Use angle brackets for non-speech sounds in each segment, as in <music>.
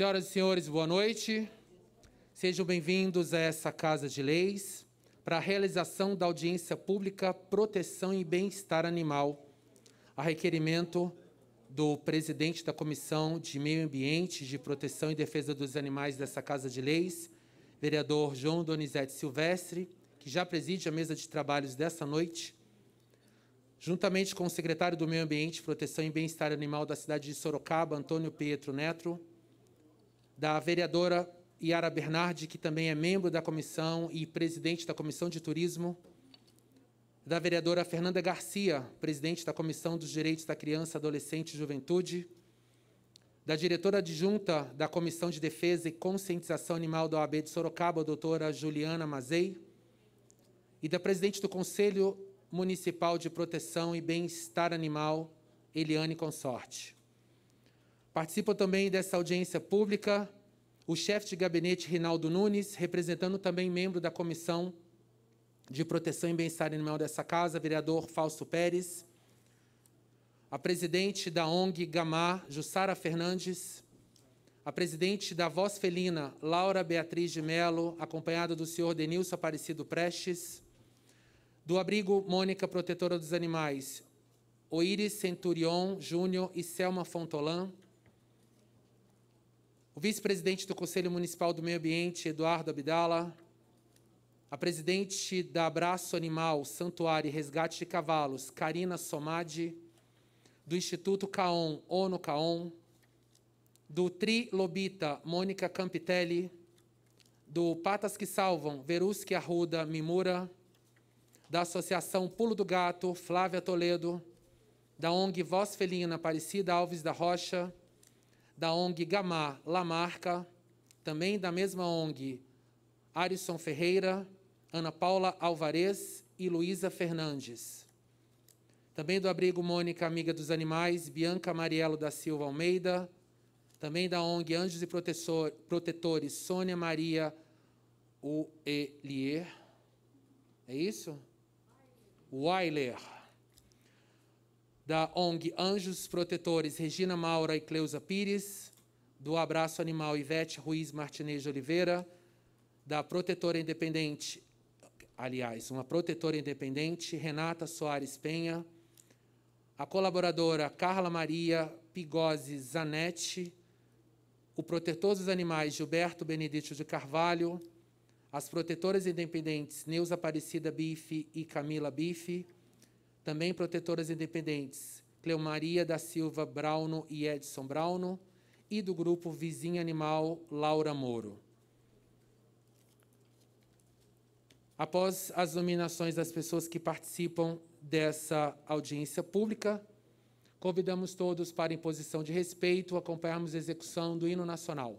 Senhoras e senhores, boa noite. Sejam bem-vindos a essa Casa de Leis para a realização da audiência pública Proteção e Bem-Estar Animal, a requerimento do presidente da Comissão de Meio Ambiente, de Proteção e Defesa dos Animais dessa Casa de Leis, vereador João Donizete Silvestre, que já preside a mesa de trabalhos dessa noite, juntamente com o secretário do Meio Ambiente, Proteção e Bem-Estar Animal da cidade de Sorocaba, Antônio Pietro Neto, da vereadora Yara Bernardi, que também é membro da comissão e presidente da Comissão de Turismo, da vereadora Fernanda Garcia, presidente da Comissão dos Direitos da Criança, Adolescente e Juventude, da diretora adjunta da Comissão de Defesa e Conscientização Animal da OAB de Sorocaba, a doutora Juliana Mazei, e da presidente do Conselho Municipal de Proteção e Bem-Estar Animal, Eliane Consorte. Participa também dessa audiência pública o chefe de gabinete Rinaldo Nunes, representando também membro da Comissão de Proteção e Bem-Estar Animal dessa casa, vereador Fausto Pérez, a presidente da ONG Gamar, Jussara Fernandes, a presidente da Voz Felina, Laura Beatriz de Mello, acompanhada do senhor Denilson Aparecido Prestes, do abrigo Mônica Protetora dos Animais, Oíris Centurion Júnior e Selma Fontolan, o vice-presidente do Conselho Municipal do Meio Ambiente, Eduardo Abdala, a presidente da Abraço Animal, Santuário e Resgate de Cavalos, Karina Somadi, do Instituto CAON, ONU CAON, do Tri Lobita, Mônica Campitelli, do Patas que Salvam, Veruski Arruda Mimura, da Associação Pulo do Gato, Flávia Toledo, da ONG Voz Felina, Aparecida Alves da Rocha, da ONG Gamar Lamarca, também da mesma ONG Arisson Ferreira, Ana Paula Alvarez e Luísa Fernandes. Também do abrigo Mônica Amiga dos Animais, Bianca Marielo da Silva Almeida, também da ONG Anjos e Protetores, Sônia Maria Oelier. É isso? Weiler da ONG Anjos Protetores, Regina Maura e Cleusa Pires, do Abraço Animal Ivete Ruiz Martinez de Oliveira, da Protetora Independente, aliás, uma protetora independente, Renata Soares Penha, a colaboradora Carla Maria Pigosi Zanetti, o protetor dos animais Gilberto Benedito de Carvalho, as protetoras independentes Neuza Aparecida Bife e Camila Bife, também protetoras independentes, Cleomaria da Silva Brauno e Edson Brauno, e do grupo Vizinha Animal, Laura Moro. Após as nominações das pessoas que participam dessa audiência pública, convidamos todos para, em posição de respeito, acompanharmos a execução do hino nacional.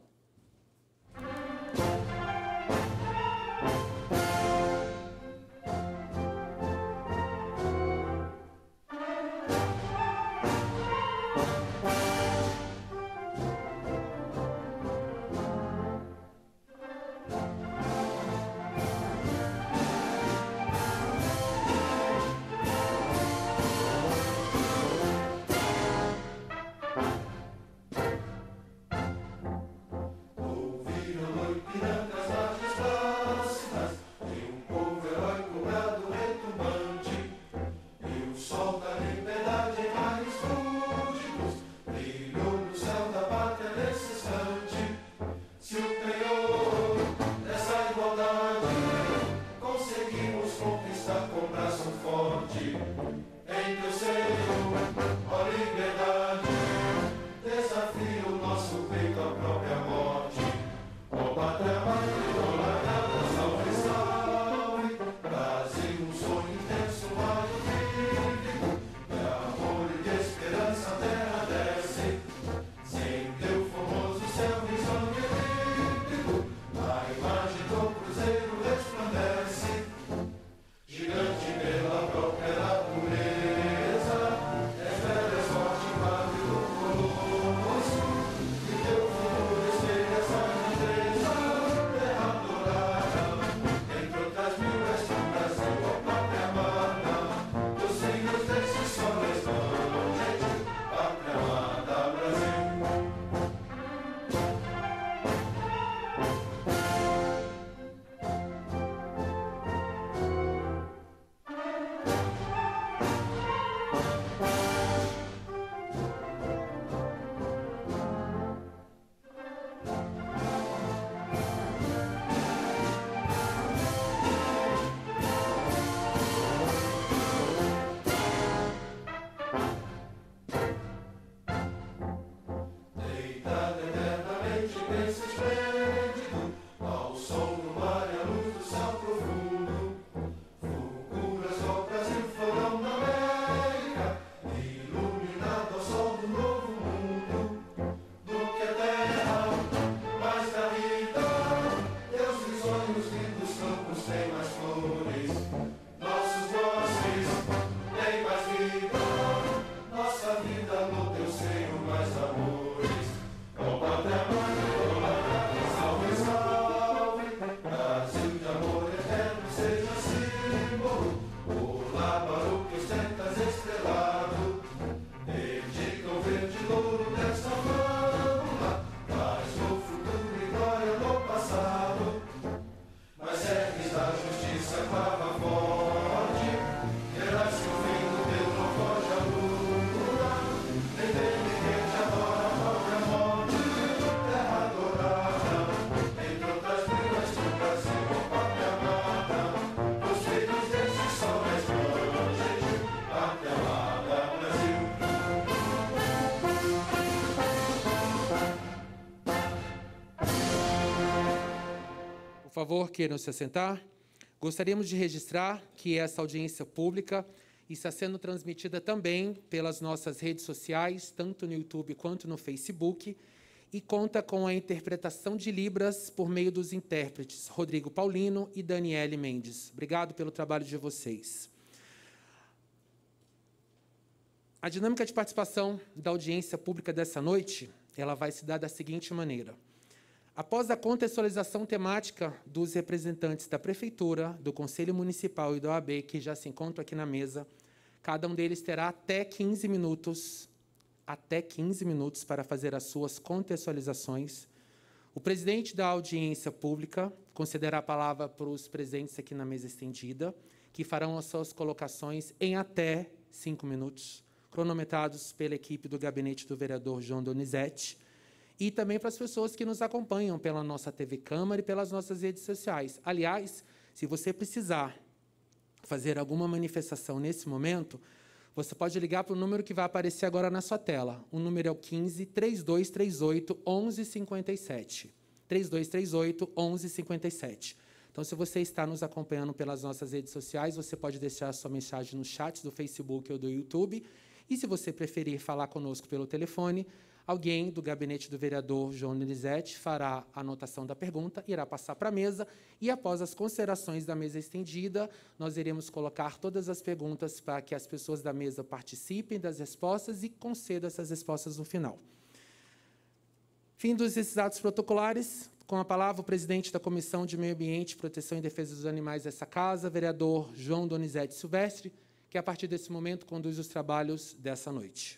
favor, queiram se assentar. Gostaríamos de registrar que essa audiência pública está sendo transmitida também pelas nossas redes sociais, tanto no YouTube quanto no Facebook, e conta com a interpretação de Libras por meio dos intérpretes Rodrigo Paulino e Daniele Mendes. Obrigado pelo trabalho de vocês. A dinâmica de participação da audiência pública dessa noite, ela vai se dar da seguinte maneira. Após a contextualização temática dos representantes da Prefeitura, do Conselho Municipal e da OAB, que já se encontram aqui na mesa, cada um deles terá até 15 minutos, até 15 minutos para fazer as suas contextualizações. O presidente da audiência pública concederá a palavra para os presentes aqui na mesa estendida, que farão as suas colocações em até cinco minutos, cronometrados pela equipe do gabinete do vereador João Donizete e também para as pessoas que nos acompanham pela nossa TV Câmara e pelas nossas redes sociais. Aliás, se você precisar fazer alguma manifestação nesse momento, você pode ligar para o número que vai aparecer agora na sua tela. O número é o 15 3238 1157. 3238 1157. Então, se você está nos acompanhando pelas nossas redes sociais, você pode deixar a sua mensagem no chat do Facebook ou do YouTube. E se você preferir falar conosco pelo telefone, Alguém do gabinete do vereador João Nilizete fará a anotação da pergunta, irá passar para a mesa e, após as considerações da mesa estendida, nós iremos colocar todas as perguntas para que as pessoas da mesa participem das respostas e concedam essas respostas no final. Fim dos atos protocolares. Com a palavra, o presidente da Comissão de Meio Ambiente, Proteção e Defesa dos Animais dessa casa, vereador João Donizete Silvestre, que a partir desse momento conduz os trabalhos dessa noite.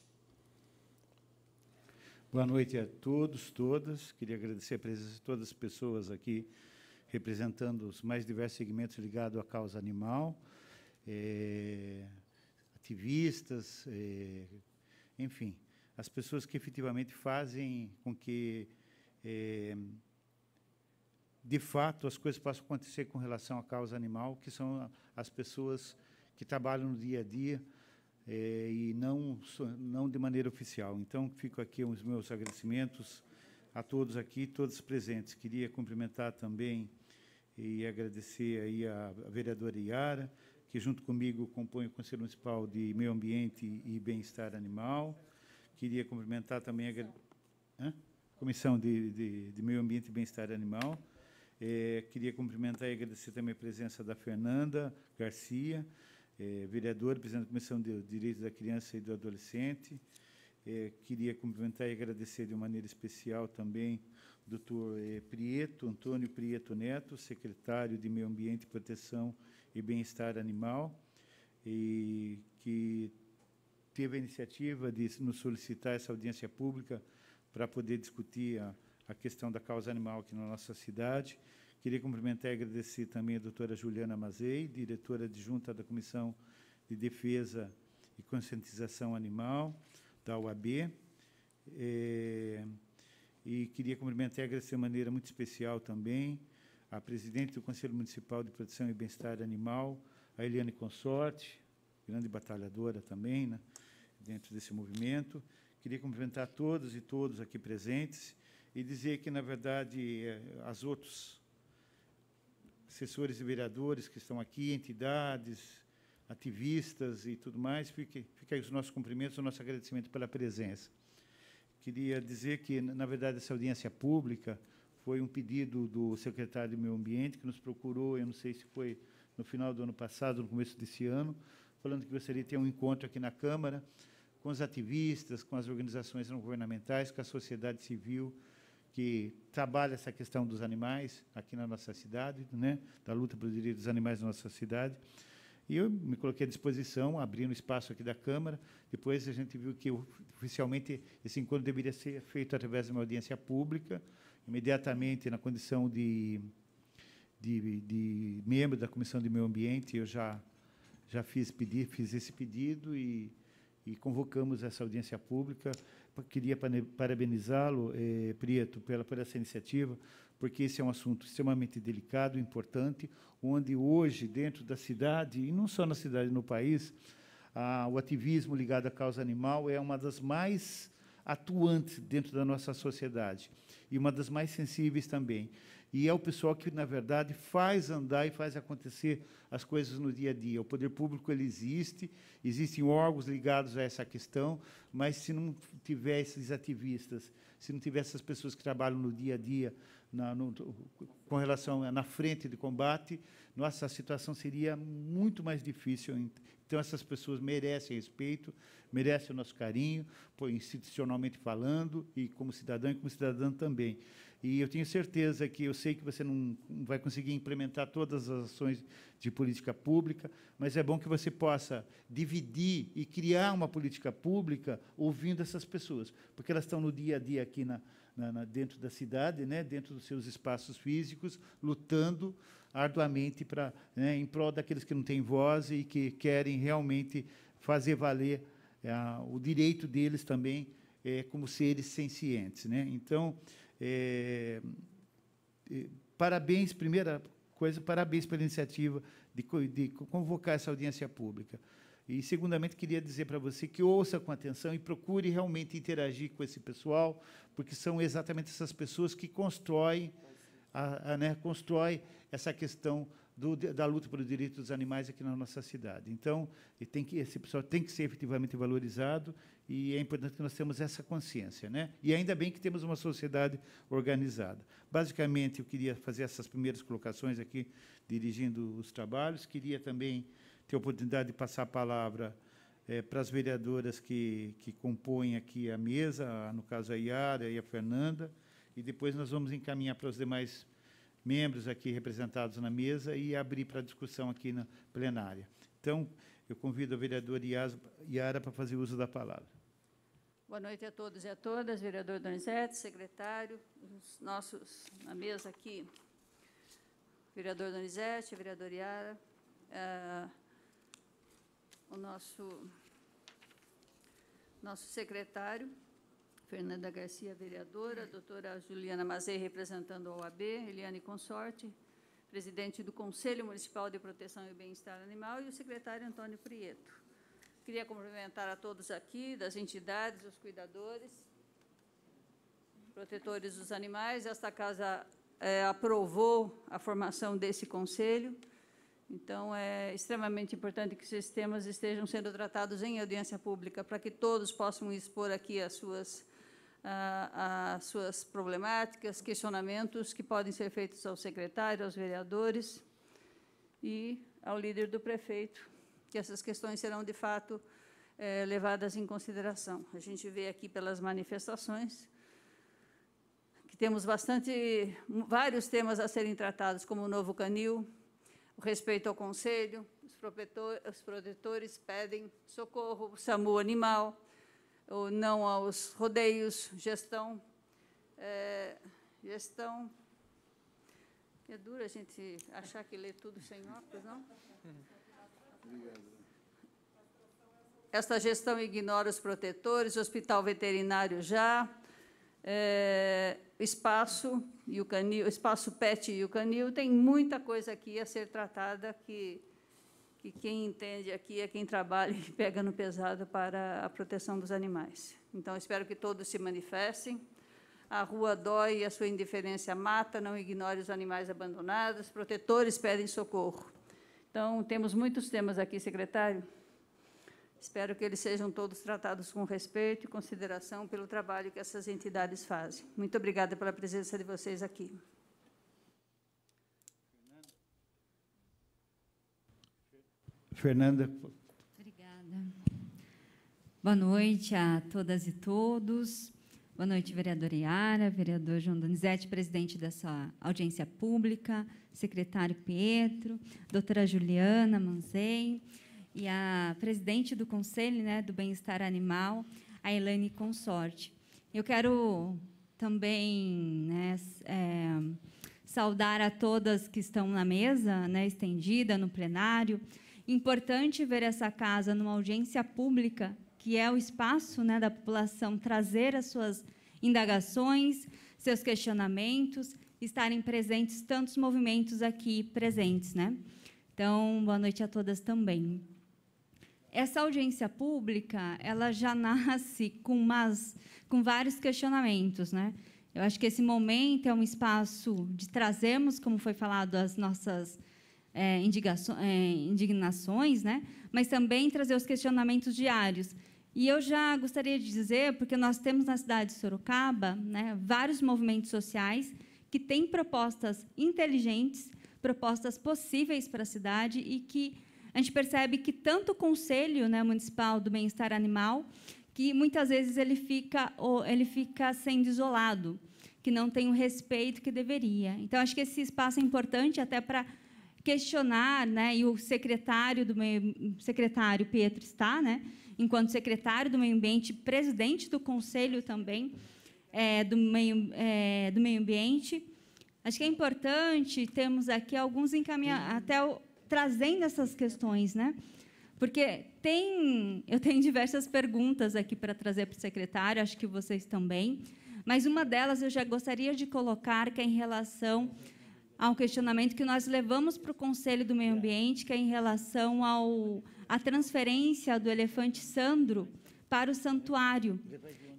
Boa noite a todos, todas. Queria agradecer a presença de todas as pessoas aqui, representando os mais diversos segmentos ligados à causa animal, é, ativistas, é, enfim, as pessoas que efetivamente fazem com que, é, de fato, as coisas possam acontecer com relação à causa animal, que são as pessoas que trabalham no dia a dia, é, e não, não de maneira oficial. Então, fico aqui os meus agradecimentos a todos aqui, todos presentes. Queria cumprimentar também e agradecer aí a, vereadora Iara, que junto comigo compõe o Conselho Municipal de Meio Ambiente e Bem-Estar Animal. Queria cumprimentar também a, Comissão de, de, de, Meio Ambiente e Bem-Estar Animal. É, queria cumprimentar e agradecer também a presença da Fernanda Garcia, é, vereador, presidente da Comissão de Direitos da Criança e do Adolescente. É, queria cumprimentar e agradecer de maneira especial também o doutor é, Prieto, Antônio Prieto Neto, secretário de Meio Ambiente, Proteção e Bem-Estar Animal, e que teve a iniciativa de nos solicitar essa audiência pública para poder discutir a, a questão da causa animal aqui na nossa cidade. Queria cumprimentar e agradecer também a doutora Juliana Mazei, diretora adjunta da Comissão de Defesa e Conscientização Animal da UAB. É, e queria cumprimentar e agradecer de maneira muito especial também a presidente do Conselho Municipal de Proteção e Bem-Estar Animal, a Eliane Consorte, grande batalhadora também, né, dentro desse movimento. Queria cumprimentar todos e todos aqui presentes e dizer que, na verdade, é, as outras assessores e vereadores que estão aqui, entidades, ativistas e tudo mais, fique, fica aí os nossos cumprimentos, o nosso agradecimento pela presença. Queria dizer que, na verdade, essa audiência pública foi um pedido do secretário do Meio Ambiente, que nos procurou, eu não sei se foi no final do ano passado, no começo desse ano, falando que gostaria de ter um encontro aqui na Câmara com os ativistas, com as organizações não governamentais, com a sociedade civil, que trabalha essa questão dos animais aqui na nossa cidade, né, da luta pelos direito dos animais na nossa cidade. E eu me coloquei à disposição, abri um espaço aqui da Câmara. Depois a gente viu que oficialmente esse encontro deveria ser feito através de uma audiência pública, imediatamente na condição de, de, de membro da Comissão de Meio Ambiente, eu já já fiz pedir, fiz esse pedido e, e convocamos essa audiência pública queria parabenizá-lo, eh, Prieto, pela, por essa iniciativa, porque esse é um assunto extremamente delicado, importante, onde hoje, dentro da cidade, e não só na cidade, no país, a, o ativismo ligado à causa animal é uma das mais atuantes dentro da nossa sociedade e uma das mais sensíveis também. E é o pessoal que, na verdade, faz andar e faz acontecer as coisas no dia a dia. O poder público ele existe, existem órgãos ligados a essa questão, mas se não tiver esses ativistas, se não tiver essas pessoas que trabalham no dia a dia, na, no, com relação à na frente de combate, nossa, a situação seria muito mais difícil. Então, essas pessoas merecem respeito, merecem o nosso carinho, institucionalmente falando, e como cidadão e como cidadã também. E eu tenho certeza que eu sei que você não vai conseguir implementar todas as ações de política pública, mas é bom que você possa dividir e criar uma política pública ouvindo essas pessoas, porque elas estão no dia a dia aqui na, na, na dentro da cidade, né, dentro dos seus espaços físicos, lutando arduamente para né, em prol daqueles que não têm voz e que querem realmente fazer valer é, o direito deles também é, como seres sencientes, né? Então é, é, parabéns, primeira coisa, parabéns pela iniciativa de, de convocar essa audiência pública. E, segundamente, queria dizer para você que ouça com atenção e procure realmente interagir com esse pessoal, porque são exatamente essas pessoas que constroem, a, a né, essa questão do, da luta pelos direitos dos animais aqui na nossa cidade. Então, tem que, esse pessoal tem que ser efetivamente valorizado e é importante que nós temos essa consciência. Né? E ainda bem que temos uma sociedade organizada. Basicamente, eu queria fazer essas primeiras colocações aqui, dirigindo os trabalhos. Queria também ter a oportunidade de passar a palavra é, para as vereadoras que, que compõem aqui a mesa, no caso a Yara e a Fernanda, e depois nós vamos encaminhar para os demais membros aqui representados na mesa e abrir para discussão aqui na plenária. Então, eu convido a vereadora Yara para fazer uso da palavra. Boa noite a todos e a todas, vereador Donizete, secretário, os nossos na mesa aqui, vereador Donizete, vereador Yara, uh, eh, o nosso, nosso secretário, Fernanda Garcia, vereadora, doutora Juliana Mazei, representando a OAB, Eliane Consorte, presidente do Conselho Municipal de Proteção e Bem-Estar Animal, e o secretário Antônio Prieto. Queria cumprimentar a todos aqui, das entidades, os cuidadores, protetores dos animais. Esta casa é, aprovou a formação desse conselho, então, é extremamente importante que esses temas estejam sendo tratados em audiência pública, para que todos possam expor aqui as suas as suas problemáticas, questionamentos que podem ser feitos ao secretário, aos vereadores e ao líder do prefeito, que essas questões serão, de fato, é, levadas em consideração. A gente vê aqui pelas manifestações que temos bastante, vários temas a serem tratados, como o novo canil, o respeito ao conselho, os, os protetores pedem socorro, o SAMU animal, ou não aos rodeios, gestão. É, gestão. É duro a gente achar que lê tudo sem óculos, não? Esta gestão ignora os protetores, hospital veterinário já, é, espaço e o canil, espaço PET e o canil, tem muita coisa aqui a ser tratada que e quem entende aqui é quem trabalha <laughs> e pega no pesado para a proteção dos animais. Então, espero que todos se manifestem. A rua dói e a sua indiferença mata, não ignore os animais abandonados, protetores pedem socorro. Então, temos muitos temas aqui, secretário. Espero que eles sejam todos tratados com respeito e consideração pelo trabalho que essas entidades fazem. Muito obrigada pela presença de vocês aqui. Fernanda. Obrigada. Boa noite a todas e todos. Boa noite, vereadora Iara, vereador João Donizete, presidente dessa audiência pública, secretário Pietro, doutora Juliana Manzei e a presidente do Conselho né, do Bem-Estar Animal, a Elaine Consorte. Eu quero também né, é, saudar a todas que estão na mesa, né, estendida, no plenário, Importante ver essa casa numa audiência pública, que é o espaço né, da população trazer as suas indagações, seus questionamentos, estarem presentes tantos movimentos aqui presentes. Né? Então, boa noite a todas também. Essa audiência pública, ela já <laughs> nasce com, umas, com vários questionamentos, né? Eu acho que esse momento é um espaço de trazermos, como foi falado, as nossas é, é, indignações, né? mas também trazer os questionamentos diários. E eu já gostaria de dizer, porque nós temos na cidade de Sorocaba né, vários movimentos sociais que têm propostas inteligentes, propostas possíveis para a cidade e que a gente percebe que tanto o Conselho né, Municipal do Bem-Estar Animal, que muitas vezes ele fica, ele fica sendo isolado, que não tem o respeito que deveria. Então, acho que esse espaço é importante até para questionar, né, e o secretário do meio, secretário Pietro está, né, enquanto secretário do meio ambiente, presidente do conselho também é, do, meio, é, do meio ambiente. Acho que é importante temos aqui alguns encaminhar até o, trazendo essas questões, né? Porque tem, eu tenho diversas perguntas aqui para trazer para o secretário, acho que vocês também. Mas uma delas eu já gostaria de colocar que é em relação a um questionamento que nós levamos para o Conselho do Meio Ambiente, que é em relação ao, à transferência do elefante Sandro para o santuário,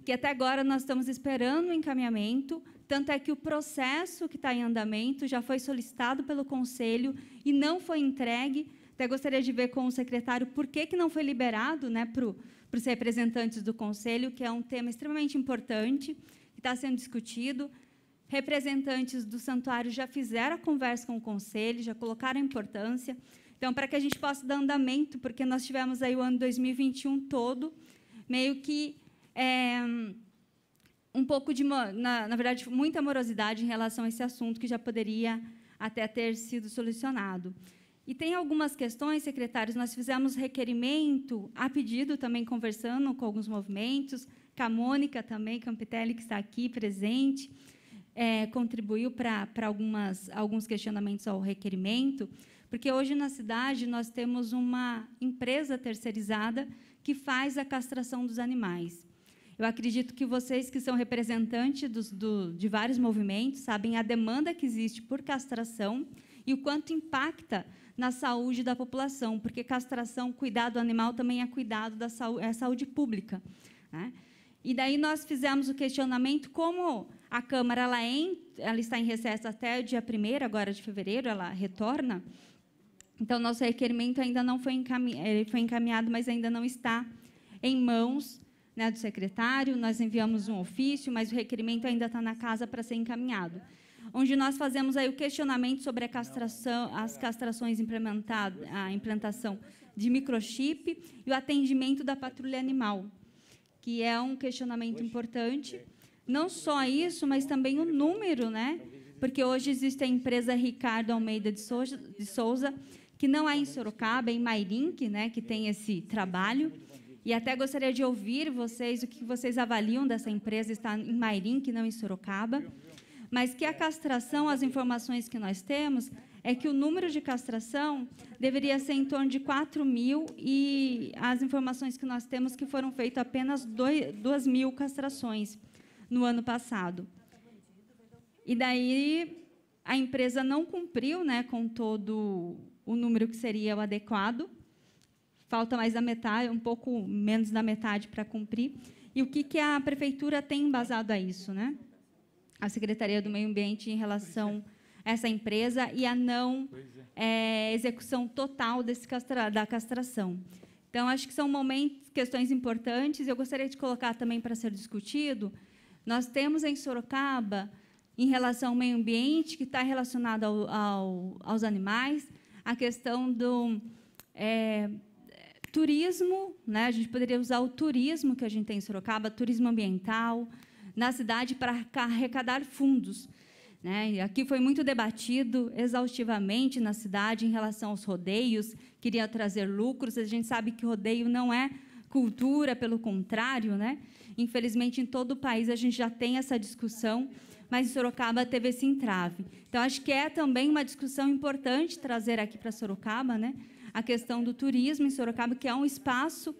que até agora nós estamos esperando o encaminhamento, tanto é que o processo que está em andamento já foi solicitado pelo Conselho e não foi entregue. Até gostaria de ver com o secretário por que, que não foi liberado né, para os representantes do Conselho, que é um tema extremamente importante, que está sendo discutido representantes do santuário já fizeram a conversa com o conselho, já colocaram importância. Então, para que a gente possa dar andamento, porque nós tivemos aí o ano 2021 todo, meio que é, um pouco de, na, na verdade, muita amorosidade em relação a esse assunto que já poderia até ter sido solucionado. E tem algumas questões, secretários, nós fizemos requerimento a pedido, também conversando com alguns movimentos, com a Mônica também, Campitelli, que está aqui presente, é, contribuiu para alguns questionamentos ao requerimento, porque hoje na cidade nós temos uma empresa terceirizada que faz a castração dos animais. Eu acredito que vocês que são representantes dos, do, de vários movimentos sabem a demanda que existe por castração e o quanto impacta na saúde da população, porque castração, cuidado animal também é cuidado da saúde, é saúde pública. Né? E daí nós fizemos o questionamento como a Câmara ela, ela está em recesso até o dia 1 agora de fevereiro, ela retorna. Então, nosso requerimento ainda não foi, encaminha, eh, foi encaminhado, mas ainda não está em mãos né, do secretário. Nós enviamos um ofício, mas o requerimento ainda está na casa para ser encaminhado. Onde nós fazemos aí o questionamento sobre castração, as castrações implementadas, a implantação de microchip e o atendimento da patrulha animal que é um questionamento importante. É. Não só isso, mas também o número, né? Porque hoje existe a empresa Ricardo Almeida de Souza, de Souza que não é em Sorocaba, é em Mairink, né, que tem esse trabalho. E até gostaria de ouvir vocês o que vocês avaliam dessa empresa estar em Mairink, não em Sorocaba. Mas que a castração, as informações que nós temos, é que o número de castração deveria ser em torno de 4 mil e as informações que nós temos que foram feitas apenas 2 mil castrações no ano passado. E daí a empresa não cumpriu né, com todo o número que seria o adequado. Falta mais da metade, um pouco menos da metade para cumprir. E o que, que a prefeitura tem embasado a isso? Né? A Secretaria do Meio Ambiente em relação essa empresa e a não é. É, execução total desse castra, da castração. Então, acho que são momentos, questões importantes. Eu gostaria de colocar também para ser discutido. Nós temos em Sorocaba, em relação ao meio ambiente, que está relacionado ao, ao, aos animais, a questão do é, turismo, né? a gente poderia usar o turismo que a gente tem em Sorocaba, turismo ambiental, na cidade para arrecadar fundos. Né? Aqui foi muito debatido exaustivamente na cidade em relação aos rodeios, queria trazer lucros. A gente sabe que rodeio não é cultura, pelo contrário. Né? Infelizmente, em todo o país a gente já tem essa discussão, mas em Sorocaba teve esse entrave. Então, acho que é também uma discussão importante trazer aqui para Sorocaba né? a questão do turismo em Sorocaba, que é um espaço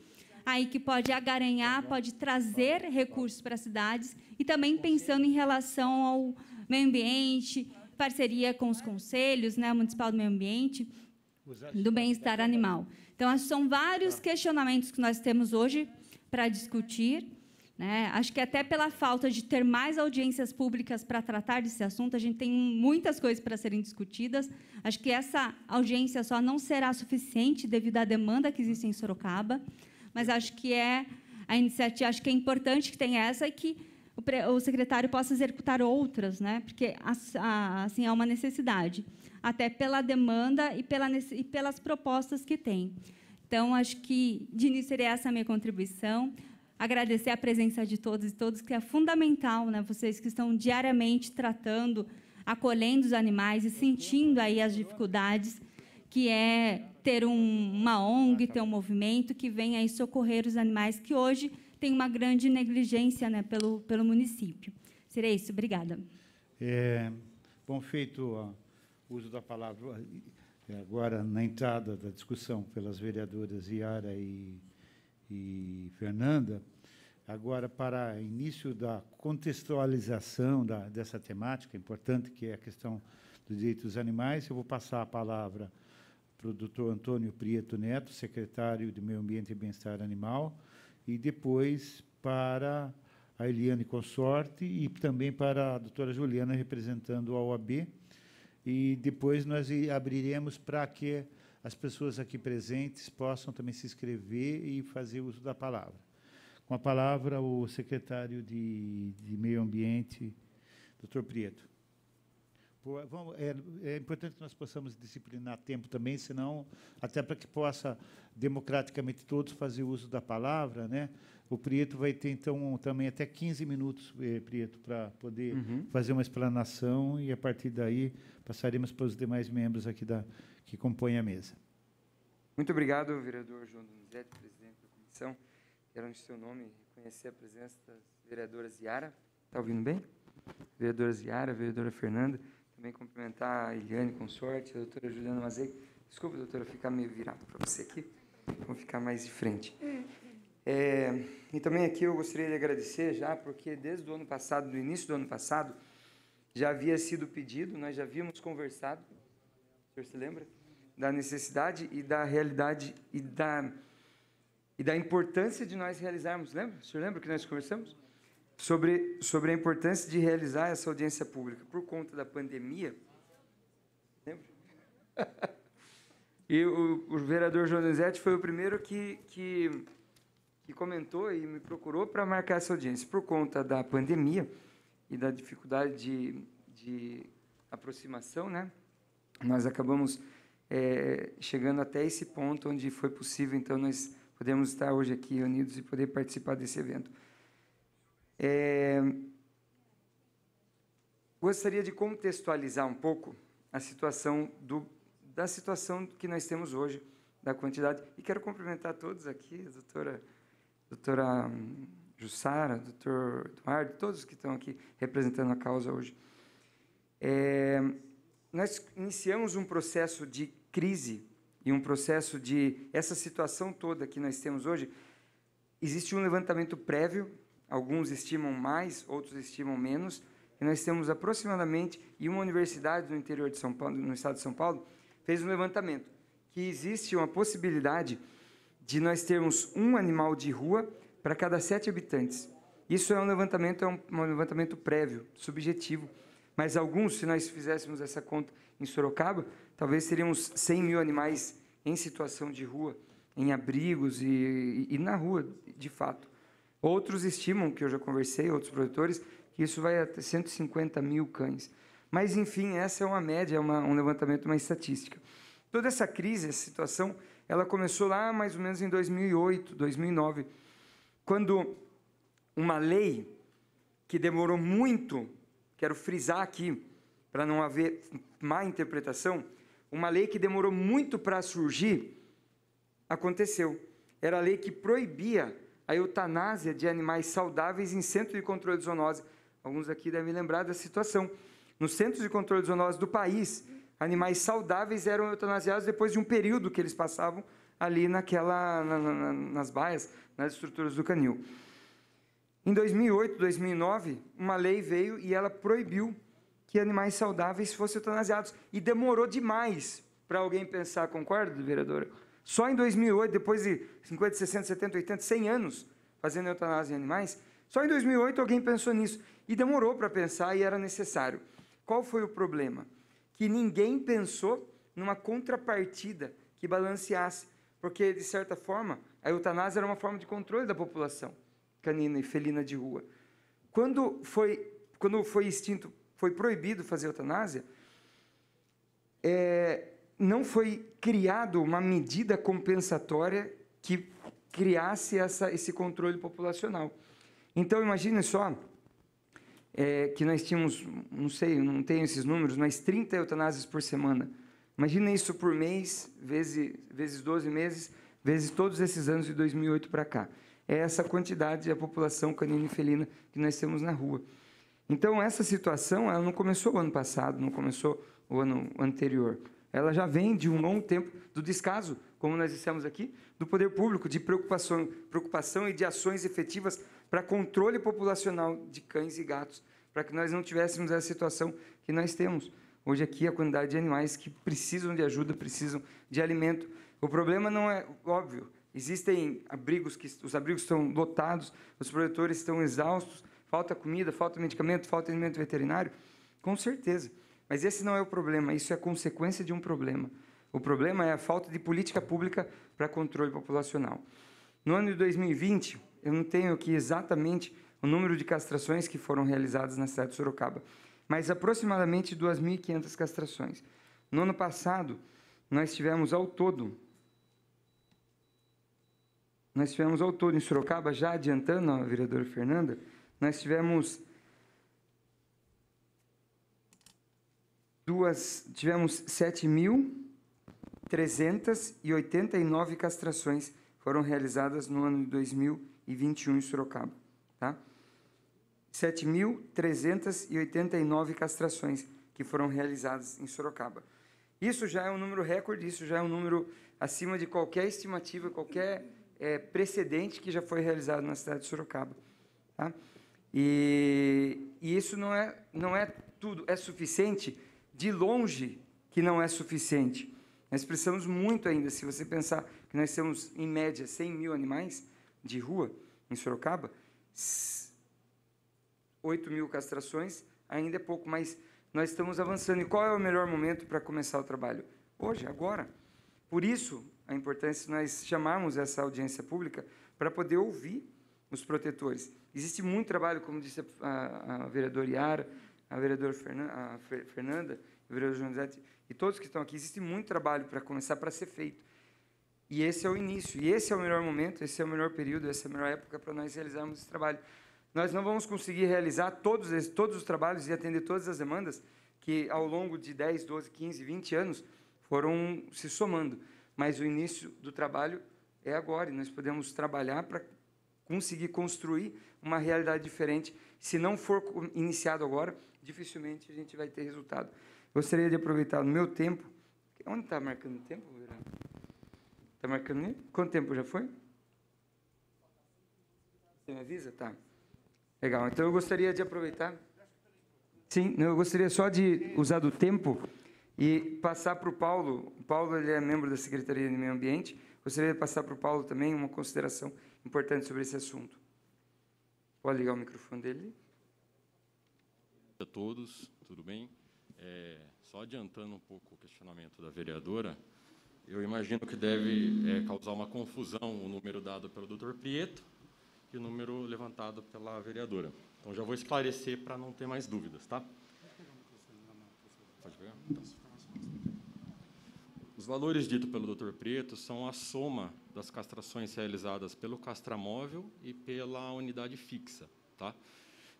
aí que pode agaranhar, pode trazer recursos para as cidades e também pensando em relação ao meio ambiente, parceria com os conselhos, né, municipal do meio ambiente, do bem-estar animal. Então, são vários questionamentos que nós temos hoje para discutir. Né? Acho que até pela falta de ter mais audiências públicas para tratar desse assunto, a gente tem muitas coisas para serem discutidas. Acho que essa audiência só não será suficiente devido à demanda que existe em Sorocaba, mas acho que é a iniciativa, acho que é importante que tenha essa e que o, o secretário possa executar outras, né? porque assim, há uma necessidade, até pela demanda e, pela, e pelas propostas que tem. Então, acho que, de início, seria essa a minha contribuição. Agradecer a presença de todos e todos, que é fundamental, né? vocês que estão diariamente tratando, acolhendo os animais e sentindo aí as dificuldades, que é ter um, uma ONG, ter um movimento que venha aí socorrer os animais que hoje tem uma grande negligência né, pelo, pelo município. Seria isso. Obrigada. É, bom feito o uso da palavra agora na entrada da discussão pelas vereadoras Iara e, e Fernanda. Agora, para início da contextualização da, dessa temática importante, que é a questão dos direitos dos animais, eu vou passar a palavra para o doutor Antônio Prieto Neto, secretário de Meio Ambiente e Bem-Estar Animal, e depois para a Eliane Consorte e também para a doutora Juliana representando a OAB. E depois nós abriremos para que as pessoas aqui presentes possam também se inscrever e fazer uso da palavra. Com a palavra, o secretário de, de Meio Ambiente, doutor Prieto. Por, vamos, é, é, importante que nós possamos disciplinar tempo também, senão, até para que possa democraticamente todos fazer uso da palavra, né? O Prieto vai ter, então, também até 15 minutos, eh, Prieto, para poder uhum. fazer uma explanação e, a partir daí, passaremos para os demais membros aqui da, que compõem a mesa. Muito obrigado, vereador João Donizete, presidente da comissão. Quero, no seu nome, reconhecer a presença das vereadoras Yara. Está ouvindo bem? Vereadora Ziara, vereadora Fernanda, também cumprimentar a Eliane, sorte a doutora Juliana Mazei. Desculpa, doutora, ficar meio virado para você aqui. Vamos ficar mais de frente. É, e também aqui eu gostaria de agradecer já, porque desde o ano passado, no início do ano passado, já havia sido pedido, nós já havíamos conversado, o senhor se lembra? Da necessidade e da realidade e da, e da importância de nós realizarmos, lembra? O senhor lembra que nós conversamos? sobre, sobre a importância de realizar essa audiência pública por conta da pandemia. Lembra? <laughs> e o, o vereador Joanizete foi o primeiro que, que, que comentou e me procurou para marcar essa audiência. Por conta da pandemia e da dificuldade de, de aproximação, né? nós acabamos é, chegando até esse ponto onde foi possível, então, nós podemos estar hoje aqui reunidos e poder participar desse evento. É... Gostaria de contextualizar um pouco a situação do, da situação que nós temos hoje, da quantidade. E quero cumprimentar todos aqui, a doutora, doutora hum, Jussara, doutor Eduardo, todos que estão aqui representando a causa hoje. É... Nós iniciamos um processo de crise e um processo de. Essa situação toda que nós temos hoje, existe um levantamento prévio alguns estimam mais, outros estimam menos, e nós temos aproximadamente, e uma universidade no interior de São Paulo, no estado de São Paulo, fez um levantamento, que existe uma possibilidade de nós termos um animal de rua para cada sete habitantes. Isso é um levantamento, é um, um levantamento prévio, subjetivo, mas alguns, se nós fizéssemos essa conta em Sorocaba, talvez teríamos 100 mil animais em situação de rua, em abrigos e, e, e na rua, de fato. Outros estimam, que eu já conversei, outros produtores, que isso vai até 150 mil cães. Mas, enfim, essa é uma média, é uma, um levantamento, uma estatística. Toda essa crise, essa situação, ela começou lá mais ou menos em 2008, 2009, quando uma lei que demorou muito, quero frisar aqui, para não haver má interpretação, uma lei que demorou muito para surgir, aconteceu. Era a lei que proibia a eutanásia de animais saudáveis em centro de controle de zoonose. Alguns aqui devem lembrar da situação. Nos centros de controle de zoonose do país, animais saudáveis eram eutanasiados depois de um período que eles passavam ali naquela, na, na, nas baias, nas estruturas do canil. Em 2008, 2009, uma lei veio e ela proibiu que animais saudáveis fossem eutanasiados. E demorou demais para alguém pensar, concorda, vereadora? Só em 2008, depois de 50, 60, 70, 80, 100 anos fazendo eutanásia em animais, só em 2008 alguém pensou nisso. E demorou para pensar e era necessário. Qual foi o problema? Que ninguém pensou numa contrapartida que balanceasse, porque, de certa forma, a eutanásia era uma forma de controle da população canina e felina de rua. Quando foi, quando foi extinto, foi proibido fazer eutanásia, é, não foi criado uma medida compensatória que criasse essa, esse controle populacional. Então, imagine só é, que nós tínhamos, não sei, não tenho esses números, mas 30 eutanásias por semana. Imagina isso por mês, vezes, vezes 12 meses, vezes todos esses anos de 2008 para cá. É essa quantidade da população canina e felina que nós temos na rua. Então, essa situação ela não começou o ano passado, não começou o ano anterior ela já vem de um longo tempo do descaso, como nós dissemos aqui, do poder público, de preocupação, preocupação e de ações efetivas para controle populacional de cães e gatos, para que nós não tivéssemos essa situação que nós temos. Hoje aqui a quantidade de animais que precisam de ajuda, precisam de alimento. O problema não é óbvio. Existem abrigos que os abrigos estão lotados, os produtores estão exaustos, falta comida, falta medicamento, falta alimento veterinário, com certeza. Mas esse não é o problema, isso é consequência de um problema. O problema é a falta de política pública para controle populacional. No ano de 2020, eu não tenho aqui exatamente o número de castrações que foram realizadas na cidade de Sorocaba, mas aproximadamente 2.500 castrações. No ano passado, nós tivemos ao todo nós tivemos ao todo em Sorocaba, já adiantando a vereadora Fernanda, nós tivemos duas, tivemos 7.389 castrações foram realizadas no ano de 2021 em Sorocaba, tá? 7.389 castrações que foram realizadas em Sorocaba. Isso já é um número recorde, isso já é um número acima de qualquer estimativa, qualquer é, precedente que já foi realizado na cidade de Sorocaba. Tá? E, e, isso não é, não é tudo, é suficiente de longe que não é suficiente. Nós precisamos muito ainda. Se você pensar que nós temos, em média, 100 mil animais de rua em Sorocaba, 8 mil castrações ainda é pouco, mas nós estamos avançando. E qual é o melhor momento para começar o trabalho? Hoje, agora. Por isso, a importância de nós chamarmos essa audiência pública para poder ouvir os protetores. Existe muito trabalho, como disse a, a, a vereadora Iara, a vereadora Fernanda, o vereador João Zé, e todos que estão aqui, existe muito trabalho para começar para ser feito. E esse é o início, e esse é o melhor momento, esse é o melhor período, essa é a melhor época para nós realizarmos esse trabalho. Nós não vamos conseguir realizar todos, esses, todos os trabalhos e atender todas as demandas que, ao longo de 10, 12, 15, 20 anos, foram se somando. Mas o início do trabalho é agora, e nós podemos trabalhar para conseguir construir uma realidade diferente. Se não for iniciado agora, dificilmente a gente vai ter resultado. Gostaria de aproveitar o meu tempo. Onde está marcando o tempo, Verão? Está marcando Quanto tempo já foi? Você me avisa? Tá. Legal. Então eu gostaria de aproveitar. Sim, eu gostaria só de usar do tempo e passar para o Paulo. O Paulo ele é membro da Secretaria de Meio Ambiente. Gostaria de passar para o Paulo também uma consideração importante sobre esse assunto. Pode ligar o microfone dele a todos, tudo bem? É, só adiantando um pouco o questionamento da vereadora, eu imagino que deve é, causar uma confusão o número dado pelo doutor Prieto e o número levantado pela vereadora. Então, já vou esclarecer para não ter mais dúvidas, tá? Pode pegar? Então. Os valores ditos pelo doutor Prieto são a soma das castrações realizadas pelo castramóvel e pela unidade fixa, Tá?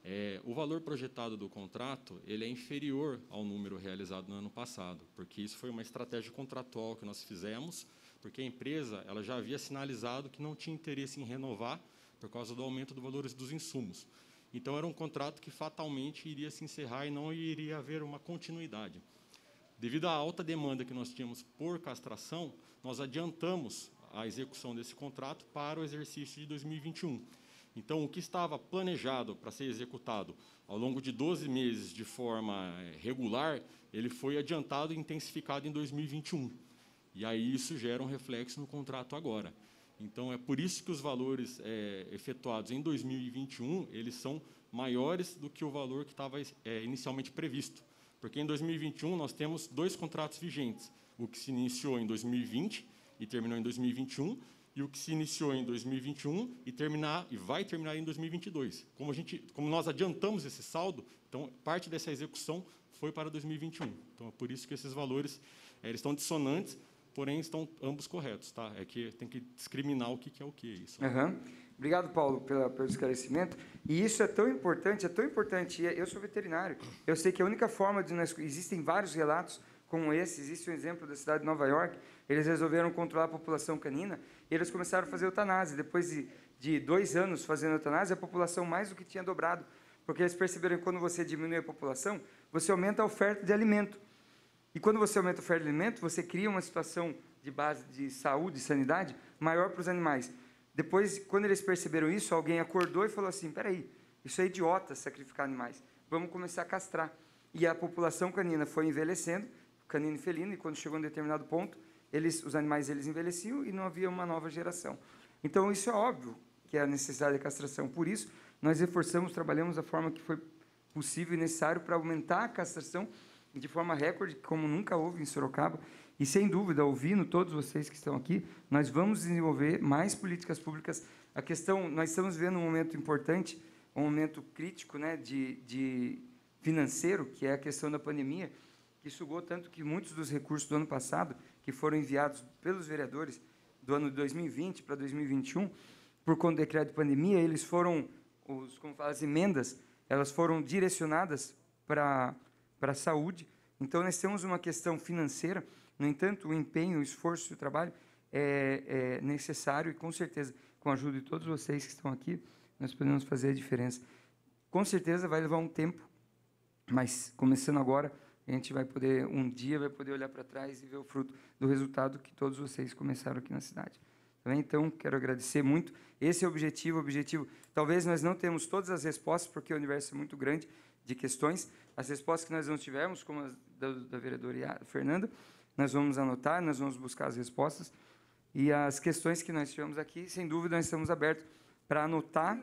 é, o valor projetado do contrato ele é inferior ao número realizado no ano passado, porque isso foi uma estratégia contratual que nós fizemos, porque a empresa ela já havia sinalizado que não tinha interesse em renovar por causa do aumento dos valores dos insumos. Então era um contrato que fatalmente iria se encerrar e não iria haver uma continuidade. Devido à alta demanda que nós tínhamos por castração, nós adiantamos a execução desse contrato para o exercício de 2021. Então, o que estava planejado para ser executado ao longo de 12 meses de forma eh, regular, ele foi adiantado e intensificado em 2021. E aí isso gera um reflexo no contrato agora. Então, é por isso que os valores é, efetuados em 2021 eles são maiores do que o valor que estava é, inicialmente previsto. Porque em 2021 nós temos dois contratos vigentes, o que se iniciou em 2020 e terminou em 2021, e o que se iniciou em 2021 e terminar e vai terminar em 2022. Como a gente, como nós adiantamos esse saldo, então parte dessa execução foi para 2021. Então é por isso que esses valores é, eles estão dissonantes, porém estão ambos corretos, tá? É que tem que discriminar o que, é o que é isso. Uhum. Obrigado, Paulo, pela, pelo esclarecimento. E isso é tão importante, é tão importante. É, eu sou veterinário. Eu sei que a única forma de nós existem vários relatos como esse, existe um exemplo da cidade de Nova York, eles resolveram controlar a população canina e eles começaram a fazer eutanásia. Depois de, de dois anos fazendo eutanásia, a população mais do que tinha dobrado. Porque eles perceberam que quando você diminui a população, você aumenta a oferta de alimento. E quando você aumenta a oferta de alimento, você cria uma situação de base de saúde e sanidade maior para os animais. Depois, quando eles perceberam isso, alguém acordou e falou assim: peraí, isso é idiota sacrificar animais, vamos começar a castrar. E a população canina foi envelhecendo, canino e felino, e quando chegou a um determinado ponto, eles, os animais eles envelheciam e não havia uma nova geração. Então, isso é óbvio que é a necessidade da castração. Por isso, nós reforçamos, trabalhamos da forma que foi possível e necessário para aumentar a castração de forma recorde, como nunca houve em Sorocaba. E, sem dúvida, ouvindo todos vocês que estão aqui, nós vamos desenvolver mais políticas públicas. A questão, nós estamos vivendo um momento importante, um momento crítico né, de, de financeiro, que é a questão da pandemia, que sugou tanto que muitos dos recursos do ano passado que foram enviados pelos vereadores do ano de 2020 para 2021, por conta do decreto de pandemia, eles foram, os, como fala, as emendas, elas foram direcionadas para, para a saúde. Então, nós temos uma questão financeira, no entanto, o empenho, o esforço e o trabalho é, é necessário e, com certeza, com a ajuda de todos vocês que estão aqui, nós podemos fazer a diferença. Com certeza vai levar um tempo, mas começando agora, a gente vai poder, um dia, vai poder olhar para trás e ver o fruto do resultado que todos vocês começaram aqui na cidade. Tá então, quero agradecer muito. Esse é o objetivo, objetivo. Talvez nós não temos todas as respostas, porque o universo é muito grande de questões. As respostas que nós não tivemos, como as da, da vereadora Fernanda, nós vamos anotar, nós vamos buscar as respostas. E as questões que nós tivemos aqui, sem dúvida, nós estamos abertos para anotar,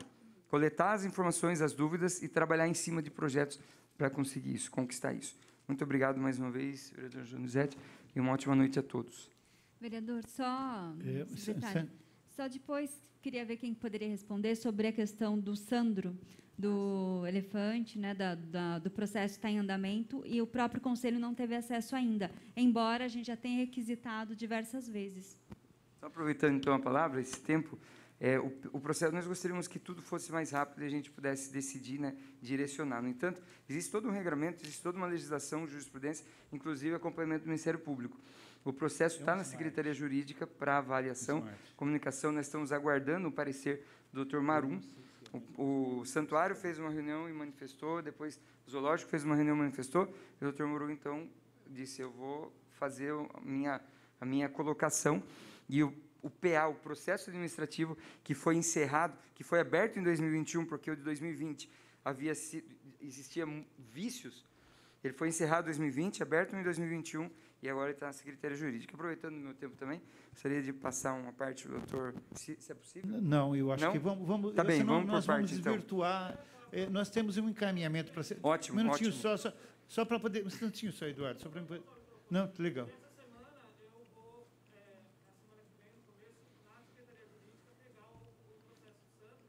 coletar as informações, as dúvidas e trabalhar em cima de projetos para conseguir isso, conquistar isso. Muito obrigado mais uma vez, vereador Janizete, e uma ótima noite a todos. Vereador, só. É, secretário, só depois queria ver quem poderia responder sobre a questão do Sandro, do elefante, né, da, da, do processo está em andamento e o próprio conselho não teve acesso ainda, embora a gente já tenha requisitado diversas vezes. Só aproveitando então a palavra, esse tempo, é, o, o, processo nós gostaríamos que tudo fosse mais rápido e a gente pudesse decidir, né, direcionar. No entanto, existe todo um regramento, existe toda uma legislação, jurisprudência, inclusive acompanhamento do Ministério Público. O processo está na Secretaria Jurídica para avaliação, comunicação. Nós estamos aguardando o parecer do doutor Marum. O, o, Santuário fez uma reunião e manifestou, depois o Zoológico fez uma reunião e manifestou. E o doutor Marum, então, disse: Eu vou fazer a minha, a minha colocação. E o o PA, o processo administrativo que foi encerrado, que foi aberto em 2021, porque o de 2020 havia sido, existia vícios, ele foi encerrado em 2020, aberto em 2021 e agora está na Secretaria Jurídica. Aproveitando o meu tempo também, gostaria de passar uma parte do doutor, se, se é possível. Não, eu acho não? que vamos... vamos tá bem, vamos nós parte, vamos então. desvirtuar... Então. nós temos um encaminhamento para ser... Ótimo, um minutinho ótimo. Só, só, só para poder... Um instantinho só, Eduardo, só para... Não, tá legal.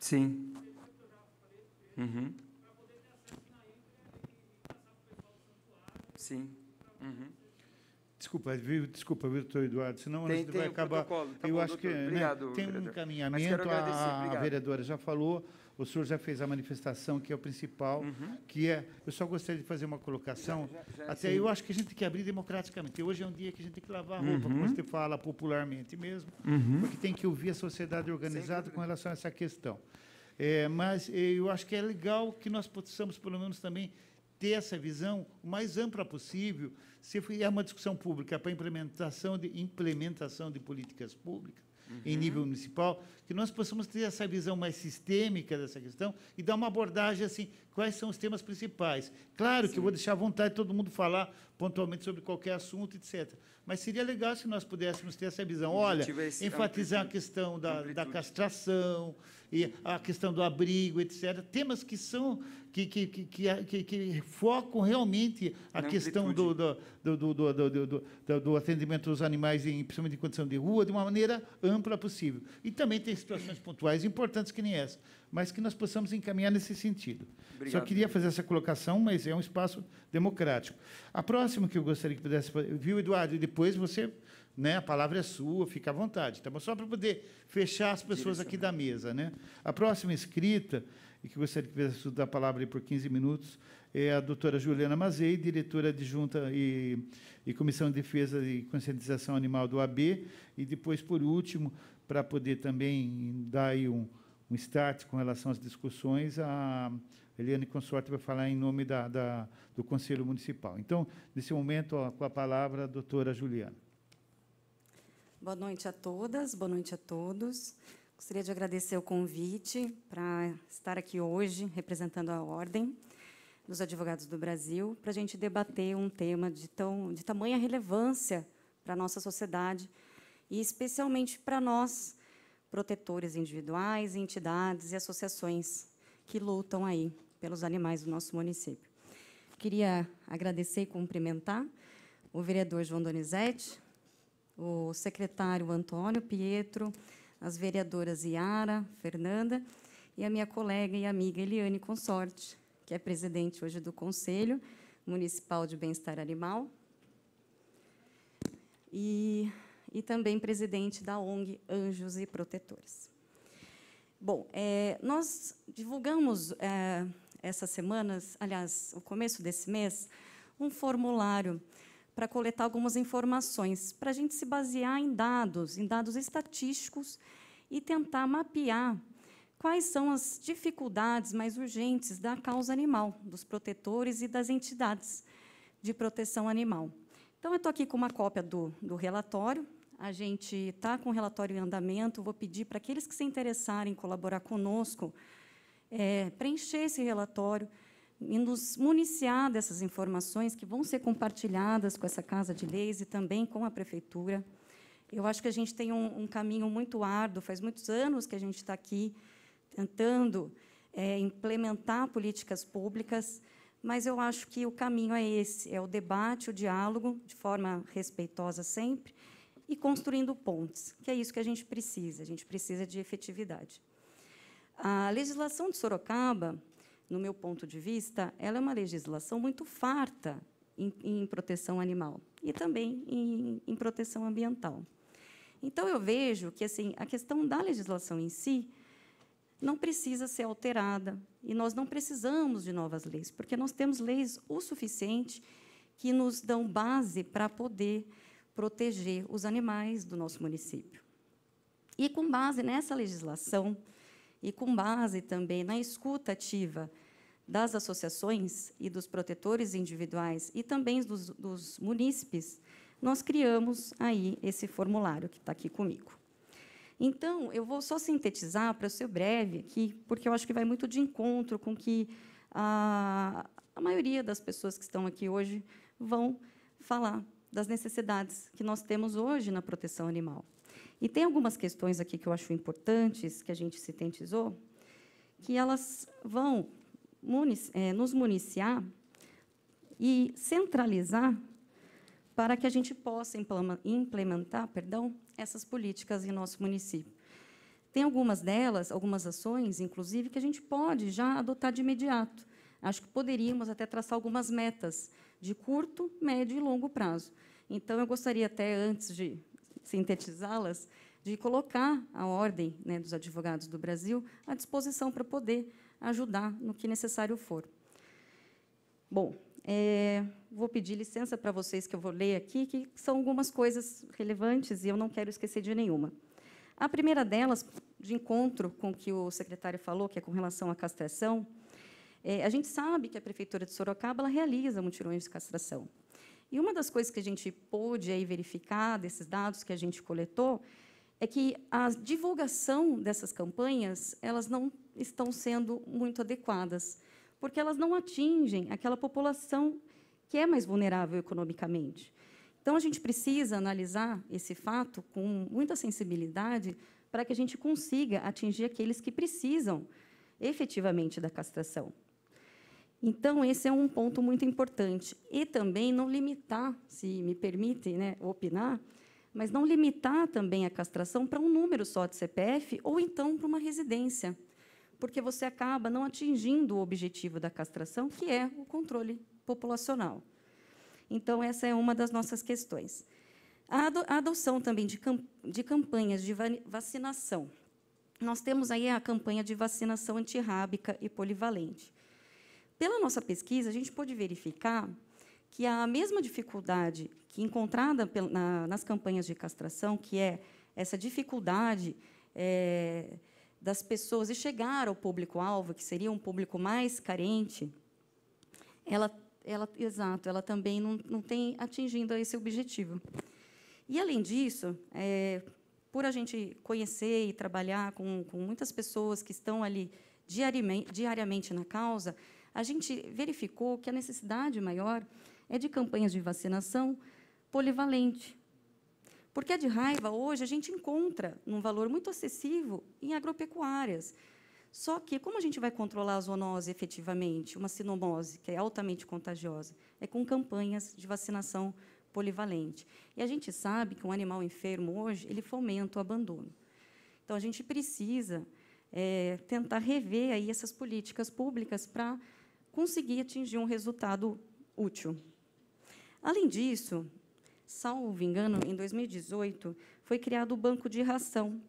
Sim. Uhum. Sim. Uhum. Desculpa, viu? Desculpa, Vitor Eduardo, senão tem, a gente tem vai acabar. Tá eu bom, acho doutor. que né, tem um encaminhamento, a, a vereadora já falou. O senhor já fez a manifestação, que é o principal, uhum. que é... Eu só gostaria de fazer uma colocação. Já, já, já, até sim. eu acho que a gente tem que abrir democraticamente. Hoje é um dia que a gente tem que lavar a roupa, uhum. como você fala popularmente mesmo, uhum. porque tem que ouvir a sociedade organizada com relação a essa questão. É, mas é, eu acho que é legal que nós possamos, pelo menos, também ter essa visão o mais ampla possível. Se é uma discussão pública para implementação de implementação de políticas públicas, uhum. em nível municipal, que nós possamos ter essa visão mais sistêmica dessa questão e dar uma abordagem assim, quais são os temas principais. Claro Sim. que eu vou deixar à vontade todo mundo falar pontualmente sobre qualquer assunto, etc. Mas seria legal se nós pudéssemos ter essa visão. Olha, enfatizar a questão da, da castração, e a questão do abrigo, etc. Temas que são que, que, que, que, é, que focam realmente a questão do do, do, do, do, do, atendimento dos animais, em, principalmente em condição de rua, de uma maneira ampla possível. E também tem situações pontuais importantes que nem essa, mas que nós possamos encaminhar nesse sentido. Obrigado, Só queria fazer essa colocação, mas é um espaço democrático. A próxima que eu gostaria que pudesse... Viu, Eduardo? E depois você né? A palavra é sua, fica à vontade. Tá bom? Só para poder fechar as pessoas aqui da mesa, né? A próxima escrita e que gostaria que pudesse a palavra por 15 minutos, é a doutora Juliana Mazei, diretora adjunta e, e Comissão de Defesa e Conscientização Animal do AB. E depois, por último, para poder também dar um, um start com relação às discussões, a Eliane Consorte vai falar em nome da, da, do Conselho Municipal. Então, nesse momento, ó, com a palavra, a doutora Juliana. Boa noite a todas, boa noite a todos. Gostaria de agradecer o convite para estar aqui hoje representando a Ordem dos Advogados do Brasil para a gente debater um tema de, tão, de tamanha relevância para a nossa sociedade e especialmente para nós, protetores individuais, entidades e associações que lutam aí pelos animais do nosso município. Queria agradecer e cumprimentar o vereador João Donizete, o secretário Antônio Pietro, as vereadoras Iara, Fernanda e a minha colega e amiga Eliane Consorte, que é presidente hoje do Conselho Municipal de Bem-Estar Animal e, e também presidente da ONG Anjos e Protetores. Bom, é, nós divulgamos é, essas semanas, aliás, o começo desse mês, um formulário para coletar algumas informações, para a gente se basear em dados, em dados estatísticos e tentar mapear quais são as dificuldades mais urgentes da causa animal, dos protetores e das entidades de proteção animal. Então, eu estou aqui com uma cópia do, do relatório. A gente está com o relatório em andamento. Vou pedir para aqueles que se interessarem em colaborar conosco, é, preencher esse relatório, e nos municiar dessas informações que vão ser compartilhadas com essa Casa de Leis e também com a Prefeitura. Eu acho que a gente tem um, um caminho muito árduo, faz muitos anos que a gente está aqui tentando é, implementar políticas públicas, mas eu acho que o caminho é esse, é o debate, o diálogo, de forma respeitosa sempre, e construindo pontes, que é isso que a gente precisa, a gente precisa de efetividade. A legislação de Sorocaba, no meu ponto de vista, ela é uma legislação muito farta em, em proteção animal e também em, em, proteção ambiental. Então, eu vejo que assim, a questão da legislação em si não precisa ser alterada e nós não precisamos de novas leis, porque nós temos leis o suficiente que nos dão base para poder proteger os animais do nosso município. E com base nessa legislação, e com base também na escuta ativa das associações e dos protetores individuais e também dos, dos munícipes, nós criamos aí esse formulário que está aqui comigo. Então, eu vou só sintetizar para ser breve aqui, porque eu acho que vai muito de encontro com que a, ah, a maioria das pessoas que estão aqui hoje vão falar das necessidades que nós temos hoje na proteção animal. E tem algumas questões aqui que eu acho importantes, que a gente sintetizou, que elas vão munici é, nos municiar e centralizar para que a gente possa implementar perdão, essas políticas em nosso município. Tem algumas delas, algumas ações, inclusive, que a gente pode já adotar de imediato. Acho que poderíamos até traçar algumas metas de curto, médio e longo prazo. Então, eu gostaria até, antes de sintetizá-las, de colocar a ordem né, dos advogados do Brasil à disposição para poder ajudar no que necessário for. Bom, é, vou pedir licença para vocês que eu vou ler aqui, que são algumas coisas relevantes e eu não quero esquecer de nenhuma. A primeira delas, de encontro com o que o secretário falou, que é com relação à castração, é, a gente sabe que a Prefeitura de Sorocaba realiza mutirões de castração. E uma das coisas que a gente pôde aí verificar desses dados que a gente coletou é que a divulgação dessas campanhas elas não estão sendo muito adequadas, porque elas não atingem aquela população que é mais vulnerável economicamente. Então, a gente precisa analisar esse fato com muita sensibilidade para que a gente consiga atingir aqueles que precisam efetivamente da castração. Então, esse é um ponto muito importante. E também não limitar, se me permite né, opinar, mas não limitar também a castração para um número só de CPF ou então para uma residência, porque você acaba não atingindo o objetivo da castração, que é o controle populacional. Então, essa é uma das nossas questões. A adoção também de, camp de campanhas de vacinação. Nós temos aí a campanha de vacinação antirrábica e polivalente. Pela nossa pesquisa, a gente pôde verificar que a mesma dificuldade que encontrada nas campanhas de castração, que é essa dificuldade é, das pessoas de chegar ao público-alvo, que seria um público mais carente, ela, ela exato, ela também não, não tem atingindo esse objetivo. E, além disso, é, por a gente conhecer e trabalhar com, com muitas pessoas que estão ali diariamente, diariamente na causa, a gente verificou que a necessidade maior é de campanhas de vacinação polivalente. Porque a de raiva hoje a gente encontra num valor muito acessível em agropecuárias. Só que como a gente vai controlar a zoonose efetivamente, uma sinomose que é altamente contagiosa, é com campanhas de vacinação polivalente. E a gente sabe que um animal enfermo hoje ele fomenta o abandono. Então a gente precisa é, tentar rever aí essas políticas públicas para conseguir atingir um resultado útil. Além disso, salvo engano, em 2018, foi criado o Banco de Ração,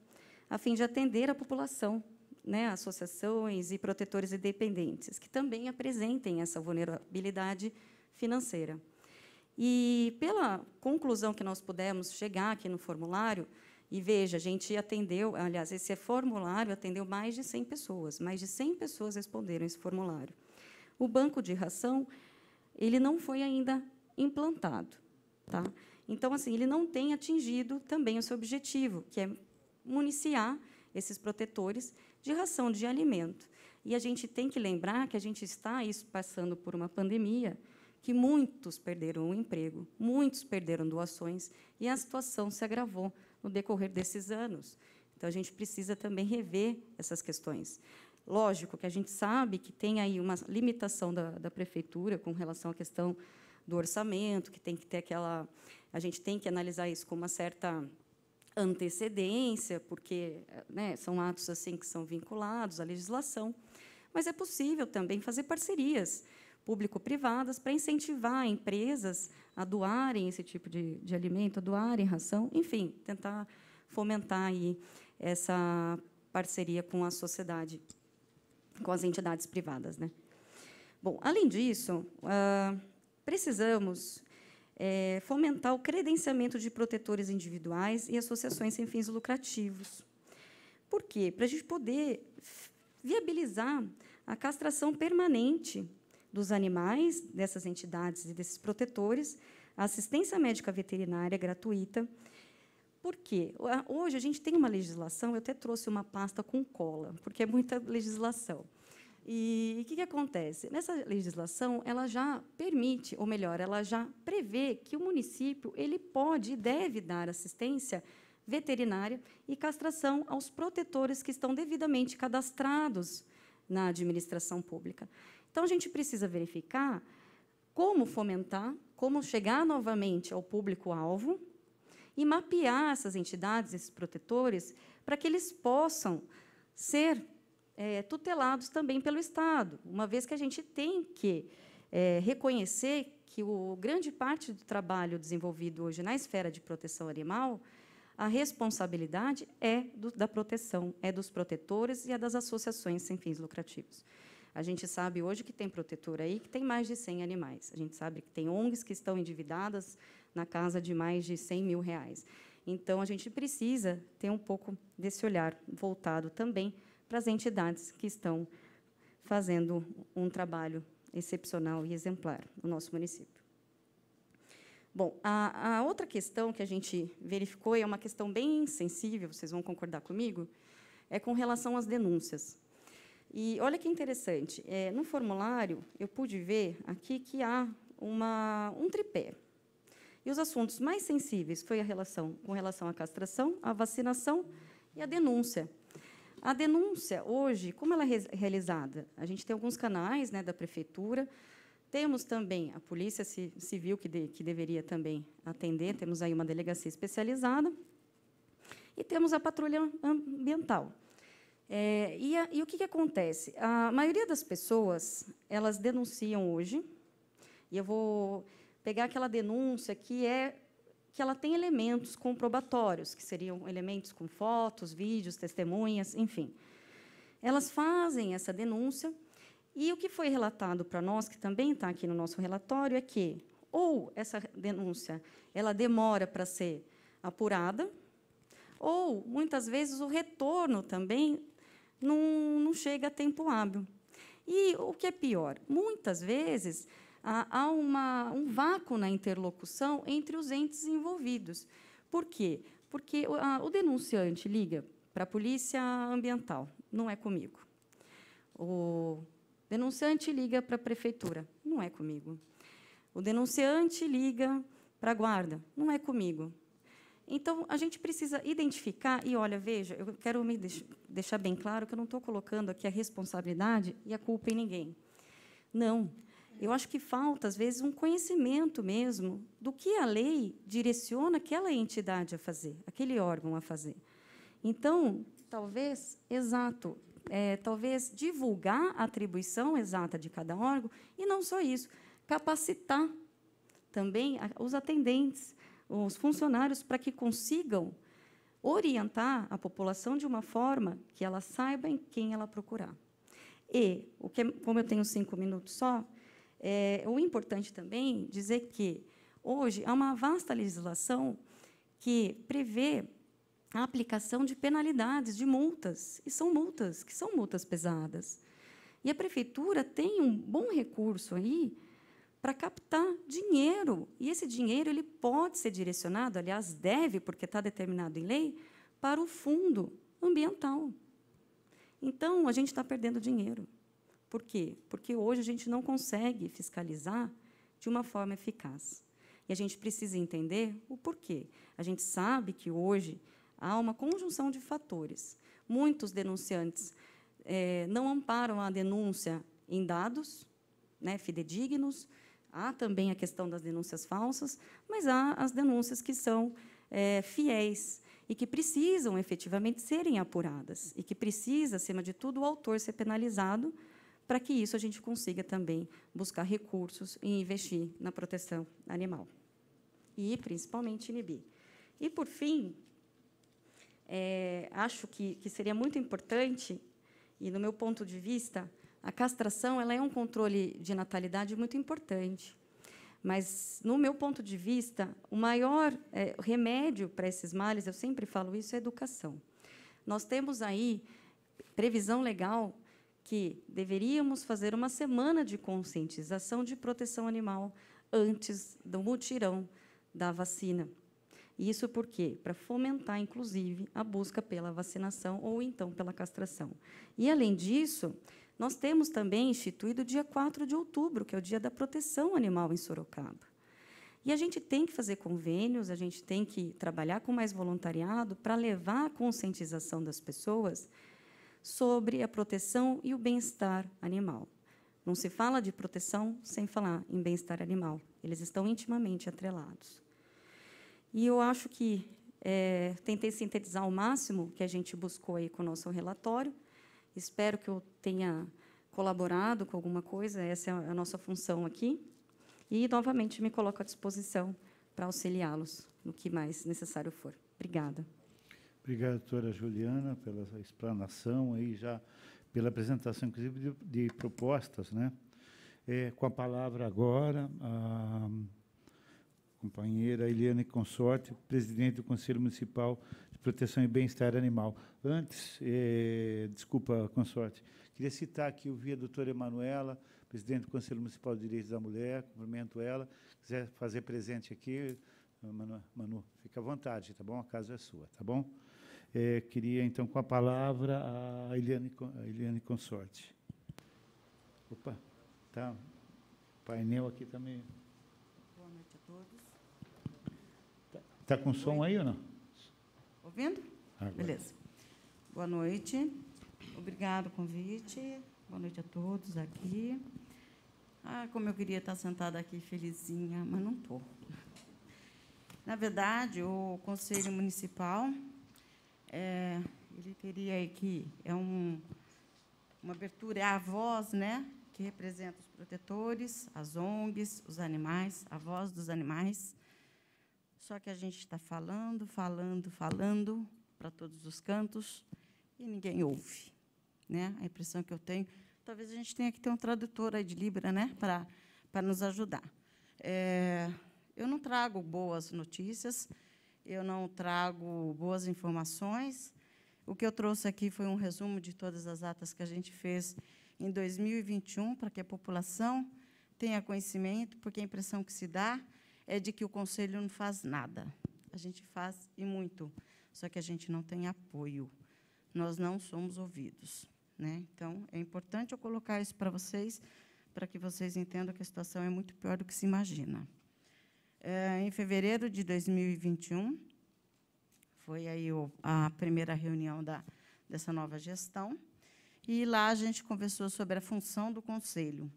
a fim de atender a população, né, associações e protetores independentes, que também apresentem essa vulnerabilidade financeira. E, pela conclusão que nós pudemos chegar aqui no formulário, e veja, a gente atendeu, aliás, esse formulário atendeu mais de 100 pessoas, mais de 100 pessoas responderam esse formulário. O banco de ração ele não foi ainda implantado, tá? Então, assim, ele não tem atingido também o seu objetivo, que é municiar esses protetores de ração de alimento. E a gente tem que lembrar que a gente está isso passando por uma pandemia que muitos perderam o emprego, muitos perderam doações e a situação se agravou no decorrer desses anos. Então a gente precisa também rever essas questões. Lógico que a gente sabe que tem aí uma limitação da, da prefeitura com relação à questão do orçamento, que tem que ter aquela. A gente tem que analisar isso com uma certa antecedência, porque né, são atos assim que são vinculados à legislação. Mas é possível também fazer parcerias público-privadas para incentivar empresas a doarem esse tipo de, de alimento, a doarem ração, enfim, tentar fomentar aí essa parceria com a sociedade com as entidades privadas. Né? Bom, além disso, uh, precisamos é, fomentar o credenciamento de protetores individuais e associações sem fins lucrativos. Por quê? Para a gente poder viabilizar a castração permanente dos animais, dessas entidades e desses protetores, a assistência médica veterinária gratuita, por quê? Hoje a gente tem uma legislação, eu até trouxe uma pasta com cola, porque é muita legislação. E o que, que, acontece? Nessa legislação, ela já permite, ou melhor, ela já prevê que o município ele pode e deve dar assistência veterinária e castração aos protetores que estão devidamente cadastrados na administração pública. Então, a gente precisa verificar como fomentar, como chegar novamente ao público-alvo, e mapear essas entidades, esses protetores, para que eles possam ser é, tutelados também pelo Estado, uma vez que a gente tem que é, reconhecer que o grande parte do trabalho desenvolvido hoje na esfera de proteção animal, a responsabilidade é do, da proteção, é dos protetores e é das associações sem fins lucrativos. A gente sabe hoje que tem protetor aí que tem mais de 100 animais. A gente sabe que tem ONGs que estão endividadas na casa de mais de 100 mil reais. Então, a gente precisa ter um pouco desse olhar voltado também para as entidades que estão fazendo um trabalho excepcional e exemplar no nosso município. Bom, a, a, outra questão que a gente verificou, e é uma questão bem sensível, vocês vão concordar comigo, é com relação às denúncias. E olha que interessante, é, no formulário eu pude ver aqui que há uma, um tripé. E os assuntos mais sensíveis foi a relação com relação à castração, à vacinação e à denúncia. A denúncia hoje, como ela é realizada? A gente tem alguns canais né, da prefeitura, temos também a polícia civil que, de, que deveria também atender, temos aí uma delegacia especializada e temos a patrulha ambiental. É, e, a, e, o que, que acontece? A maioria das pessoas elas denunciam hoje, e eu vou pegar aquela denúncia que é que ela tem elementos comprobatórios, que seriam elementos com fotos, vídeos, testemunhas, enfim. Elas fazem essa denúncia e o que foi relatado para nós, que também está aqui no nosso relatório, é que ou essa denúncia ela demora para ser apurada, ou muitas vezes o retorno também não, não chega a tempo hábil. E o que é pior, muitas vezes há uma, um vácuo na interlocução entre os entes envolvidos. Por quê? Porque o, a, o denunciante liga para a polícia ambiental, não é comigo. O denunciante liga para a prefeitura, não é comigo. O denunciante liga para a guarda, não é comigo. Então, a gente precisa identificar e, olha, veja, eu quero me deixar bem claro que eu não estou colocando aqui a responsabilidade e a culpa em ninguém. Não. Eu acho que falta, às vezes, um conhecimento mesmo do que a lei direciona aquela entidade a fazer, aquele órgão a fazer. Então, talvez, exato, é, talvez divulgar a atribuição exata de cada órgão, e não só isso, capacitar também os atendentes os funcionários para que consigam orientar a população de uma forma que ela saiba em quem ela procurar. E, o que, é, como eu tenho cinco minutos só, é, o importante também dizer que hoje há uma vasta legislação que prevê a aplicação de penalidades, de multas, e são multas, que são multas pesadas. E a prefeitura tem um bom recurso aí para captar dinheiro. E esse dinheiro ele pode ser direcionado, aliás, deve, porque está determinado em lei, para o fundo ambiental. Então, a gente está perdendo dinheiro. Por quê? Porque hoje a gente não consegue fiscalizar de uma forma eficaz. E a gente precisa entender o porquê. A gente sabe que hoje há uma conjunção de fatores. Muitos denunciantes é, não amparam a denúncia em dados né, fidedignos, Há também a questão das denúncias falsas, mas há as denúncias que são é, fiéis e que precisam efetivamente serem apuradas e que precisa, acima de tudo, o autor ser penalizado para que isso a gente consiga também buscar recursos e investir na proteção animal e principalmente inibir. E por fim, é, acho que, que seria muito importante e no meu ponto de vista a castração ela é um controle de natalidade muito importante. Mas, no meu ponto de vista, o maior é, remédio para esses males, eu sempre falo isso, é educação. Nós temos aí previsão legal que deveríamos fazer uma semana de conscientização de proteção animal antes do mutirão da vacina. Isso por quê? Para fomentar, inclusive, a busca pela vacinação ou então pela castração. E, além disso, nós temos também instituído o dia 4 de outubro, que é o dia da proteção animal em Sorocaba. E a gente tem que fazer convênios, a gente tem que trabalhar com mais voluntariado para levar a conscientização das pessoas sobre a proteção e o bem-estar animal. Não se fala de proteção sem falar em bem-estar animal. Eles estão intimamente atrelados. E eu acho que é, tentei sintetizar ao máximo que a gente buscou aí com o nosso relatório, Espero que eu tenha colaborado com alguma coisa, essa é a nossa função aqui. E, novamente, me coloco à disposição para auxiliá-los no que mais necessário for. Obrigada. Obrigado, doutora Juliana, pela explanação aí já pela apresentação, inclusive, de, de propostas. Né? É, com a palavra agora, a companheira Eliane Consorte, presidente do Conselho Municipal de Proteção e Bem-Estar Animal. Antes, eh, desculpa, Consorte, queria citar aqui, eu vi a doutora Emanuela, presidente do Conselho Municipal de Direitos da Mulher, cumprimento ela, quiser fazer presente aqui, Manu, Manu fica à vontade, tá bom? A casa é sua, tá bom? Eh, queria, então, com a palavra, a Eliane, a Eliane Consorte. Opa, tá, painel aqui também. Boa noite a todos. Está com som aí ou não? Ouvindo? Agora. Beleza. Boa noite. Obrigado o convite. Boa noite a todos aqui. Ah, como eu queria estar sentada aqui felizinha, mas não estou. Na verdade, o Conselho Municipal, é, ele queria que é um, uma abertura, é a voz, né, que representa os protetores, as ONGs, os animais, a voz dos animais, só que a gente está falando, falando, falando para todos os cantos e ninguém ouve. Né? A impressão que eu tenho. Talvez a gente tenha que ter um tradutor aí de Libra né? para, para nos ajudar. É, eu não trago boas notícias, eu não trago boas informações. O que eu trouxe aqui foi um resumo de todas as atas que a gente fez em 2021, para que a população tenha conhecimento, porque a impressão que se dá é de que o conselho não faz nada. A gente faz e muito, só que a gente não tem apoio. Nós não somos ouvidos. Né? Então, é importante eu colocar isso para vocês, para que vocês entendam que a situação é muito pior do que se imagina. É, em fevereiro de 2021, foi aí o, a primeira reunião da, dessa nova gestão, e lá a gente conversou sobre a função do conselho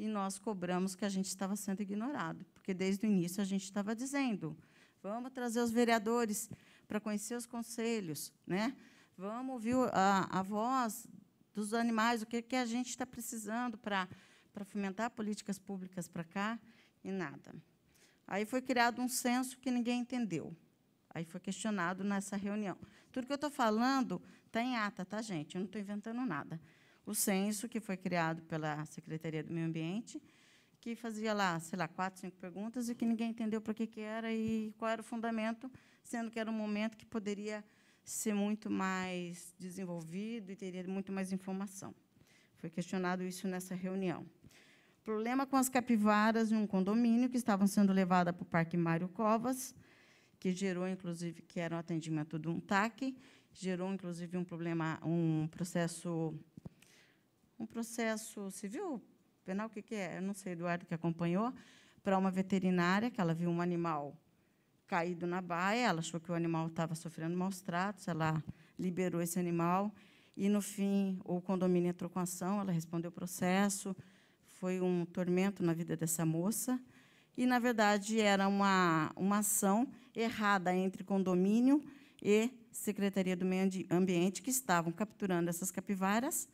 e nós cobramos que a gente estava sendo ignorado, porque desde o início a gente estava dizendo: vamos trazer os vereadores para conhecer os conselhos, né? vamos ouvir a, a voz dos animais, o que, que a gente está precisando para, para fomentar políticas públicas para cá, e nada. Aí foi criado um censo que ninguém entendeu. Aí foi questionado nessa reunião. Tudo que eu estou falando está em ata, tá, gente? Eu não estou inventando nada o censo que foi criado pela Secretaria do Meio Ambiente, que fazia lá, sei lá, quatro, cinco perguntas e que ninguém entendeu para que, que era e qual era o fundamento, sendo que era um momento que poderia ser muito mais desenvolvido e teria muito mais informação. Foi questionado isso nessa reunião. Problema com as capivaras em um condomínio que estavam sendo levadas para o Parque Mário Covas, que gerou, inclusive, que era um atendimento de um TAC, gerou, inclusive, um problema, um processo um processo civil, penal, o que, que é? Eu não sei, Eduardo, que acompanhou, para uma veterinária, que ela viu um animal caído na baia, ela achou que o animal estava sofrendo maus tratos, ela liberou esse animal, e, no fim, o condomínio entrou com ação, ela respondeu o processo, foi um tormento na vida dessa moça, e, na verdade, era uma, uma ação errada entre condomínio e Secretaria do Meio Ambiente, que estavam capturando essas capivaras,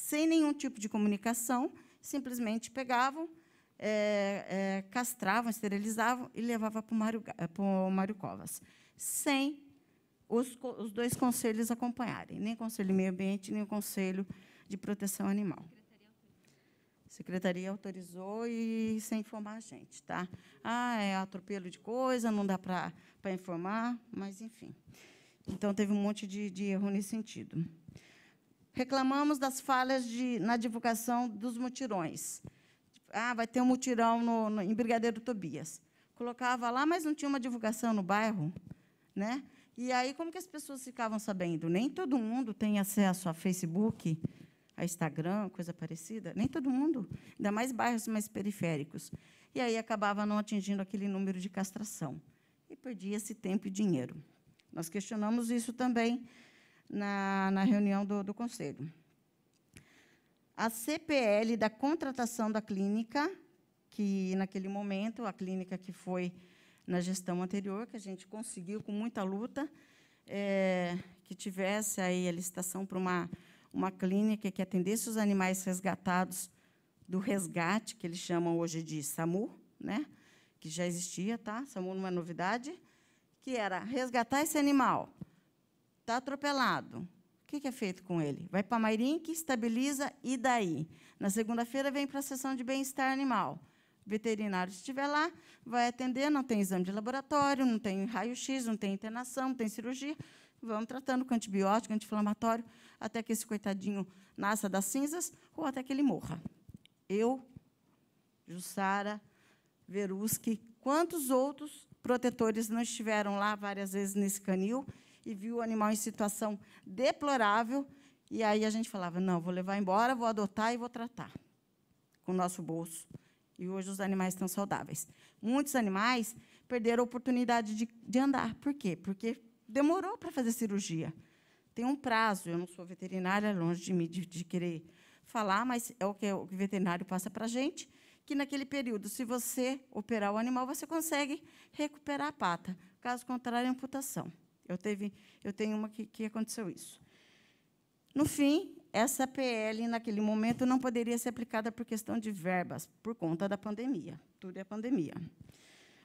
sem nenhum tipo de comunicação, simplesmente pegavam, é, é, castravam, esterilizavam e levavam para o Mário, Covas, sem os, os, dois conselhos acompanharem, nem o Conselho Meio Ambiente, nem o Conselho de Proteção Animal. A secretaria autorizou e sem informar a gente, tá? Ah, é atropelo de coisa, não dá para informar, mas enfim. Então teve um monte de, de erro nesse sentido. Reclamamos das falhas de, na divulgação dos mutirões. Ah, vai ter um mutirão no, no, em Brigadeiro Tobias. Colocava lá, mas não tinha uma divulgação no bairro. Né? E aí, como que as pessoas ficavam sabendo? Nem todo mundo tem acesso a Facebook, a Instagram, coisa parecida. Nem todo mundo, ainda mais bairros mais periféricos. E aí acabava não atingindo aquele número de castração. E perdia-se tempo e dinheiro. Nós questionamos isso também na, na reunião do, do Conselho. A CPL da contratação da clínica, que naquele momento, a clínica que foi na gestão anterior, que a gente conseguiu com muita luta, é, que tivesse aí a licitação para uma, uma clínica que atendesse os animais resgatados do resgate, que eles chamam hoje de SAMU, né? que já existia, tá? SAMU não é novidade, que era resgatar esse animal, está atropelado. O que, é feito com ele? Vai para Mairinque, estabiliza e daí? Na segunda-feira vem para a sessão de bem-estar animal. O veterinário estiver lá, vai atender, não tem exame de laboratório, não tem raio-x, não tem internação, não tem cirurgia. Vamos tratando com antibiótico, anti-inflamatório, até que esse coitadinho nasça das cinzas ou até que ele morra. Eu, Jussara, Veruski, quantos outros protetores não estiveram lá várias vezes nesse canil e viu o animal em situação deplorável. E aí a gente falava: não, vou levar embora, vou adotar e vou tratar com o nosso bolso. E hoje os animais estão saudáveis. Muitos animais perderam a oportunidade de, de andar. Por quê? Porque demorou para fazer cirurgia. Tem um prazo. Eu não sou veterinária, é longe de mim de, de querer falar, mas é o que é o veterinário passa para a gente que naquele período, se você operar o animal, você consegue recuperar a pata. Caso contrário, é amputação. Eu, teve, eu tenho uma que, que aconteceu isso. No fim, essa PL, naquele momento, não poderia ser aplicada por questão de verbas, por conta da pandemia. Tudo é pandemia.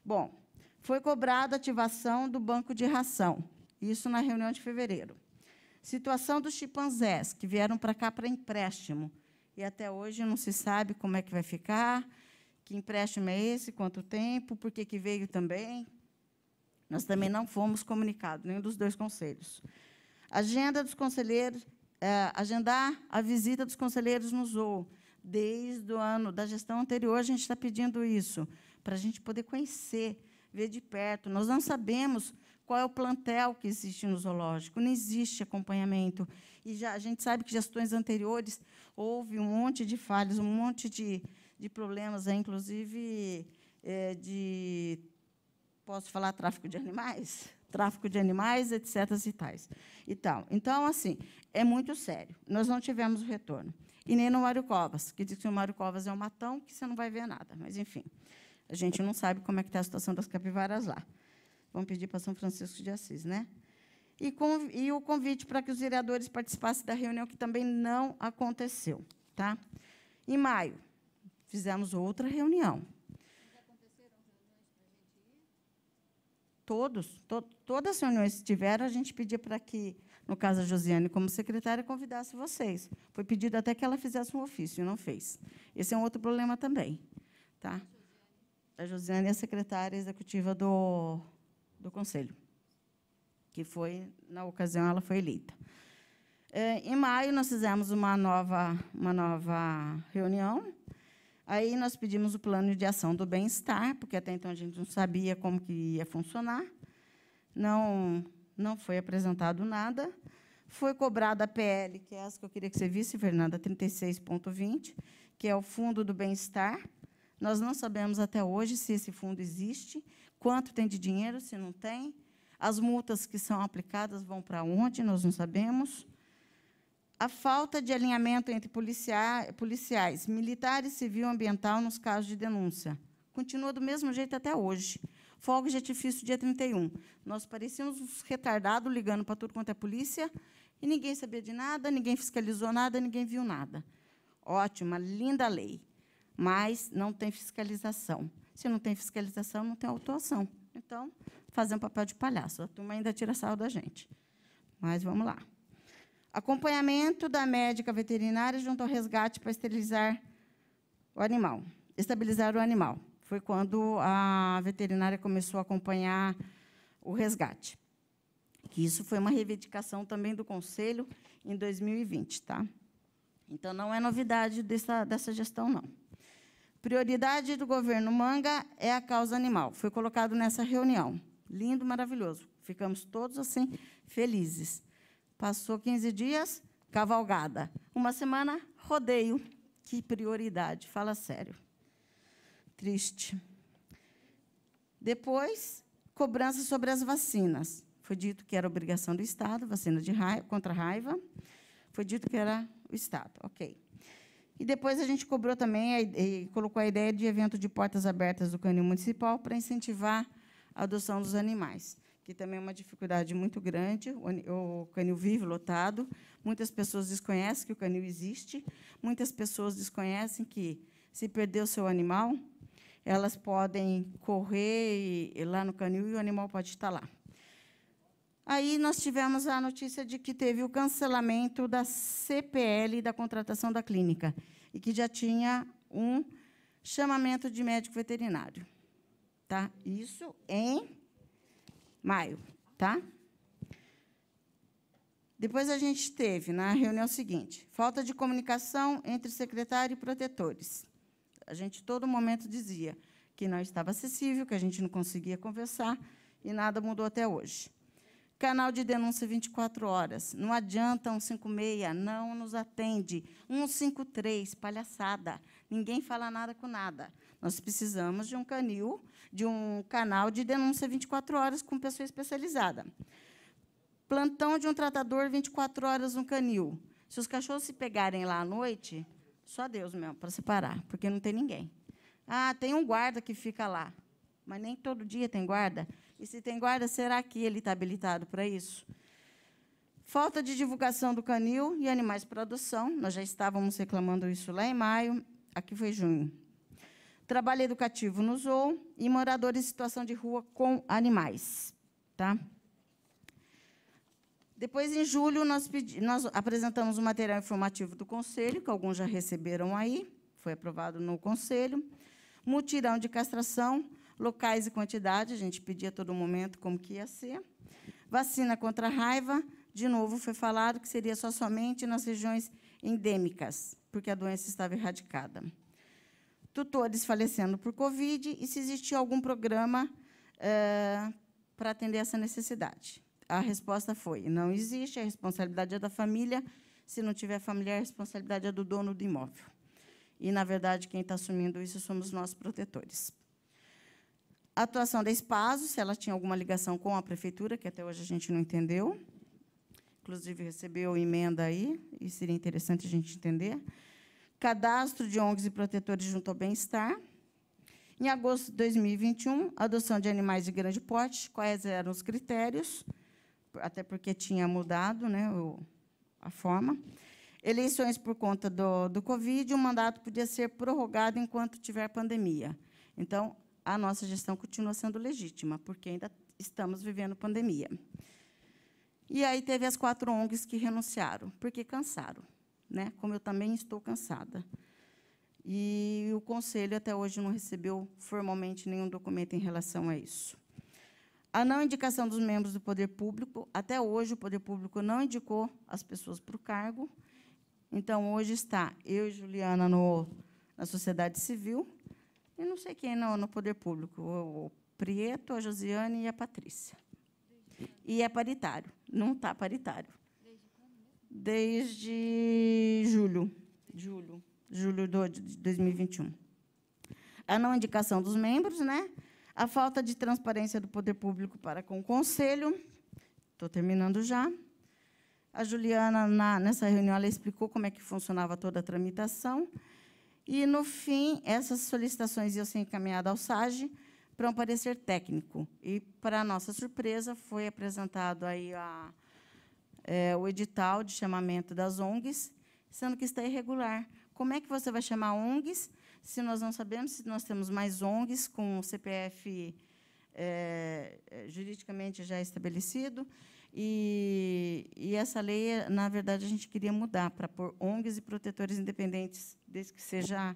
Bom, foi cobrada a ativação do banco de ração, isso na reunião de fevereiro. Situação dos chimpanzés, que vieram para cá para empréstimo, e até hoje não se sabe como é que vai ficar, que empréstimo é esse, quanto tempo, por que, que veio também, nós também não fomos comunicados, nenhum dos dois conselhos. Agenda dos conselheiros, é, agendar a visita dos conselheiros no ZOO. Desde o ano da gestão anterior, a gente está pedindo isso, para a gente poder conhecer, ver de perto. Nós não sabemos qual é o plantel que existe no zoológico, não existe acompanhamento. E já, a gente sabe que gestões anteriores houve um monte de falhas, um monte de, de problemas, é, inclusive é, de Posso falar tráfico de animais? Tráfico de animais, etc. e tais. Então, então, assim, é muito sério. Nós não tivemos o retorno. E nem no Mário Covas, que diz que o Mário Covas é um matão, que você não vai ver nada. Mas, enfim, a gente não sabe como é que está a situação das capivaras lá. Vamos pedir para São Francisco de Assis, né? E, com, e o convite para que os vereadores participassem da reunião, que também não aconteceu. Tá? Em maio, fizemos outra reunião, todos, to, todas as reuniões que tiveram, a gente pedia para que, no caso a Josiane como secretária, convidasse vocês. Foi pedido até que ela fizesse um ofício, e não fez. Esse é um outro problema também. Tá? A Josiane é a secretária executiva do, do Conselho, que foi, na ocasião, ela foi eleita. É, em maio, nós fizemos uma nova, uma nova reunião, Aí nós pedimos o plano de ação do bem-estar, porque até então a gente não sabia como que ia funcionar. Não, não foi apresentado nada. Foi cobrada a PL, que é essa que eu queria que você visse, Fernanda, 36.20, que é o Fundo do Bem-Estar. Nós não sabemos até hoje se esse fundo existe, quanto tem de dinheiro, se não tem. As multas que são aplicadas vão para onde, nós não sabemos a falta de alinhamento entre policiais, policiais, civil e civil ambiental nos casos de denúncia. Continua do mesmo jeito até hoje. Fogo de artifício dia 31. Nós parecíamos retardados ligando para tudo quanto é polícia, e ninguém sabia de nada, ninguém fiscalizou nada, ninguém viu nada. Ótima, linda lei, mas não tem fiscalização. Se não tem fiscalização, não tem autuação. Então, fazer um papel de palhaço. A turma ainda tira sal da gente. Mas vamos lá. Acompanhamento da médica veterinária junto ao resgate para esterilizar o animal, estabilizar o animal. Foi quando a veterinária começou a acompanhar o resgate. Que isso foi uma reivindicação também do Conselho em 2020, tá? Então não é novidade dessa, dessa gestão não. Prioridade do governo Manga é a causa animal. Foi colocado nessa reunião. Lindo, maravilhoso. Ficamos todos assim felizes. Passou 15 dias, cavalgada. Uma semana, rodeio. Que prioridade, fala sério. Triste. Depois, cobrança sobre as vacinas. Foi dito que era obrigação do Estado, vacina de raiva, contra raiva. Foi dito que era o Estado, ok. E depois a gente cobrou também e colocou a ideia de evento de portas abertas do canil municipal para incentivar a adoção dos animais que também é uma dificuldade muito grande, o canil vive lotado. Muitas pessoas desconhecem que o canil existe, muitas pessoas desconhecem que, se perder o seu animal, elas podem correr lá no canil e o animal pode estar lá. Aí nós tivemos a notícia de que teve o cancelamento da CPL da contratação da clínica e que já tinha um chamamento de médico veterinário. Tá? Isso em maio, tá? Depois a gente teve na né, reunião seguinte, falta de comunicação entre secretário e protetores. A gente todo momento dizia que não estava acessível, que a gente não conseguia conversar e nada mudou até hoje. Canal de denúncia 24 horas. Não adianta 156, não nos atende. 153, palhaçada. Ninguém fala nada com nada. Nós precisamos de um canil, de um canal de denúncia 24 horas com pessoa especializada. Plantão de um tratador 24 horas no canil. Se os cachorros se pegarem lá à noite, só Deus mesmo para separar, porque não tem ninguém. Ah, tem um guarda que fica lá, mas nem todo dia tem guarda. E se tem guarda, será que ele está habilitado para isso? Falta de divulgação do canil e animais para adoção. Nós já estávamos reclamando isso lá em maio, aqui foi junho trabalho educativo no zoo e moradores em situação de rua com animais. Tá? Depois, em julho, nós, pedi, nós apresentamos o material informativo do Conselho, que alguns já receberam aí, foi aprovado no Conselho. Mutirão de castração, locais e quantidade, a gente pedia a todo momento como que ia ser. Vacina contra a raiva, de novo, foi falado que seria só somente nas regiões endêmicas, porque a doença estava erradicada tutores falecendo por Covid e se existia algum programa eh, para atender essa necessidade. A resposta foi: não existe, a responsabilidade é da família. Se não tiver familiar, a responsabilidade é do dono do imóvel. E, na verdade, quem está assumindo isso somos nós, protetores. A atuação da Espaso, se ela tinha alguma ligação com a prefeitura, que até hoje a gente não entendeu. Inclusive, recebeu emenda aí, e seria interessante a gente entender cadastro de ONGs e protetores junto ao bem-estar. Em agosto de 2021, adoção de animais de grande porte, quais eram os critérios, até porque tinha mudado né, a forma. Eleições por conta do, do Covid, o mandato podia ser prorrogado enquanto tiver pandemia. Então, a nossa gestão continua sendo legítima, porque ainda estamos vivendo pandemia. E aí teve as quatro ONGs que renunciaram, porque cansaram né? Como eu também estou cansada. E o conselho até hoje não recebeu formalmente nenhum documento em relação a isso. A não indicação dos membros do poder público, até hoje o poder público não indicou as pessoas para o cargo. Então hoje está eu e Juliana no na sociedade civil e não sei quem no, no poder público, o, o Prieto, a Josiane e a Patrícia. E é paritário, não está paritário desde julho, julho, julho de 2021. A é não indicação dos membros, né? A falta de transparência do poder público para com o conselho. Estou terminando já. A Juliana, na, nessa reunião, ela explicou como é que funcionava toda a tramitação. E, no fim, essas solicitações iam ser encaminhadas ao SAGE para um parecer técnico. E, para nossa surpresa, foi apresentado aí a, é, o edital de chamamento das ONGs, sendo que está irregular. Como é que você vai chamar ONGs se nós não sabemos se nós temos mais ONGs com CPF é, é, juridicamente já estabelecido? E, e, essa lei, na verdade, a gente queria mudar para pôr ONGs e protetores independentes, desde que seja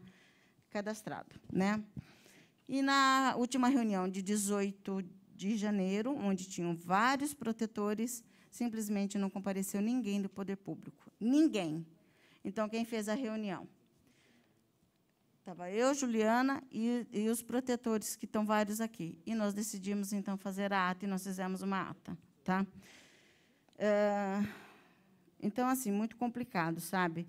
cadastrado. Né? E na última reunião de 18 de janeiro, onde tinham vários protetores, simplesmente não compareceu ninguém do poder público. Ninguém. Então, quem fez a reunião? Estava eu, Juliana e, e os protetores, que estão vários aqui. E nós decidimos, então, fazer a ata, e nós fizemos uma ata. Tá? É, então, assim, muito complicado, sabe?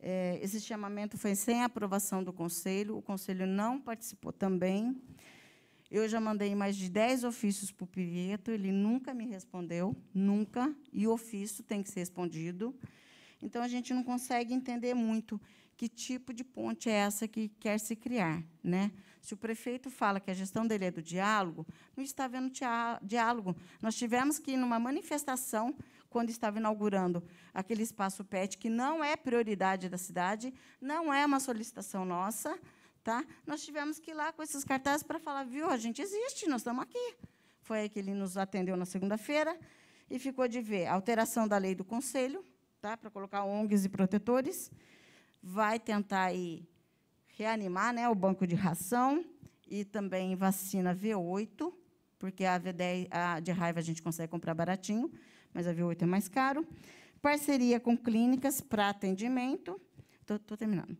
É, esse chamamento foi sem aprovação do Conselho, o Conselho não participou também. Eu já mandei mais de 10 ofícios para o Prieto, ele nunca me respondeu, nunca, e ofício tem que ser respondido. Então, a gente não consegue entender muito que tipo de ponte é essa que quer se criar. Né? Se o prefeito fala que a gestão dele é do diálogo, não está havendo diálogo. Nós tivemos que ir numa manifestação quando estava inaugurando aquele espaço PET, que não é prioridade da cidade, não é uma solicitação nossa, Tá? Nós tivemos que ir lá com esses cartazes para falar, viu, a gente existe, nós estamos aqui. Foi aí que ele nos atendeu na segunda-feira e ficou de ver alteração da lei do conselho, tá? Para colocar ONGs e protetores, vai tentar aí reanimar, né, o banco de ração e também vacina V8, porque a V10 a de raiva a gente consegue comprar baratinho, mas a V8 é mais caro. Parceria com clínicas para atendimento. Estou terminando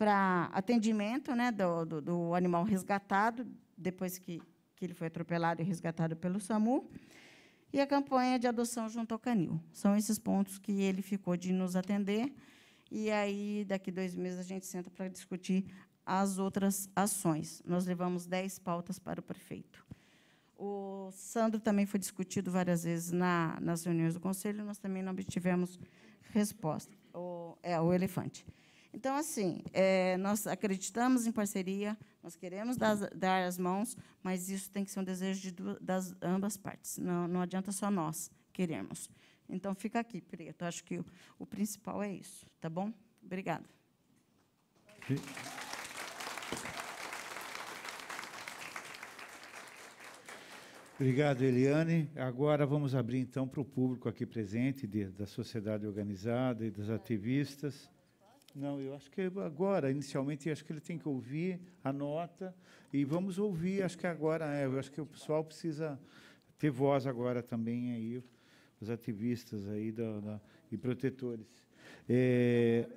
para atendimento né, do, do, do, animal resgatado, depois que, que ele foi atropelado e resgatado pelo SAMU, e a campanha de adoção junto ao canil. São esses pontos que ele ficou de nos atender, e aí, daqui dois meses, a gente senta para discutir as outras ações. Nós levamos dez pautas para o prefeito. O Sandro também foi discutido várias vezes na, nas reuniões do Conselho, nós também não obtivemos resposta. O, é, o elefante. Então, assim, é, nós acreditamos em parceria, nós queremos dar, dar, as mãos, mas isso tem que ser um desejo de duas, das ambas partes. Não, não adianta só nós queremos. Então, fica aqui, Preto. Acho que o, o principal é isso, tá bom? Obrigada. Obrigado, Eliane. Agora vamos abrir, então, para o público aqui presente, de, da sociedade organizada e dos ativistas. Não, eu acho que é agora, inicialmente, acho que ele tem que ouvir a nota e vamos ouvir, acho que agora é, eu acho que o pessoal precisa ter voz agora também aí, os ativistas aí da, da e protetores. É,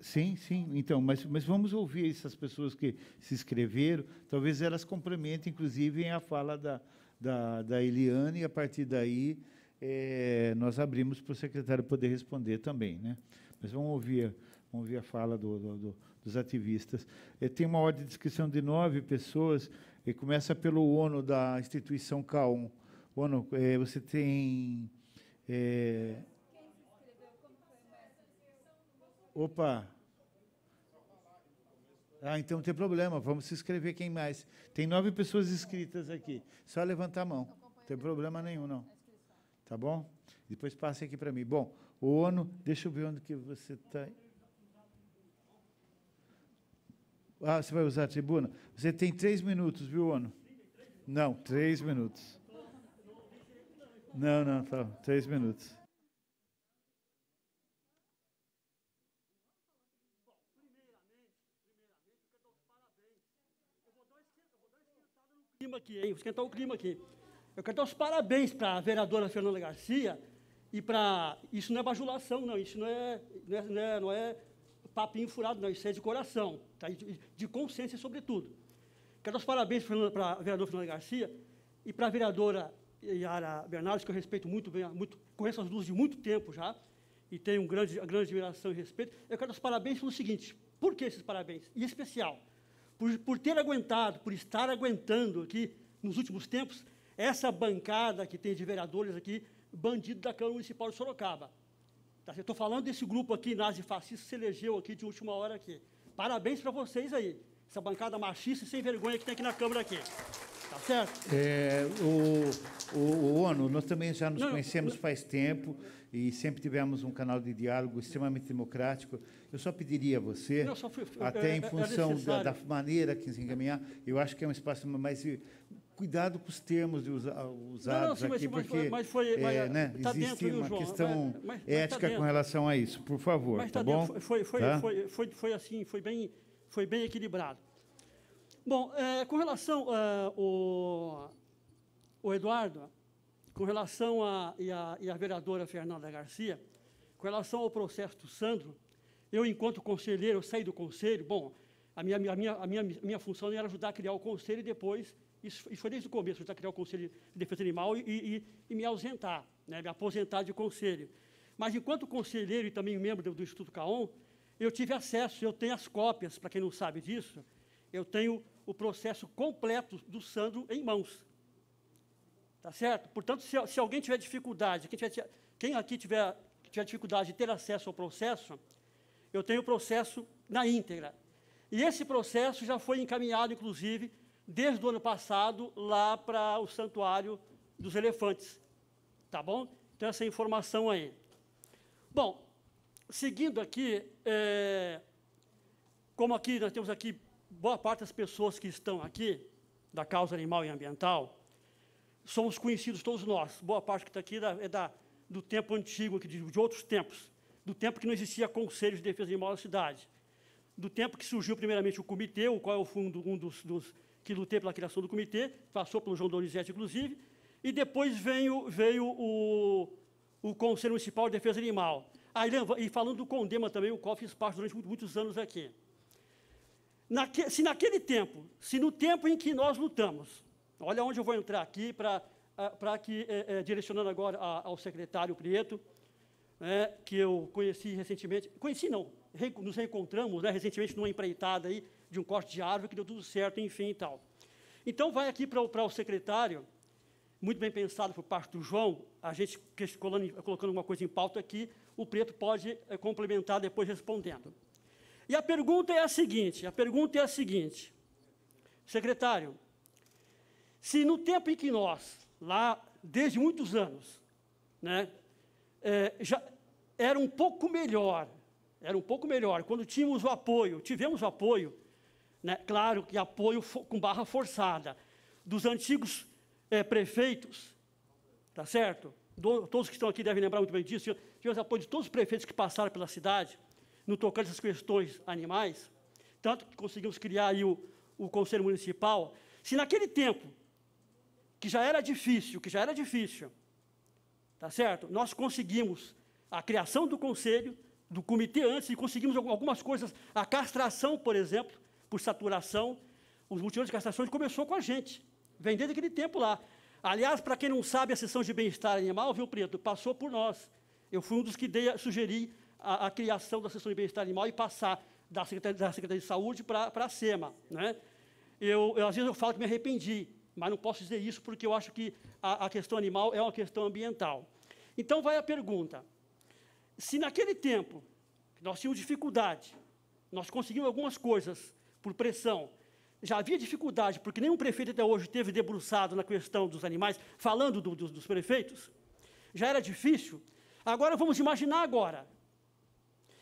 sim, sim, então, mas, mas vamos ouvir essas pessoas que se inscreveram, talvez elas complementem, inclusive, a fala da, da, da Eliane, e a partir daí é, nós abrimos para o secretário poder responder também, né? Mas vamos ouvir vamos ver a fala do, do, do, dos ativistas. É, tem uma ordem de inscrição de nove pessoas, e começa pelo ONU da instituição K1. ONU, é, você tem. É... Opa! Ah, então tem problema, vamos se inscrever quem mais. Tem nove pessoas inscritas aqui. Só levantar a mão. Não tem problema nenhum, não. Tá bom? Depois passe aqui para mim. Bom, o ONU, deixa eu ver onde que você está. Ah, você vai usar a tribuna? Você tem três minutos, viu, Ono? Não, três minutos. Não, não, tá. Três minutos. clima aqui, hein? Vou esquentar o clima aqui. Eu quero dar os parabéns para a vereadora Fernanda Garcia e para. Isso não é bajulação, não. Isso não é, não é, não é, é papinho furado, não, isso é de coração, tá? de, de consciência, sobretudo. Quero dar os parabéns para o vereador Fernando Garcia e para a vereadora Yara Bernardes, que eu respeito muito bem, muito, conheço as duas de muito tempo já, e tenho um grande, uma grande admiração e respeito. Eu quero dar os parabéns pelo seguinte: por que esses parabéns? Em especial, por, por ter aguentado, por estar aguentando aqui, nos últimos tempos, essa bancada que tem de vereadores aqui, bandido da Câmara Municipal de Sorocaba. Tá? Eu estou falando desse grupo aqui, nazifascista, que se elegeu aqui de última hora aqui. Parabéns para vocês aí. Essa bancada machista e sem vergonha que tem aqui na Câmara aqui. Tá certo? É, o, o, o ONU, nós também já nos não, conhecemos não, faz tempo e sempre tivemos um canal de diálogo extremamente democrático. Eu só pediria a você, não, só fui, até é, em é função é da, da, maneira que se encaminhar, eu acho que é um espaço mais cuidado com os termos usa, usados não, não, sim, aqui, mas, porque mas foi, é, mas, é, né, tá existe dentro, uma João, questão tá ética tá com relação a isso. Por favor, tá, tá bom? Foi, foi, tá? foi, foi, foi assim, foi bem, foi bem equilibrado. Bom, é, com relação ao, é, o Eduardo, com relação à a, e a, vereadora Fernanda Garcia, com relação ao processo do Sandro, eu, enquanto conselheiro, eu saí do conselho, bom, a minha, a minha, a minha, a minha função era ajudar a criar o conselho e depois isso, isso foi desde o começo, de criar o Conselho de Defesa Animal e, e, e me ausentar, né, me aposentar de conselho. Mas, enquanto conselheiro e também membro do, do Instituto CAON, eu tive acesso, eu tenho as cópias, para quem não sabe disso, eu tenho o processo completo do Sandro em mãos. Tá certo? Portanto, se, se alguém tiver dificuldade, quem, tiver, quem aqui tiver, tiver dificuldade de ter acesso ao processo, eu tenho o processo na íntegra. E esse processo já foi encaminhado, inclusive, desde o ano passado lá para o Santuário dos Elefantes. Tá bom? Então, essa informação aí. Bom, seguindo aqui, é, como aqui nós temos aqui boa parte das pessoas que estão aqui, da causa animal e ambiental, somos conhecidos todos nós. Boa parte que está aqui é da, do tempo antigo, de, de outros tempos, do tempo que não existia Conselho de Defesa Animal na cidade, do tempo que surgiu primeiramente o comitê, o qual é o fundo, um dos, dos que lutei pela criação do comitê, passou pelo João Donizete, inclusive, e depois veio, veio o, o Conselho Municipal de Defesa Animal. e falando do Condema também, o qual fiz parte durante muitos anos aqui. Naque, se naquele tempo, se no tempo em que nós lutamos, olha onde eu vou entrar aqui, para que, é, é, direcionando agora a, ao secretário Prieto, é, que eu conheci recentemente, conheci não, nos reencontramos né, recentemente numa empreitada aí, de um corte de árvore que deu tudo certo, enfim e tal. Então, vai aqui para o secretário, muito bem pensado por parte do João, a gente colocando, colocando alguma coisa em pauta aqui, o preto pode é, complementar depois respondendo. E a pergunta é a seguinte: a pergunta é a seguinte, secretário, se no tempo em que nós, lá desde muitos anos, né, é, já era um pouco melhor, era um pouco melhor, quando tínhamos o apoio, tivemos o apoio né, claro que apoio com barra forçada, dos antigos é, prefeitos, tá certo? Do, todos que estão aqui devem lembrar muito bem disso, tivemos apoio de todos os prefeitos que passaram pela cidade, no tocante a essas questões animais, tanto que conseguimos criar aí o, o Conselho Municipal. Se naquele tempo, que já era difícil, que já era difícil, tá certo? Nós conseguimos a criação do conselho, do comitê antes, e conseguimos algumas coisas, a castração, por exemplo, por saturação, os multidões de castrações começou com a gente. Vem desde aquele tempo lá. Aliás, para quem não sabe, a sessão de bem-estar animal, viu, Preto, passou por nós. Eu fui um dos que dei, sugeri a, a criação da sessão de bem-estar animal e passar da Secretaria, da Secretaria de Saúde para a SEMA. Né? Eu, eu, às vezes eu falo que me arrependi, mas não posso dizer isso porque eu acho que a, a questão animal é uma questão ambiental. Então, vai a pergunta. Se naquele tempo nós tínhamos dificuldade, nós conseguimos algumas coisas por pressão. Já havia dificuldade, porque nenhum prefeito até hoje teve debruçado na questão dos animais, falando do, dos prefeitos. Já era difícil. Agora vamos imaginar agora.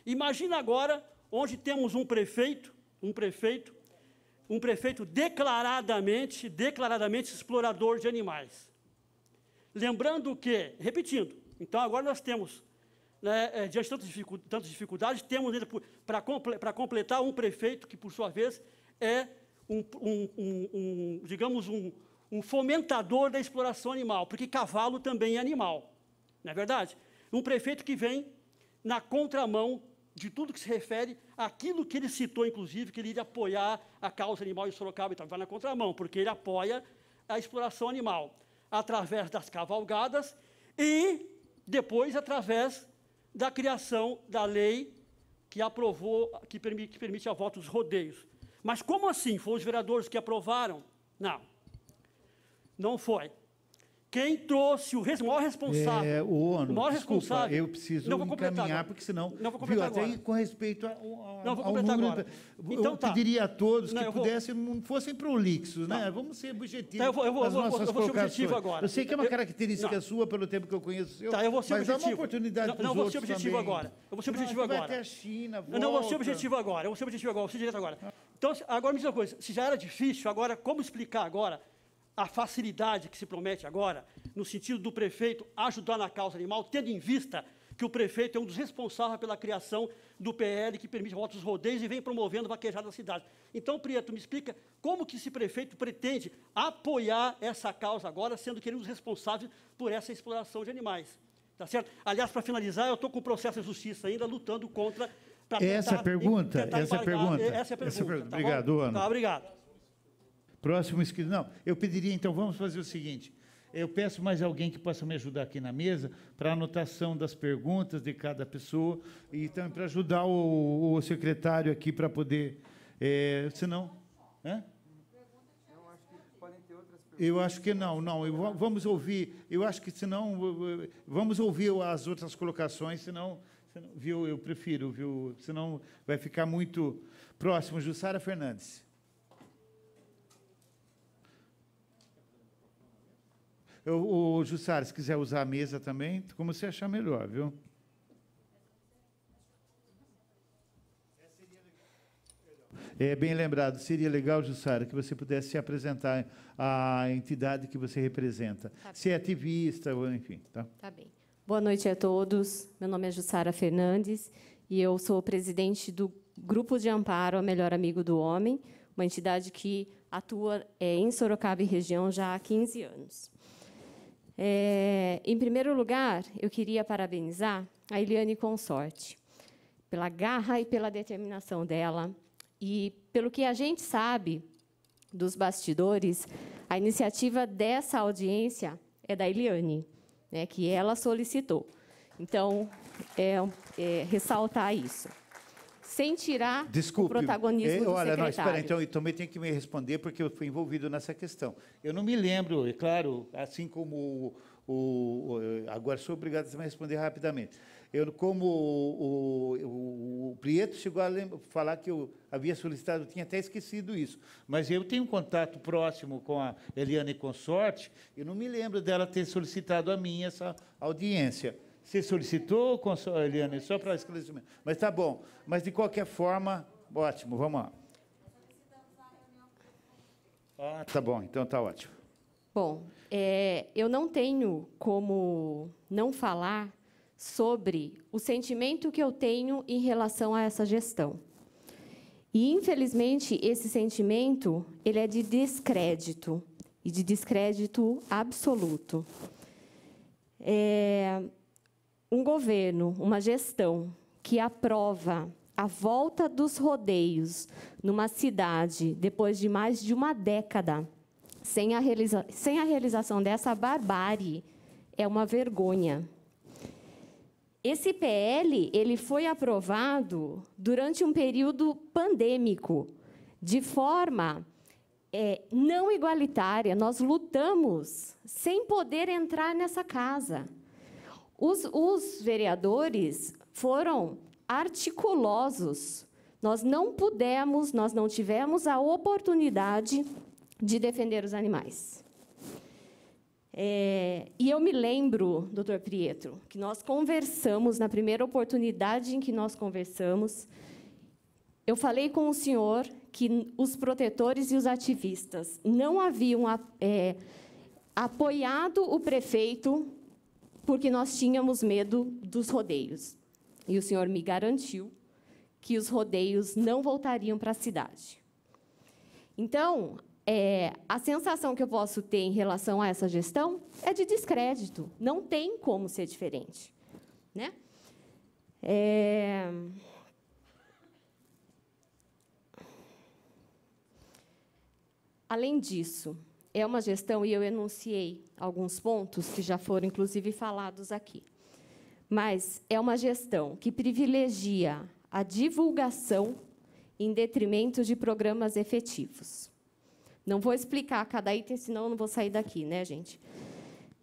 Imagina agora onde temos um prefeito, um prefeito, um prefeito declaradamente, declaradamente explorador de animais. Lembrando que, repetindo, então agora nós temos né, é, diante de tantas, dificu tantas dificuldades, temos ainda para comple completar um prefeito que, por sua vez, é um, um, um, um digamos, um, fomentador da exploração animal, porque cavalo também é animal, não é verdade? Um prefeito que vem na contramão de tudo que se refere àquilo que ele citou, inclusive, que ele iria apoiar a causa animal em Sorocaba e tal, vai na contramão, porque ele apoia a exploração animal através das cavalgadas e depois através da criação da lei que aprovou, que permite, que permite a votos dos rodeios. Mas como assim? Foram os vereadores que aprovaram? Não. Não foi. Quem trouxe o, maior responsável? É, o ONU. O maior desculpa, responsável. Eu preciso não vou encaminhar, porque senão. Não vou completar viu, agora. Até com respeito a, a, não vou completar ao número. Agora. Então, eu tá. pediria a todos não, que pudessem, vou... não fossem prolixos, tá. né? Vamos ser objetivos. Tá, eu vou, eu vou, eu vou, ser objetivo agora. Eu sei que é uma característica eu... sua, pelo tempo que eu conheço o seu. Tá, eu vou ser mas objetivo. Mas é uma oportunidade Não, não vou ser objetivo também. agora. Eu vou ser ah, objetivo agora. Vai até a China, volta. Não, eu vou ser objetivo agora. Eu vou ser objetivo agora. Eu vou ser direto agora. Então, agora me diz uma coisa. Se já era difícil, agora, como explicar agora? a facilidade que se promete agora, no sentido do prefeito ajudar na causa animal, tendo em vista que o prefeito é um dos responsáveis pela criação do PL, que permite altos rodeios e vem promovendo vaquejada na cidade. Então, Prieto, me explica como que esse prefeito pretende apoiar essa causa agora, sendo que ele é um dos responsáveis por essa exploração de animais. Tá certo? Aliás, para finalizar, eu estou com o processo de justiça ainda, lutando contra... Essa, tentar, é pergunta, essa, é embargar, pergunta, essa, pergunta, é essa pergunta. pergunta. Tá obrigado, Ana. Tá, obrigado. Próximo inscrito. Não, eu pediria, então, vamos fazer o seguinte. Eu peço mais alguém que possa me ajudar aqui na mesa para anotação das perguntas de cada pessoa e também então, para ajudar o, o, secretário aqui para poder. É, senão. Eu acho que não, não. Eu, vamos ouvir. Eu acho que senão vamos ouvir as outras colocações, senão, senão viu? Eu prefiro, viu? Senão vai ficar muito próximo. Jussara Fernandes. o Jussara, se quiser usar a mesa também, como você achar melhor, viu? É bem lembrado. Seria legal, Jussara, que você pudesse se apresentar à entidade que você representa. Tá se é ativista, enfim. Tá? tá bem. Boa noite a todos. Meu nome é Jussara Fernandes e eu sou presidente do Grupo de Amparo a Melhor Amigo do Homem, uma entidade que atua é, em Sorocaba e região já há 15 anos. É, em primeiro lugar, eu queria parabenizar a Eliane Consorte pela garra e pela determinação dela. E, pelo que a gente sabe dos bastidores, a iniciativa dessa audiência é da Eliane, né, que ela solicitou. Então, é, é ressaltar isso sem tirar Desculpe, o protagonismo eu, eh, do olha, secretário. Olha, então, eu também tenho que me responder, porque eu fui envolvido nessa questão. Eu não me lembro, é claro, assim como o, o agora sou obrigado a responder rapidamente. Eu, como o, o, o Prieto chegou a lembra, falar que eu havia solicitado, eu tinha até esquecido isso, mas eu tenho um contato próximo com a Eliane Consorte, eu não me lembro dela ter solicitado a mim essa audiência. Você solicitou, Eliane, só para esclarecimento. Mas tá bom. Mas de qualquer forma, ótimo, vamos lá. Ah, tá bom, então tá ótimo. Bom, é, eu não tenho como não falar sobre o sentimento que eu tenho em relação a essa gestão. E, infelizmente, esse sentimento ele é de descrédito, e de descrédito absoluto. É, um governo, uma gestão que aprova a volta dos rodeios numa cidade depois de mais de uma década sem a, realiza sem a realização dessa barbárie é uma vergonha. Esse PL ele foi aprovado durante um período pandêmico, de forma é, não igualitária. Nós lutamos sem poder entrar nessa casa. Os, os vereadores foram articulosos. Nós não pudemos, nós não tivemos a oportunidade de defender os animais. É, e eu me lembro, doutor Prieto que nós conversamos, na primeira oportunidade em que nós conversamos, eu falei com o senhor que os protetores e os ativistas não haviam é, apoiado o prefeito porque nós tínhamos medo dos rodeios. E o senhor me garantiu que os rodeios não voltariam para a cidade. Então, é, a sensação que eu posso ter em relação a essa gestão é de descrédito. Não tem como ser diferente. Né? É... Além disso, é uma gestão, e eu enunciei alguns pontos que já foram, inclusive, falados aqui. Mas é uma gestão que privilegia a divulgação em detrimento de programas efetivos. Não vou explicar cada item, senão eu não vou sair daqui, né, gente?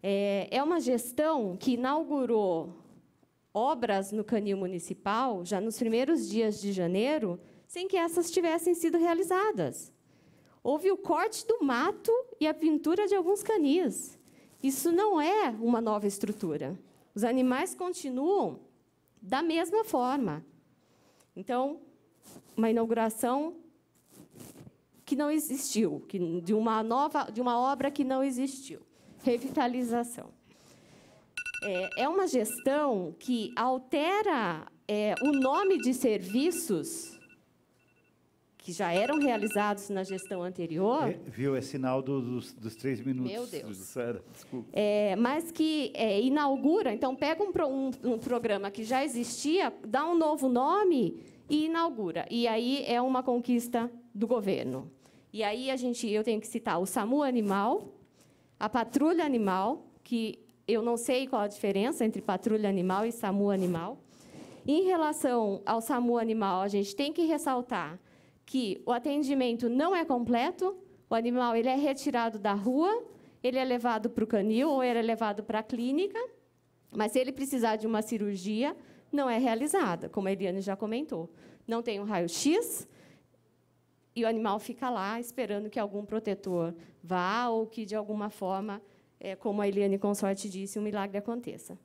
É, é uma gestão que inaugurou obras no canil municipal já nos primeiros dias de janeiro, sem que essas tivessem sido realizadas. Houve o corte do mato e a pintura de alguns canis. Isso não é uma nova estrutura. Os animais continuam da mesma forma. Então, uma inauguração que não existiu, que, de uma nova, de uma obra que não existiu, revitalização. É, é uma gestão que altera é, o nome de serviços que já eram realizados na gestão anterior. É, viu, é sinal do, dos, dos, três minutos. Meu Deus. desculpa. É, mas que é, inaugura, então pega um, um, um, programa que já existia, dá um novo nome e inaugura. E aí é uma conquista do governo. E aí a gente, eu tenho que citar o SAMU Animal, a Patrulha Animal, que eu não sei qual a diferença entre Patrulha Animal e SAMU Animal. Em relação ao SAMU Animal, a gente tem que ressaltar que o atendimento não é completo, o animal ele é retirado da rua, ele é levado para o canil ou ele é levado para a clínica, mas se ele precisar de uma cirurgia, não é realizada, como a Eliane já comentou. Não tem um raio-x e o animal fica lá esperando que algum protetor vá ou que, de alguma forma, é, como a Eliane Consorte disse, um milagre aconteça.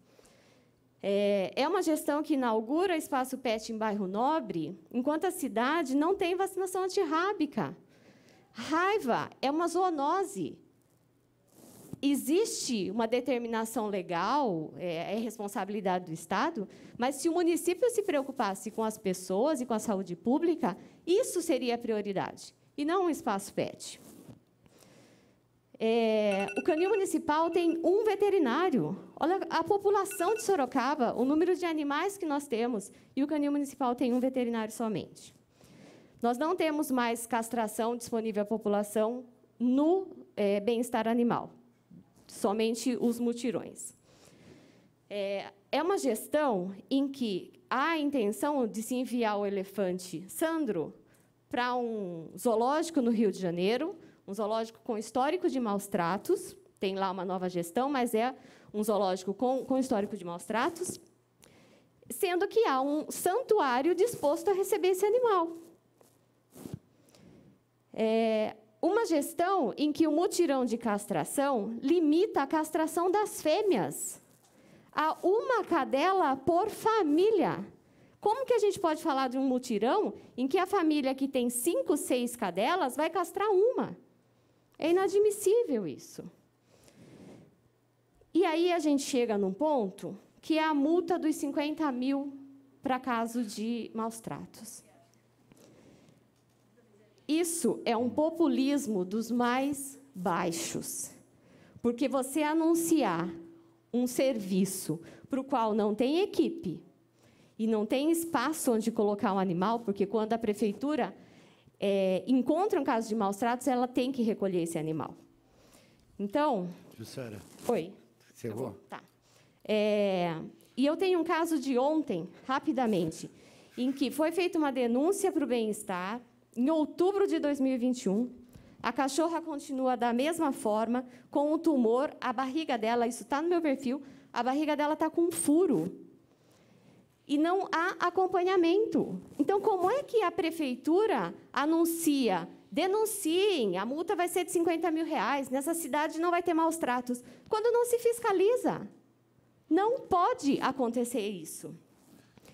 É, é uma gestão que inaugura espaço PET em bairro nobre, enquanto a cidade não tem vacinação antirrábica. Raiva é uma zoonose. Existe uma determinação legal, é, é responsabilidade do Estado, mas se o município se preocupasse com as pessoas e com a saúde pública, isso seria a prioridade, e não um espaço PET. É, o canil municipal tem um veterinário. Olha a população de Sorocaba, o número de animais que nós temos, e o canil municipal tem um veterinário somente. Nós não temos mais castração disponível à população no é, bem-estar animal, somente os mutirões. É, é uma gestão em que há a intenção de se enviar o elefante Sandro para um zoológico no Rio de Janeiro, um zoológico com histórico de maus tratos, tem lá uma nova gestão, mas é um zoológico com, com histórico de maus tratos, sendo que há um santuário disposto a receber esse animal. É uma gestão em que o mutirão de castração limita a castração das fêmeas a uma cadela por família. Como que a gente pode falar de um mutirão em que a família que tem cinco, seis cadelas vai castrar uma? É inadmissível isso. E aí a gente chega num ponto que é a multa dos 50 mil para caso de maus tratos. Isso é um populismo dos mais baixos. Porque você anunciar um serviço para o qual não tem equipe e não tem espaço onde colocar um animal, porque quando a prefeitura é, um caso de maus tratos, ela tem que recolher esse animal. Então. Jussara. Oi. Você vou? Tá, tá. É, e eu tenho um caso de ontem, rapidamente, em que foi feita uma denúncia para o bem-estar, em outubro de 2021. A cachorra continua da mesma forma, com o um tumor, a barriga dela, isso está no meu perfil, a barriga dela está com um furo e não há acompanhamento. Então, como é que a prefeitura anuncia, denunciem, a multa vai ser de 50 mil reais, nessa cidade não vai ter maus tratos, quando não se fiscaliza? Não pode acontecer isso.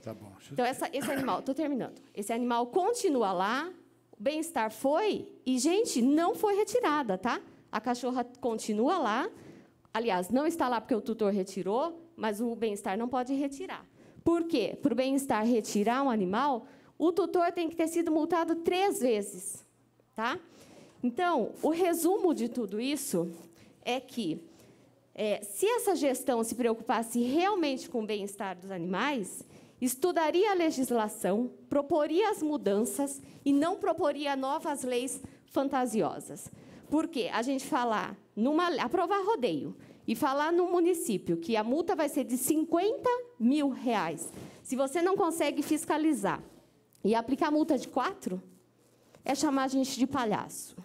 Tá bom. Então, essa, esse animal, estou terminando, esse animal continua lá, o bem-estar foi, e, gente, não foi retirada, tá? A cachorra continua lá, aliás, não está lá porque o tutor retirou, mas o bem-estar não pode retirar. Por quê? Por bem-estar retirar um animal, o tutor tem que ter sido multado três vezes. Tá? Então, o resumo de tudo isso é que, é, se essa gestão se preocupasse realmente com o bem-estar dos animais, estudaria a legislação, proporia as mudanças e não proporia novas leis fantasiosas. Porque a gente falar, numa, aprovar rodeio, e falar no município que a multa vai ser de 50 mil reais, se você não consegue fiscalizar e aplicar multa de quatro, é chamar a gente de palhaço.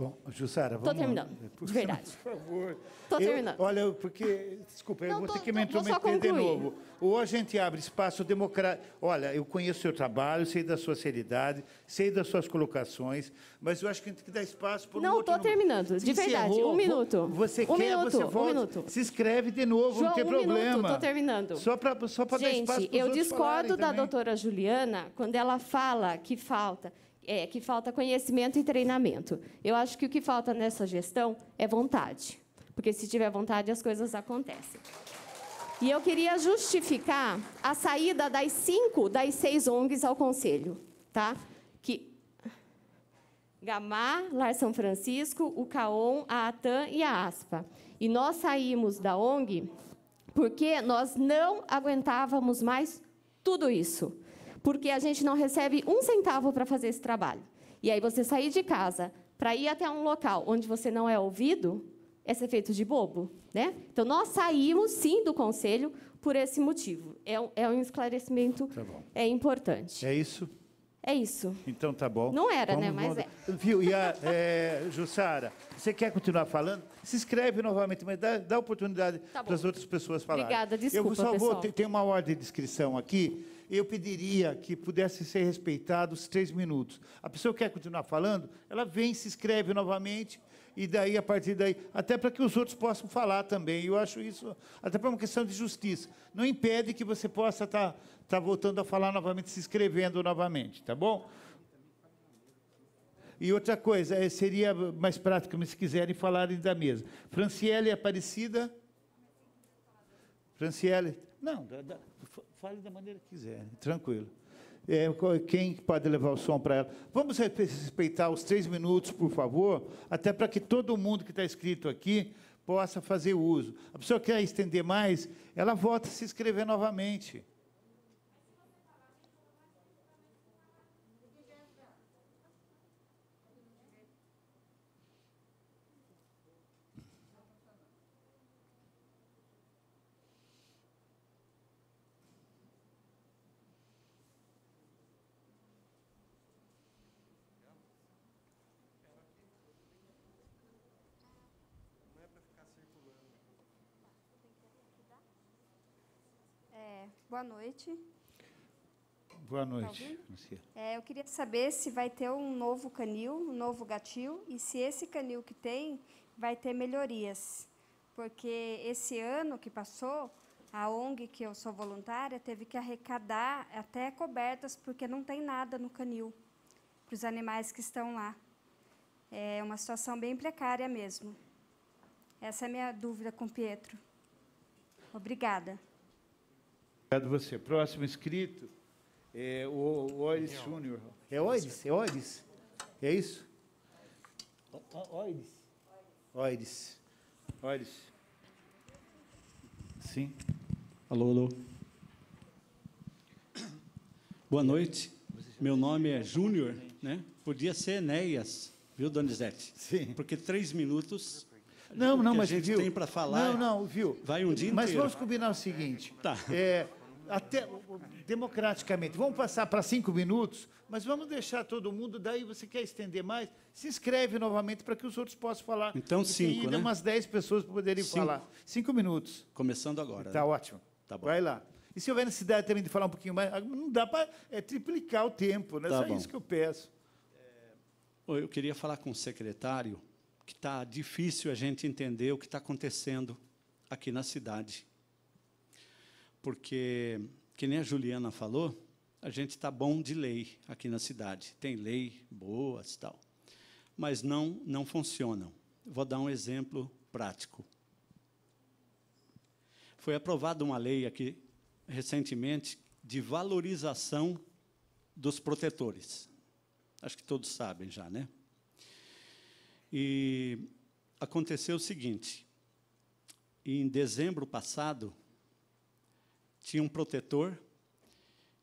Bom, Jussara, vamos Estou terminando, de verdade. <laughs> Por favor. Estou terminando. Olha, porque, desculpa, não, eu vou tô, ter que me intrometer de novo. Ou a gente abre espaço democrático. Olha, eu conheço o seu trabalho, sei da sua seriedade, sei das suas colocações, mas eu acho que a gente tem que dar espaço para um Não, estou terminando, de Encerrou. verdade, um minuto. Você um quer, minuto, você volta, um minuto. se inscreve de novo, João, não tem um problema. estou terminando. Só para só dar espaço para Gente, eu discordo da também. doutora Juliana quando ela fala que falta é, que falta conhecimento e treinamento. Eu acho que o que falta nessa gestão é vontade. Porque se tiver vontade, as coisas acontecem. E eu queria justificar a saída das cinco das seis ONGs ao Conselho. Tá? Que Gamar, Lar São Francisco, o CAON, a ATAN e a ASPA. E nós saímos da ONG porque nós não aguentávamos mais tudo isso porque a gente não recebe um centavo para fazer esse trabalho. E aí você sair de casa para ir até um local onde você não é ouvido, é ser feito de bobo. Né? Então, nós saímos, sim, do Conselho por esse motivo. É, um, é um esclarecimento tá é importante. É isso? É isso. Então, tá bom. Não era, né? Vamos né? Mas é. Viu? E a, é, <laughs> Jussara, você quer continuar falando? Se inscreve novamente, mas dá, dá oportunidade tá para as outras pessoas falarem. Obrigada, desculpa, Eu só vou, Tem, tem uma ordem de inscrição aqui eu pediria que pudesse ser respeitados três minutos. A pessoa quer continuar falando, ela vem, se inscreve novamente, e daí, a partir daí, até para que os outros possam falar também. Eu acho isso, até para uma questão de justiça. Não impede que você possa estar tá, tá voltando a falar novamente, se inscrevendo novamente, tá bom? E outra coisa, eh, seria mais prático, mas se quiserem falarem da mesa. Franciele Aparecida. Franciele. Não, da, da, fale da maneira que quiser, tranquilo. É, quem pode levar o som para ela? Vamos respeitar os três minutos, por favor, até para que todo mundo que está escrito aqui possa fazer uso. A pessoa quer estender mais, ela volta a se inscrever novamente. boa noite. Boa tá noite, tá É, eu queria saber se vai ter um novo canil, um novo gatil, e se esse canil que tem vai ter melhorias. Porque esse ano que passou, a ONG, que eu sou voluntária, teve que arrecadar até cobertas, porque não tem nada no canil para os animais que estão lá. É uma situação bem precária mesmo. Essa é a minha dúvida com o Pietro. Obrigada. Obrigado você. Próximo inscrito é o Oides Júnior. É Oides? É Oides? É isso? Oides. Oides. Oides. Sim. Alô, alô. Boa noite. Meu nome é Júnior, né? Podia ser Enéas, viu, Donizete? Sim. Porque três minutos não, não, mas a gente viu? tem para falar. Não, não, viu? Vai um dia mas inteiro. Mas vamos combinar o seguinte. Tá. É, até democraticamente. Vamos passar para cinco minutos, mas vamos deixar todo mundo. Daí você quer estender mais? Se inscreve novamente para que os outros possam falar. Então Porque cinco, ainda né? Umas dez pessoas para poderem cinco. falar. Cinco minutos. Começando agora. Está né? ótimo. Tá bom. Vai lá. E se houver necessidade também de falar um pouquinho mais, não dá para é, triplicar o tempo, né? Tá Só bom. isso que eu peço. É, eu queria falar com o secretário que está difícil a gente entender o que está acontecendo aqui na cidade porque, que nem a Juliana falou, a gente está bom de lei aqui na cidade. Tem lei boas e tal, mas não, não funcionam. Vou dar um exemplo prático. Foi aprovada uma lei aqui recentemente de valorização dos protetores. Acho que todos sabem já, né? E aconteceu o seguinte: em dezembro passado, tinha um protetor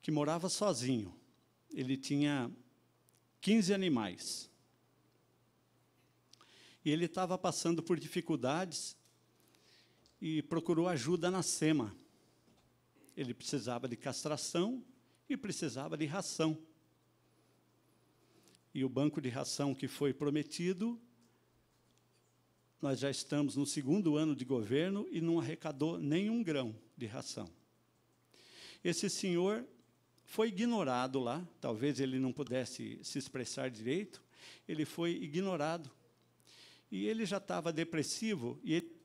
que morava sozinho. Ele tinha 15 animais. E ele estava passando por dificuldades e procurou ajuda na SEMA. Ele precisava de castração e precisava de ração. E o banco de ração que foi prometido, nós já estamos no segundo ano de governo e não arrecadou nenhum grão de ração. Esse senhor foi ignorado lá, talvez ele não pudesse se expressar direito, ele foi ignorado. E ele já estava depressivo e ele...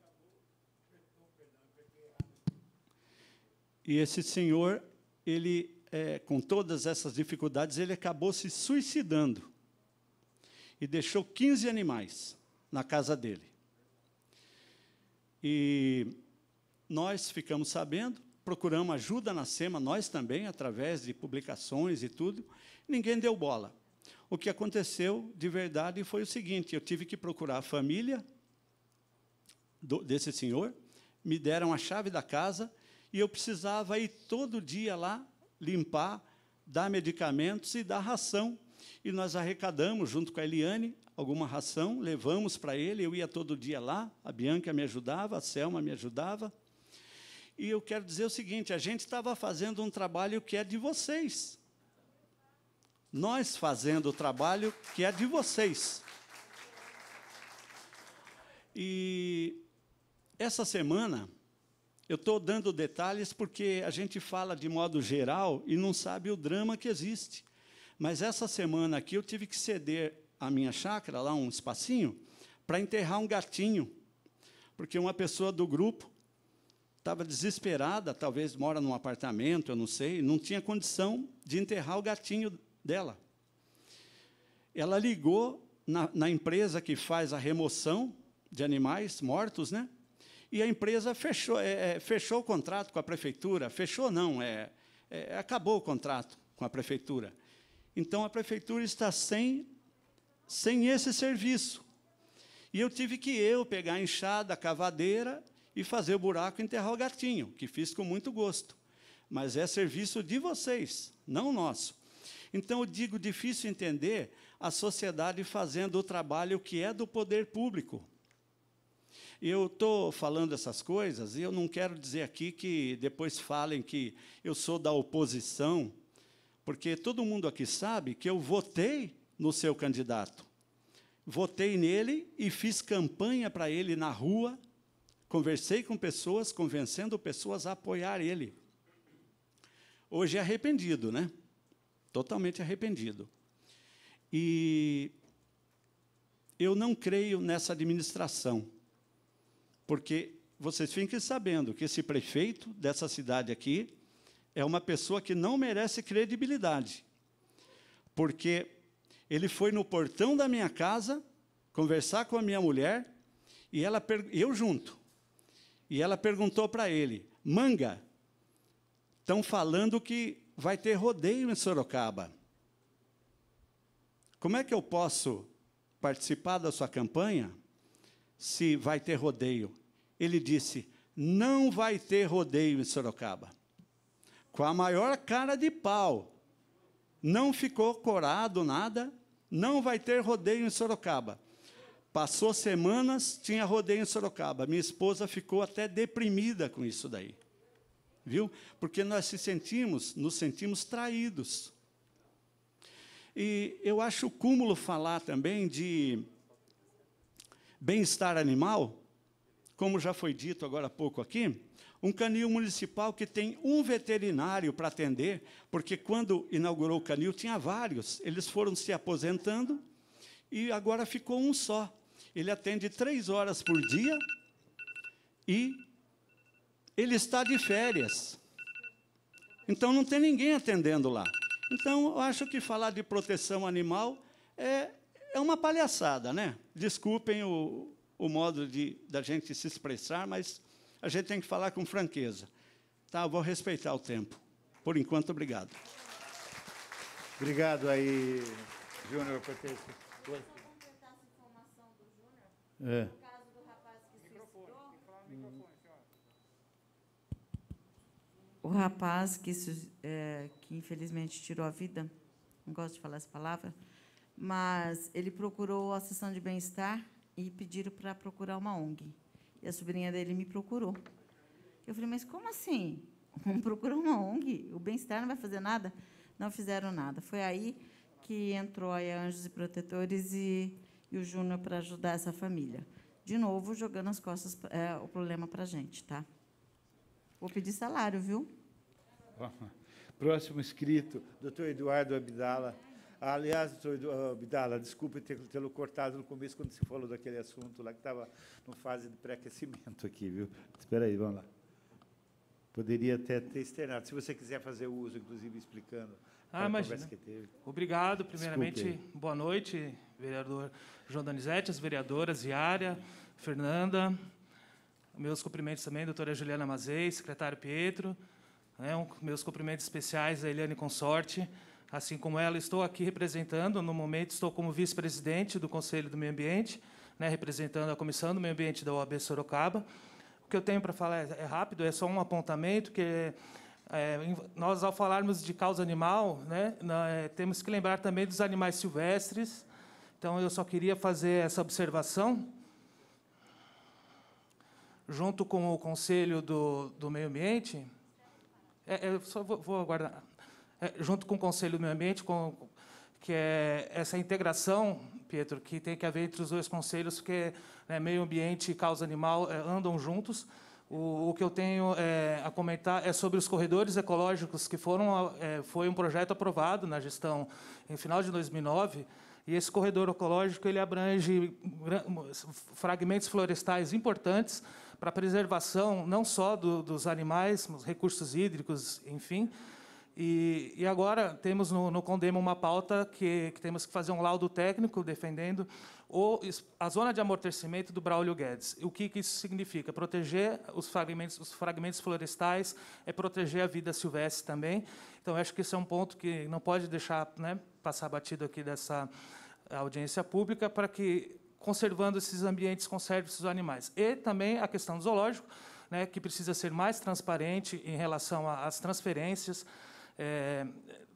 E esse senhor, ele, é, com todas essas dificuldades, ele acabou se suicidando e deixou 15 animais na casa dele. E nós ficamos sabendo procuramos ajuda na SEMA, nós também, através de publicações e tudo, ninguém deu bola. O que aconteceu de verdade foi o seguinte: eu tive que procurar a família do, desse senhor, me deram a chave da casa e eu precisava ir todo dia lá limpar, dar medicamentos e dar ração. E nós arrecadamos, junto com a Eliane, alguma ração, levamos para ele. Eu ia todo dia lá, a Bianca me ajudava, a Selma me ajudava. E eu quero dizer o seguinte: a gente estava fazendo um trabalho que é de vocês. Nós fazendo o trabalho que é de vocês. E essa semana, eu estou dando detalhes porque a gente fala de modo geral e não sabe o drama que existe. Mas essa semana aqui eu tive que ceder a minha chácara, lá um espacinho, para enterrar um gatinho. Porque uma pessoa do grupo estava desesperada, talvez mora num apartamento, eu não sei, não tinha condição de enterrar o gatinho dela. Ela ligou na, na empresa que faz a remoção de animais mortos, né? E a empresa fechou, é, é, fechou o contrato com a prefeitura. Fechou, não, é, é, acabou o contrato com a prefeitura. Então a prefeitura está sem, sem esse serviço. E eu tive que eu pegar a enxada, a cavadeira e fazer o buraco e enterrar o gatinho, que fiz com muito gosto. Mas é serviço de vocês, não nosso. Então eu digo difícil entender a sociedade fazendo o trabalho que é do poder público. Eu estou falando essas coisas e eu não quero dizer aqui que depois falem que eu sou da oposição, porque todo mundo aqui sabe que eu votei no seu candidato. Votei nele e fiz campanha para ele na rua, Conversei com pessoas, convencendo pessoas a apoiar ele. Hoje é arrependido, né? Totalmente arrependido. E eu não creio nessa administração, porque vocês fiquem sabendo que esse prefeito dessa cidade aqui é uma pessoa que não merece credibilidade, porque ele foi no portão da minha casa conversar com a minha mulher e ela eu junto e ela perguntou para ele: Manga, estão falando que vai ter rodeio em Sorocaba. Como é que eu posso participar da sua campanha se vai ter rodeio? Ele disse: Não vai ter rodeio em Sorocaba. Com a maior cara de pau. Não ficou corado nada, não vai ter rodeio em Sorocaba. Passou semanas, tinha rodeio em Sorocaba. Minha esposa ficou até deprimida com isso daí. Viu? Porque nós se sentimos, nos sentimos traídos. E eu acho o cúmulo falar também de bem-estar animal, como já foi dito agora há pouco aqui, um canil municipal que tem um veterinário para atender, porque quando inaugurou o canil tinha vários, eles foram se aposentando e agora ficou um só. Ele atende três horas por dia e ele está de férias. Então não tem ninguém atendendo lá. Então eu acho que falar de proteção animal é, é uma palhaçada, né? Desculpem o, o modo de da gente se expressar, mas a gente tem que falar com franqueza. Tá, vou respeitar o tempo. Por enquanto, obrigado. Obrigado aí, Júnior, por ter é. rapaz que suicidou. O rapaz que, é, que infelizmente tirou a vida, não gosto de falar essa palavra, mas ele procurou a sessão de bem-estar e pediram para procurar uma ONG. E a sobrinha dele me procurou. Eu falei, mas como assim? Vamos <laughs> procurar uma ONG? O bem-estar não vai fazer nada? Não fizeram nada. Foi aí que entrou aí Anjos e Protetores e e o Júnior para ajudar essa família. De novo, jogando as costas, é, o problema para a gente, tá? Vou pedir salário, viu? <laughs> Próximo inscrito, doutor Eduardo Abdala. Aliás, doutor ah, Abdala, desculpe tê-lo cortado no começo quando se falou daquele assunto lá que estava no fase de pré-aquecimento aqui, viu? Espera aí, vamos lá. Poderia até ter externado, se você quiser fazer uso, inclusive explicando ah, a Obrigado, primeiramente, boa noite, vereador João Danizetti, as vereadoras Viária, Fernanda, meus cumprimentos também, doutora Juliana Mazei, secretário Pietro, né, um, meus cumprimentos especiais a Eliane Consorte, assim como ela, estou aqui representando, no momento estou como vice-presidente do Conselho do Meio Ambiente, né, representando a Comissão do Meio Ambiente da OAB Sorocaba. O que eu tenho para falar é, é rápido, é só um apontamento, que é, nós, ao falarmos de causa animal, né, nós, é, temos que lembrar também dos animais silvestres, então eu só queria fazer essa observação, junto com o Conselho do, do Meio Ambiente. É, é, só vou, vou aguardar. É, junto com o Conselho do Meio Ambiente, com, que é essa integração, Pietro, que tem que haver entre os dois conselhos, que né, meio ambiente e causa animal é, andam juntos. O, o, que eu tenho é, a comentar é sobre os corredores ecológicos, que foram, é, foi um projeto aprovado na gestão em final de 2009, e esse corredor ecológico ele abrange fragmentos florestais importantes para a preservação não só do, dos animais, dos recursos hídricos, enfim. E, e agora temos no, no, uma pauta que, que, temos que fazer um laudo técnico defendendo o, a zona de amortecimento do Braulio Guedes. O que, que isso significa? Proteger os fragmentos, os fragmentos florestais, é proteger a vida silvestre também. Então, acho que esse é um ponto que não pode deixar né, passar batido aqui dessa eh, audiência pública, para que, conservando esses ambientes, conserve esses animais. E também a questão do zoológico, né, que precisa ser mais transparente em relação às transferências. É,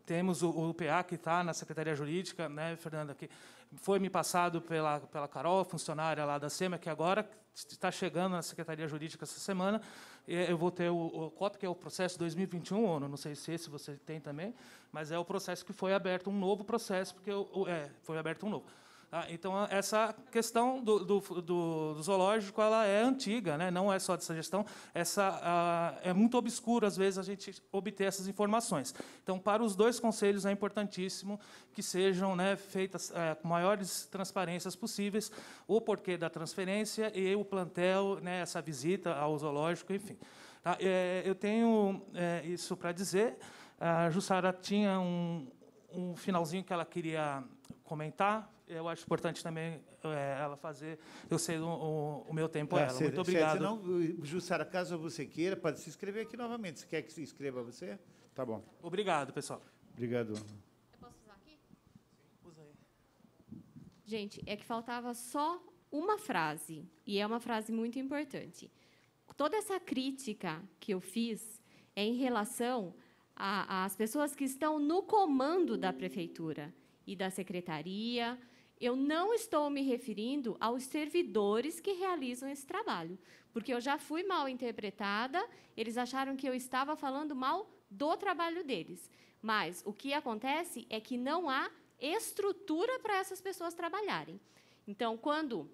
temos o, o PA que está na Secretaria Jurídica, né, Fernanda, que foi me passado pela, pela Carol, funcionária lá da SEMA, que agora está chegando na Secretaria Jurídica essa semana, é, eu vou ter o, o COP, que é o processo 2021, ONU, não sei se esse você tem também, mas é o processo que foi aberto, um novo processo, porque eu, é, foi aberto um novo. Ah, então, essa questão do, do, do, zoológico ela é antiga, né? não é só dessa gestão. Essa, ah, é muito obscuro, às vezes, a gente obter essas informações. Então, para os dois conselhos, é importantíssimo que sejam né, feitas é, com maiores transparências possíveis o porquê da transferência e o plantel, né, essa visita ao zoológico, enfim. Tá? É, eu tenho é, isso para dizer. A Jussara tinha um, um finalzinho que ela queria comentar. Eu acho importante também é, ela fazer eu sei o, o, o meu tempo a ah, ela. Muito obrigado. Se não, Jussara, caso você queira, pode se inscrever aqui novamente. se quer que se inscreva você? Tá bom. Obrigado, pessoal. Obrigado. Eu posso usar aqui? Usa aí. Gente, é que faltava só uma frase, e é uma frase muito importante. Toda essa crítica que eu fiz é em relação às pessoas que estão no comando da prefeitura e da secretaria. Eu não estou me referindo aos servidores que realizam esse trabalho, porque eu já fui mal interpretada, eles acharam que eu estava falando mal do trabalho deles. Mas o que acontece é que não há estrutura para essas pessoas trabalharem. Então, quando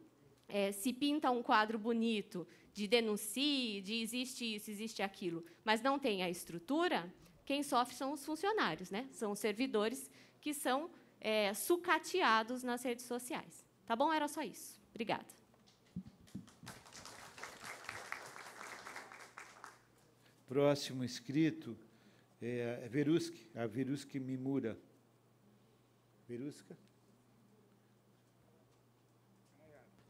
é, se pinta um quadro bonito de denuncie, de existe isso, existe aquilo, mas não tem a estrutura, quem sofre são os funcionários, né? são os servidores que são é, sucateados nas redes sociais. Tá bom? Era só isso. Obrigada. Próximo inscrito é a Veruski, a Veruski Mimura. Veruska?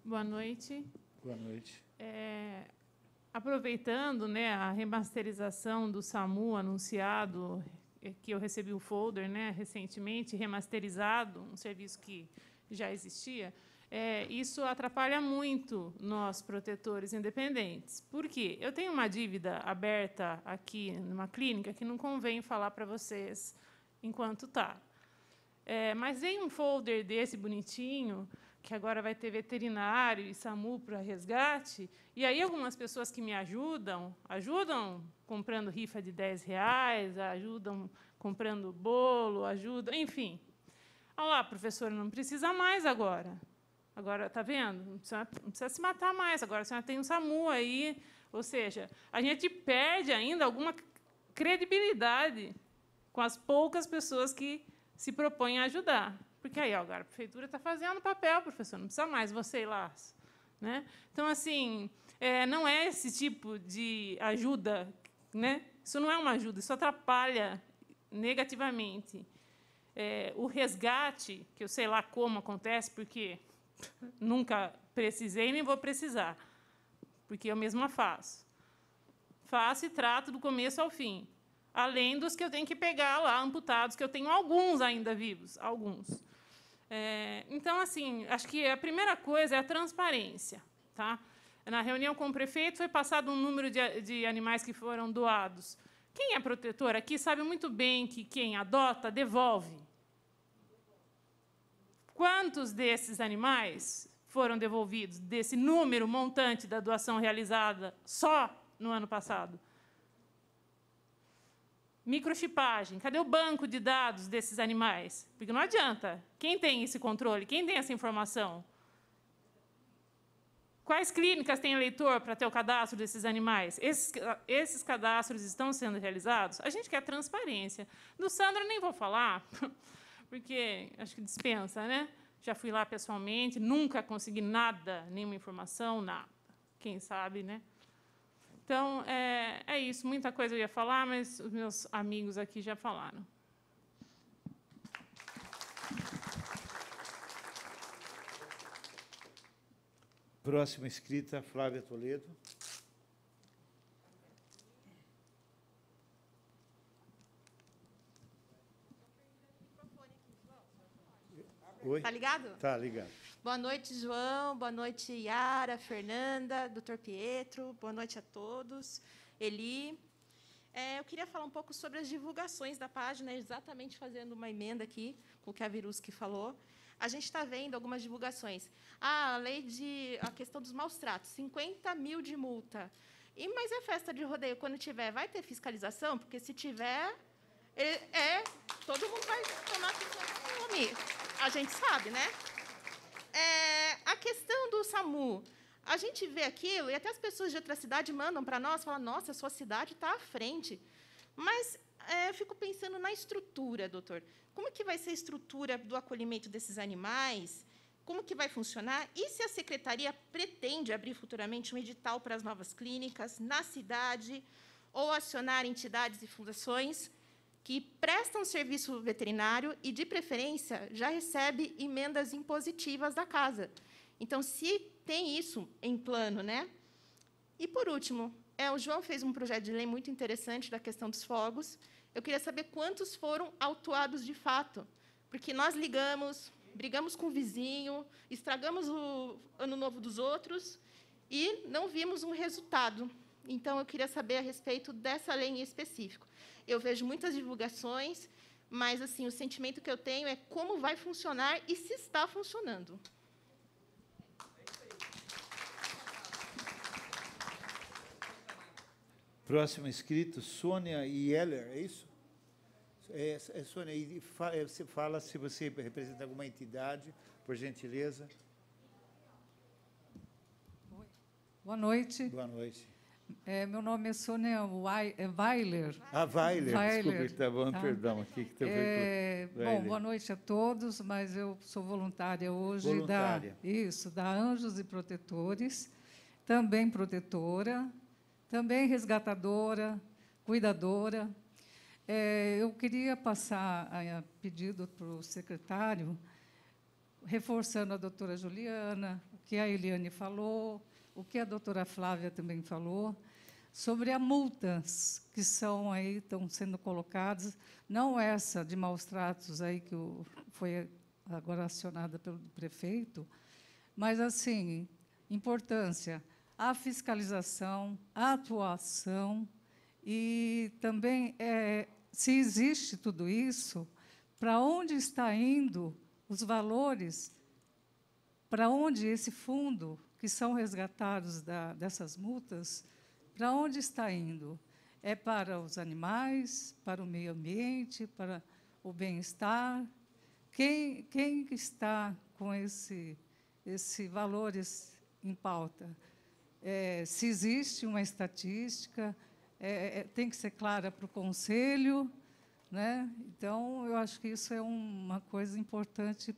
Boa noite. Boa noite. É, aproveitando né, a remasterização do SAMU anunciado é que eu recebi um folder né, recentemente, remasterizado, um serviço que já existia, é, isso atrapalha muito nós, protetores independentes. Por quê? Eu tenho uma dívida aberta aqui numa clínica que não convém falar para vocês enquanto está. É, mas em um folder desse bonitinho, que agora vai ter veterinário e SAMU para resgate. E aí algumas pessoas que me ajudam, ajudam comprando rifa de 10 reais, ajudam comprando bolo, ajudam, enfim. Olha lá, professora, não precisa mais agora. Agora, está vendo? Não precisa, não precisa se matar mais, agora a senhora tem um SAMU aí. Ou seja, a gente perde ainda alguma credibilidade com as poucas pessoas que se propõem a ajudar. Porque aí agora a prefeitura está fazendo papel, professor, não precisa mais você ir lá. Né? Então, assim, é, não é esse tipo de ajuda. Né? Isso não é uma ajuda, isso atrapalha negativamente. É, o resgate, que eu sei lá como acontece, porque nunca precisei nem vou precisar, porque eu mesma faço. Faço e trato do começo ao fim, além dos que eu tenho que pegar lá, amputados, que eu tenho alguns ainda vivos, alguns. É, então, assim, acho que a primeira coisa é a transparência. Tá? Na reunião com o prefeito foi passado um número de, de animais que foram doados. Quem é protetor aqui sabe muito bem que quem adota devolve. Quantos desses animais foram devolvidos desse número montante da doação realizada só no ano passado? Microchipagem. Cadê o banco de dados desses animais? Porque não adianta. Quem tem esse controle? Quem tem essa informação? Quais clínicas tem leitor para ter o cadastro desses animais? Esses, esses, cadastros estão sendo realizados? A gente quer transparência. Do Sandro nem vou falar, <laughs> porque acho que dispensa, né? Já fui lá pessoalmente, nunca consegui nada, nenhuma informação, nada. Quem sabe, né? Então, é, é isso. Muita coisa eu ia falar, mas os meus amigos aqui já falaram. Próxima escrita, Flávia Toledo. Tá Oi? Tá ligado? Tá ligado. Boa noite, João. Boa noite, Yara, Fernanda, Dr. Pietro. Boa noite a todos. Eli. É, eu queria falar um pouco sobre as divulgações da página, exatamente fazendo uma emenda aqui com o que a Viruski falou. A gente está vendo algumas divulgações. Ah, a lei de. a questão dos maus tratos: 50 mil de multa. E, mas é festa de rodeio, quando tiver, vai ter fiscalização? Porque se tiver, é, é todo mundo vai tomar fiscalização. A gente sabe, né? É, a questão do SAMU. A gente vê aquilo, e até as pessoas de outra cidade mandam para nós, falam, nossa, a sua cidade está à frente. Mas é, eu fico pensando na estrutura, doutor. Como que vai ser a estrutura do acolhimento desses animais? Como que vai funcionar? E se a secretaria pretende abrir futuramente um edital para as novas clínicas na cidade ou acionar entidades e fundações que prestam serviço veterinário e, de preferência, já recebe emendas impositivas da casa. Então, se tem isso em plano, né? E, por último, é, o João fez um projeto de lei muito interessante da questão dos fogos. Eu queria saber quantos foram autuados de fato, porque nós ligamos, brigamos com o vizinho, estragamos o ano novo dos outros e não vimos um resultado. Então, eu queria saber a respeito dessa lei em específico eu vejo muitas divulgações, mas assim o sentimento que eu tenho é como vai funcionar e se está funcionando. Próximo inscrito, Sônia Yeller, é isso? É, é, Sônia, e fala, você é, fala se você representa alguma entidade, por gentileza. Boa noite. Boa noite. É, meu nome é Sônia é Weiler. Ah, Weiler, Weiler. desculpe, está bom, tá. perdão. Aqui que é, bom, boa noite a todos, mas eu sou voluntária hoje voluntária. da isso, da Anjos e Protetores, também protetora, também resgatadora, cuidadora. É, eu queria passar a, a pedido para o secretário, reforçando a doutora Juliana, o que a Eliane falou, o que a doutora Flávia também falou, sobre as multas que são aí estão sendo colocadas, não essa de maus tratos aí que foi agora acionada pelo prefeito, mas assim importância a fiscalização, a atuação e também é, se existe tudo isso, para onde está indo os valores, para onde esse fundo que são resgatados da, dessas multas, para onde está indo? É para os animais, para o meio ambiente, para o bem-estar? Quem, quem está com esse, esse valores em pauta? É, se existe uma estatística, é, é, tem que ser clara para o Conselho. Né? Então, eu acho que isso é um, uma coisa importante,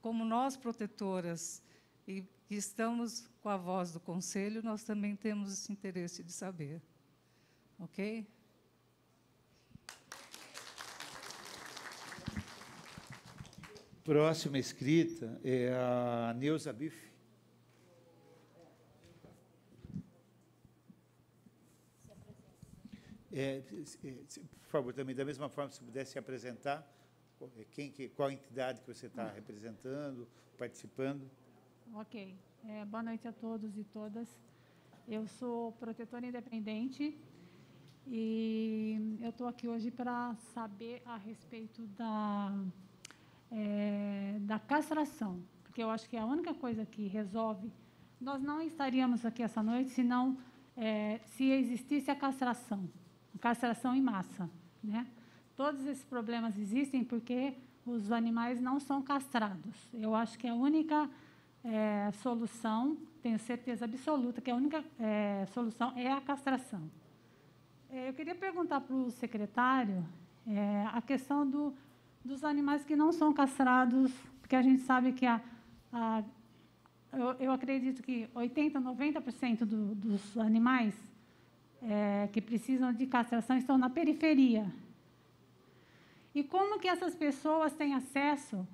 como nós, protetoras, e que estamos com a voz do Conselho, nós também temos esse interesse de saber. Ok? Próxima escrita é a Neuza Biff. É, é por favor, também da mesma forma, se pudesse se apresentar, é, quem, qual entidade que você está representando, participando. Ok. É, boa noite a todos e todas. Eu sou protetora independente e eu estou aqui hoje para saber a respeito da, é, da castração, porque eu acho que é a única coisa que resolve. Nós não estaríamos aqui essa noite se não é, se existisse a castração, a castração em massa, né? Todos esses problemas existem porque os animais não são castrados. Eu acho que é a única é, solução, tenho certeza absoluta que a única é, solução é a castração. É, eu queria perguntar para o secretário é, a questão do, dos animais que não são castrados, porque a gente sabe que a, a eu, eu, acredito que 80, 90% do, dos animais é, que precisam de castração estão na periferia. E como que essas pessoas têm acesso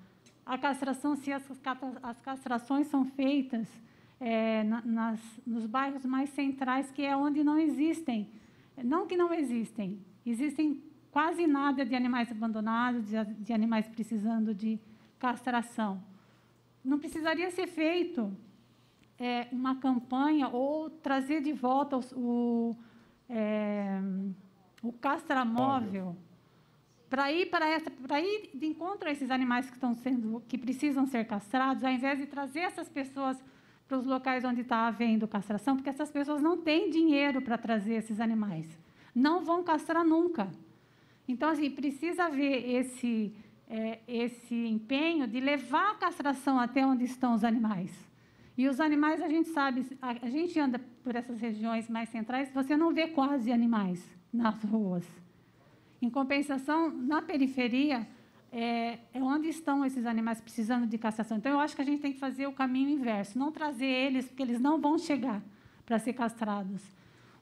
a castração, se as, castrações são feitas é, nas, nos bairros mais centrais, que é onde não existem, não que não existem, existem quase nada de animais abandonados, de, de animais precisando de castração. Não precisaria ser feito é, uma campanha ou trazer de volta o, o, é, o castramóvel para ir para essa, para ir de encontro a esses animais que estão sendo, que precisam ser castrados, ao invés de trazer essas pessoas para os locais onde está havendo castração, porque essas pessoas não têm dinheiro para trazer esses animais, não vão castrar nunca. Então, assim, precisa haver esse é, esse empenho de levar a castração até onde estão os animais. E os animais, a gente sabe, a, a gente anda por essas regiões mais centrais, você não vê quase animais nas ruas. Em compensação, na periferia, é, é, onde estão esses animais precisando de castração. Então, eu acho que a gente tem que fazer o caminho inverso, não trazer eles, porque eles não vão chegar para ser castrados.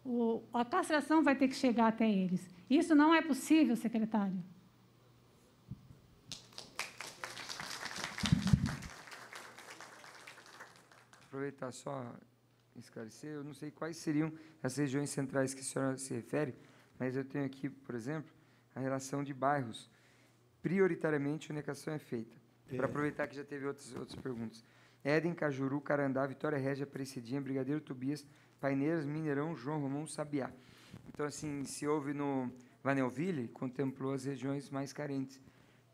O, a castração vai ter que chegar até eles. Isso não é possível, secretário. Aproveitar só esclarecer, eu não sei quais seriam as regiões centrais que a senhora se refere, mas eu tenho aqui, por exemplo, a relação de bairros. Prioritariamente, a unicação é feita. É. Para aproveitar que já teve outras, outras perguntas. Éden, Cajuru, Carandá, Vitória Régia, Precedinha, Brigadeiro Tobias, Paineiras, Mineirão, João Romão, Sabiá. Então, assim, se houve no Vanelville, contemplou as regiões mais carentes.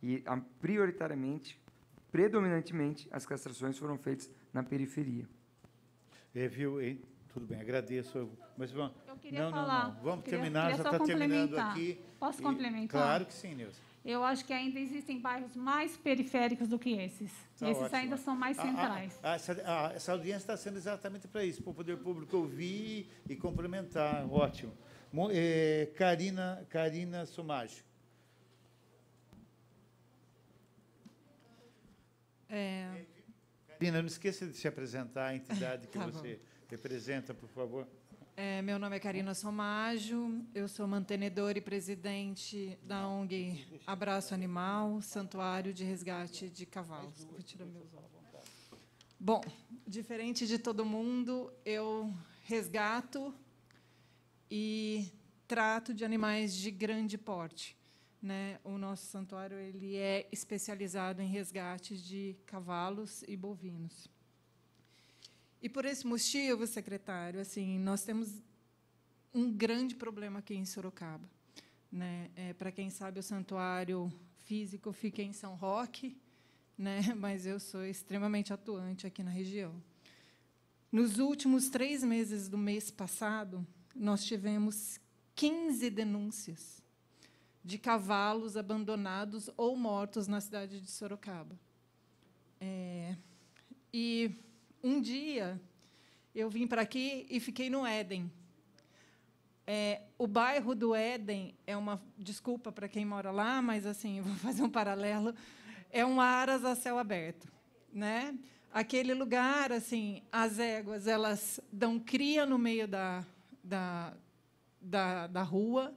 E, a, prioritariamente, predominantemente, as castrações foram feitas na periferia. É, viu? Tudo bem, agradeço. Mas vamos. Eu queria não, falar. Não, não. Vamos queria, terminar, queria já está terminando aqui. Posso e, complementar? Claro que sim, Nilson. Eu acho que ainda existem bairros mais periféricos do que esses. Tá esses ótimo. ainda são mais centrais. A, a, a, essa audiência está sendo exatamente para isso, para o poder público ouvir e complementar. Ótimo. Eh, é, Karina, Karina Somaggio. É... Karina, não esqueça de se apresentar a entidade <laughs> que tá você... Bom Representa, por favor. É, meu nome é Karina Somaggio, eu sou mantenedora e presidente da ONG Abraço Animal, Santuário de Resgate de Cavalos. Vou tirar meus Bom, diferente de todo mundo, eu resgato e trato de animais de grande porte. Né? O nosso santuário ele é especializado em resgate de cavalos e bovinos. E por esse motivo, secretário, assim, nós temos um grande problema aqui em Sorocaba. Né? É, Para quem sabe, o santuário físico fica em São Roque, né? <laughs> mas eu sou extremamente atuante aqui na região. Nos últimos três meses do mês passado, nós tivemos 15 denúncias de cavalos abandonados ou mortos na cidade de Sorocaba. É, e um dia eu vim para aqui e fiquei no Éden. É, o bairro do Éden é uma desculpa para quem mora lá, mas assim vou <laughs> fazer um paralelo. É um aras a céu aberto, né? Aquele lugar, assim, as éguas elas dão cria no meio da, da, da, da rua.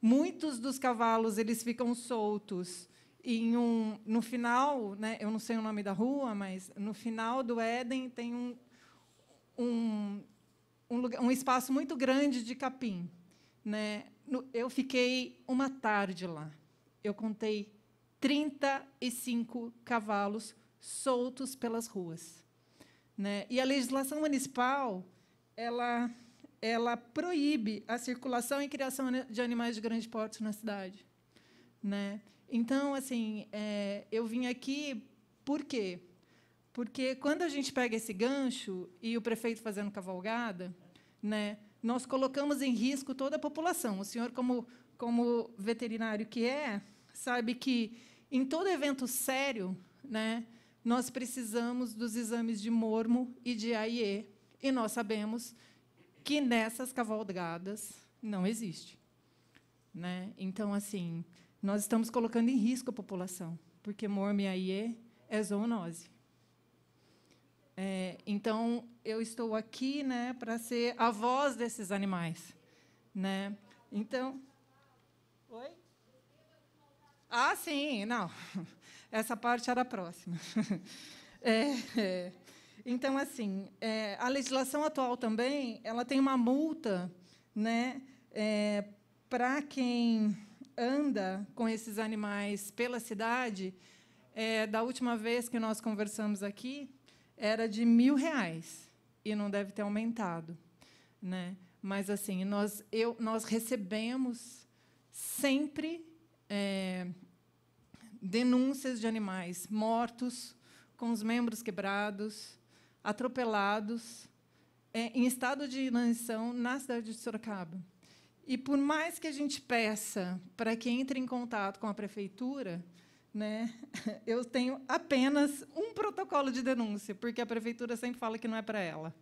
Muitos dos cavalos eles ficam soltos em um, no final, né, eu não sei o nome da rua, mas no final do Éden tem um, um, um, lugar, um espaço muito grande de capim. Né? eu fiquei uma tarde lá. Eu contei 35 cavalos soltos pelas ruas. Né? E a legislação municipal ela, ela proíbe a circulação e criação de animais de grande porte na cidade. Né? Então, assim, é, eu vim aqui por quê? Porque quando a gente pega esse gancho e o prefeito fazendo cavalgada, né, nós colocamos em risco toda a população. O senhor, como, como veterinário que é, sabe que em todo evento sério, né, nós precisamos dos exames de mormo e de AIE, e nós sabemos que nessas cavalgadas não existe. Né? Então, assim, nós estamos colocando em risco a população, porque aie é, é zoonose. É, então, eu estou aqui né, para ser a voz desses animais. Né? Então. Oi? Ah, sim, não. <laughs> Essa parte era a próxima. <laughs> É, é. Então, assim, é, a legislação atual também ela tem uma multa né, é, para quem anda com esses animais pela cidade, é, da última vez que nós conversamos aqui, era de mil reais e não deve ter aumentado, né? Mas assim, nós eu nós recebemos sempre é, denúncias de animais mortos, com os membros quebrados, atropelados, é, em estado de inanição na cidade de Sorocaba. E por mais que a gente peça para que entre em contato com a prefeitura, né, <laughs> eu tenho apenas um protocolo de denúncia, porque a prefeitura sempre fala que não é para ela.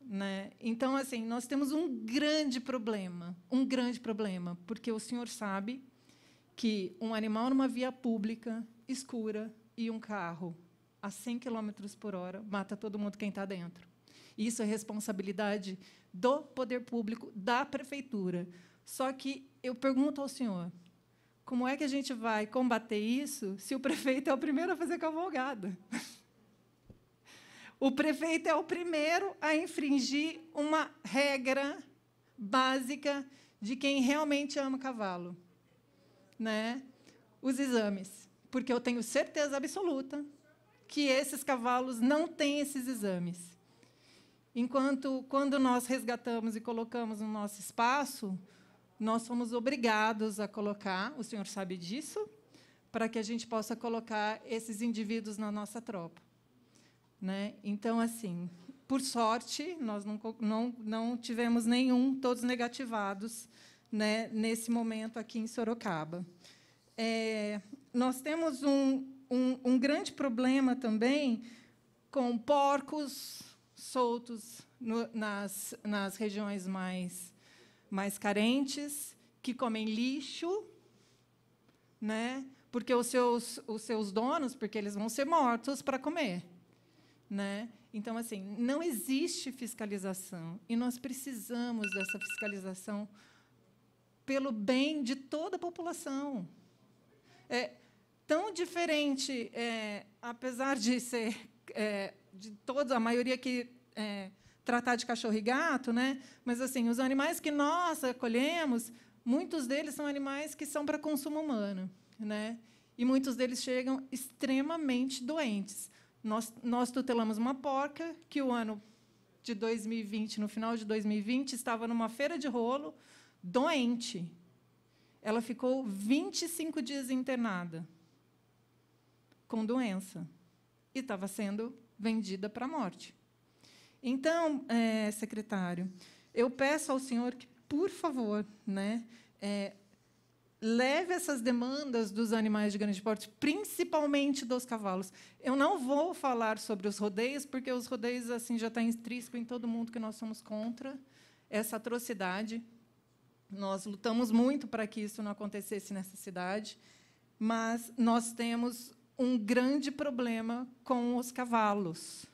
Né? Então, assim, nós temos um grande problema, um grande problema, porque o senhor sabe que um animal numa via pública escura e um carro a 100 km por hora mata todo mundo quem está dentro. Isso é responsabilidade do poder público, da prefeitura. Só que eu pergunto ao senhor, como é que a gente vai combater isso se o prefeito é o primeiro a fazer cavalgada? O prefeito é o primeiro a infringir uma regra básica de quem realmente ama cavalo, né? Os exames, porque eu tenho certeza absoluta que esses cavalos não têm esses exames. Enquanto quando nós resgatamos e colocamos no nosso espaço, nós somos obrigados a colocar, o senhor sabe disso, para que a gente possa colocar esses indivíduos na nossa tropa. Né? Então, assim, por sorte, nós não, não, não tivemos nenhum, todos negativados, né, nesse momento aqui em Sorocaba. É, nós temos um, um, um grande problema também com porcos, soltos no, nas, nas regiões mais, mais carentes, que comem lixo, né? porque os seus, os seus donos, porque eles vão ser mortos para comer. Né? Então, assim, não existe fiscalização. E nós precisamos dessa fiscalização pelo bem de toda a população. É tão diferente, é, apesar de ser é, de todos, a maioria que é, tratar de cachorro e gato, né? mas assim, os animais que nós acolhemos, muitos deles são animais que são para consumo humano. Né? E muitos deles chegam extremamente doentes. Nós, nós tutelamos uma porca que o ano de 2020, no final de 2020, estava numa feira de rolo, doente. Ela ficou 25 dias internada com doença e estava sendo vendida para a morte. Então, é, secretário, eu peço ao senhor que, por favor, né, é, leve essas demandas dos animais de grande porte, principalmente dos cavalos. Eu não vou falar sobre os rodeios, porque os rodeios assim já está intrínseco em todo mundo que nós somos contra essa atrocidade. Nós lutamos muito para que isso não acontecesse nessa cidade, mas nós temos um grande problema com os cavalos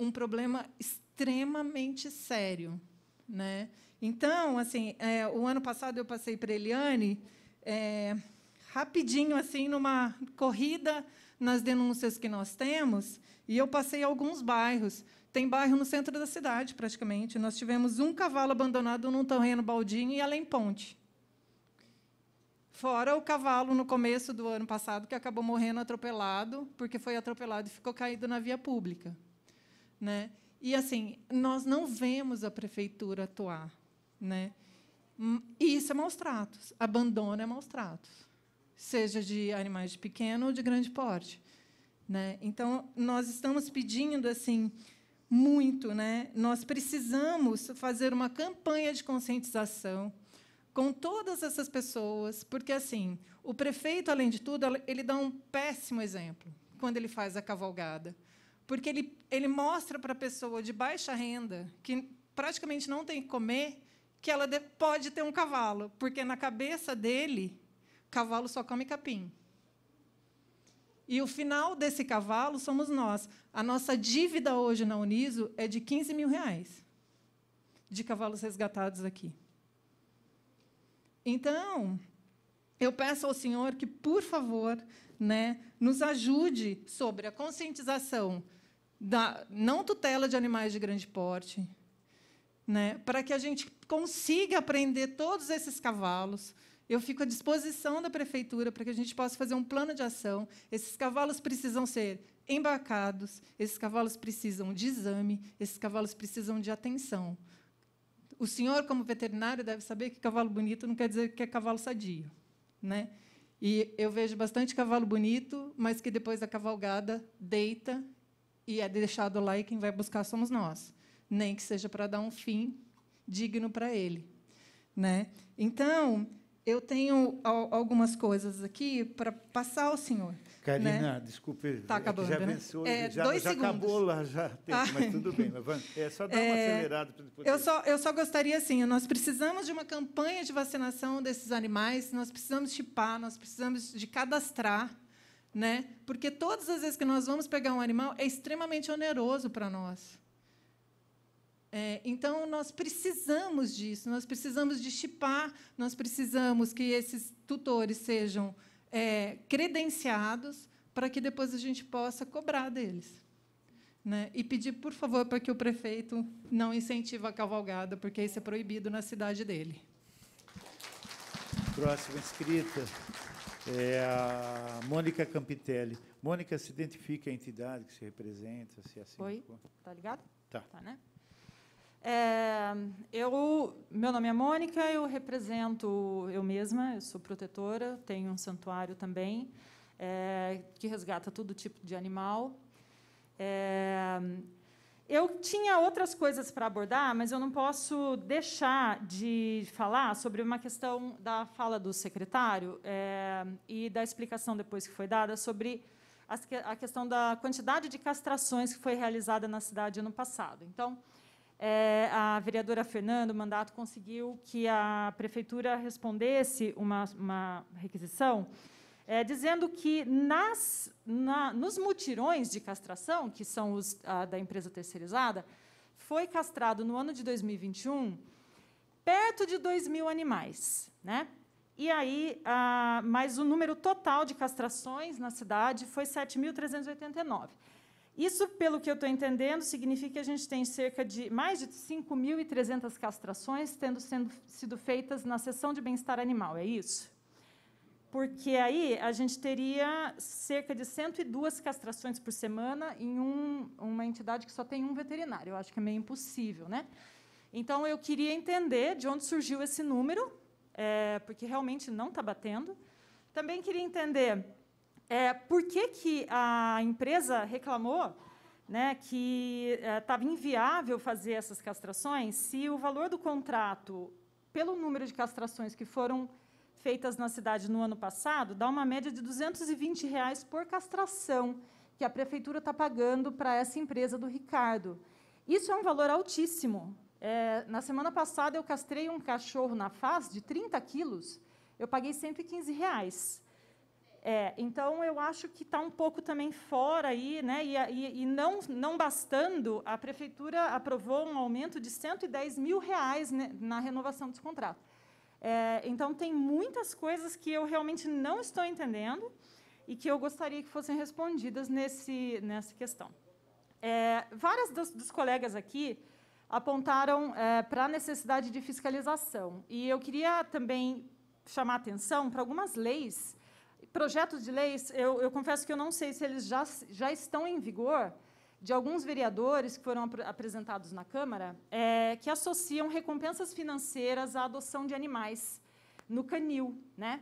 um problema extremamente sério. Né? Então, assim, é, o ano passado eu passei para a Eliane é, rapidinho, assim, numa corrida nas denúncias que nós temos, e eu passei alguns bairros. Tem bairro no centro da cidade, praticamente. Nós tivemos um cavalo abandonado num terreno baldinho e além ponte. Fora o cavalo no começo do ano passado, que acabou morrendo atropelado, porque foi atropelado e ficou caído na via pública né? E assim, nós não vemos a prefeitura atuar, né? Hum, e isso é maus tratos, abandono é maus tratos, seja de animais de pequeno ou de grande porte, né? Então nós estamos pedindo assim muito, né? Nós precisamos fazer uma campanha de conscientização com todas essas pessoas, porque assim, o prefeito, além de tudo, ele dá um péssimo exemplo quando ele faz a cavalgada porque ele, ele mostra para a pessoa de baixa renda, que praticamente não tem que comer, que ela pode ter um cavalo, porque na cabeça dele, cavalo só come capim. E o final desse cavalo somos nós. A nossa dívida hoje na Uniso é de 15 mil reais de cavalos resgatados aqui. Então, eu peço ao Senhor que, por favor, né, nos ajude sobre a conscientização da, não tutela de animais de grande porte, né, para que a gente consiga aprender todos esses cavalos. Eu fico à disposição da prefeitura para que a gente possa fazer um plano de ação. Esses cavalos precisam ser embarcados, esses cavalos precisam de exame, esses cavalos precisam de atenção. O senhor, como veterinário, deve saber que cavalo bonito não quer dizer que é cavalo sadio. Né? E eu vejo bastante cavalo bonito, mas que depois da cavalgada deita e é deixado lá e quem vai buscar somos nós, nem que seja para dar um fim digno para ele, né? Então, eu tenho algumas coisas aqui para passar ao senhor. Né? Karina, é tá né? desculpe, tá acabando, já venceu, é, já, dois já segundos. acabou lá, já <laughs> tempo, ah. mas tudo bem. é só dar uma é, acelerada para depois. Eu só, eu só gostaria, assim, nós precisamos de uma campanha de vacinação desses animais, nós precisamos chipar, nós precisamos de cadastrar né? Porque todas as vezes que nós vamos pegar um animal é extremamente oneroso para nós. É, então nós precisamos disso, nós precisamos de chipar, nós precisamos que esses tutores sejam é, credenciados para que depois a gente possa cobrar deles. Né? E pedir, por favor, para que o prefeito não incentive a cavalgada, porque isso é proibido na cidade dele. Próxima inscrita é a Mônica Campitelli. Mônica, se identifica a entidade que se representa, se é assim Oi, tá ligado? Tá. tá né? É, eu, meu nome é Mônica, eu represento eu mesma, eu sou protetora, tenho um santuário também, é, que resgata todo tipo de animal. É, eu tinha outras coisas para abordar, mas eu não posso deixar de falar sobre uma questão da fala do secretário é, e da explicação depois que foi dada sobre a questão da quantidade de castrações que foi realizada na cidade ano passado. Então, é, a vereadora Fernando, o mandato, conseguiu que a prefeitura respondesse uma, uma requisição é, dizendo que nas, na, nos mutirões de castração, que são os a, da empresa terceirizada, foi castrado no ano de 2021 perto de 2 mil animais. Né? E aí, a, mas o número total de castrações na cidade foi 7.389. Isso, pelo que eu estou entendendo, significa que a gente tem cerca de mais de 5.300 castrações tendo sendo, sido feitas na seção de bem-estar animal, é isso? porque aí a gente teria cerca de 102 castrações por semana em um, uma entidade que só tem um veterinário. Eu acho que é meio impossível, né? Então eu queria entender de onde surgiu esse número, é, porque realmente não está batendo. Também queria entender é, por que, que a empresa reclamou né, que estava é, inviável fazer essas castrações se o valor do contrato, pelo número de castrações que foram feitas na cidade no ano passado dá uma média de 220 reais por castração que a prefeitura está pagando para essa empresa do Ricardo. Isso é um valor altíssimo. É, na semana passada eu castrei um cachorro na faz de 30 quilos, eu paguei 115 reais. É, então eu acho que está um pouco também fora aí, né? E, e, e, não, não bastando, a prefeitura aprovou um aumento de 110 mil reais né, na renovação dos contratos. É, então, tem muitas coisas que eu realmente não estou entendendo e que eu gostaria que fossem respondidas nesse, nessa questão. É, várias dos, dos, colegas aqui apontaram é, para a necessidade de fiscalização. E eu queria também chamar atenção para algumas leis, projetos de leis, eu, eu confesso que eu não sei se eles já, já estão em vigor, de alguns vereadores que foram ap apresentados na Câmara, é, que associam recompensas financeiras à adoção de animais no canil. Né?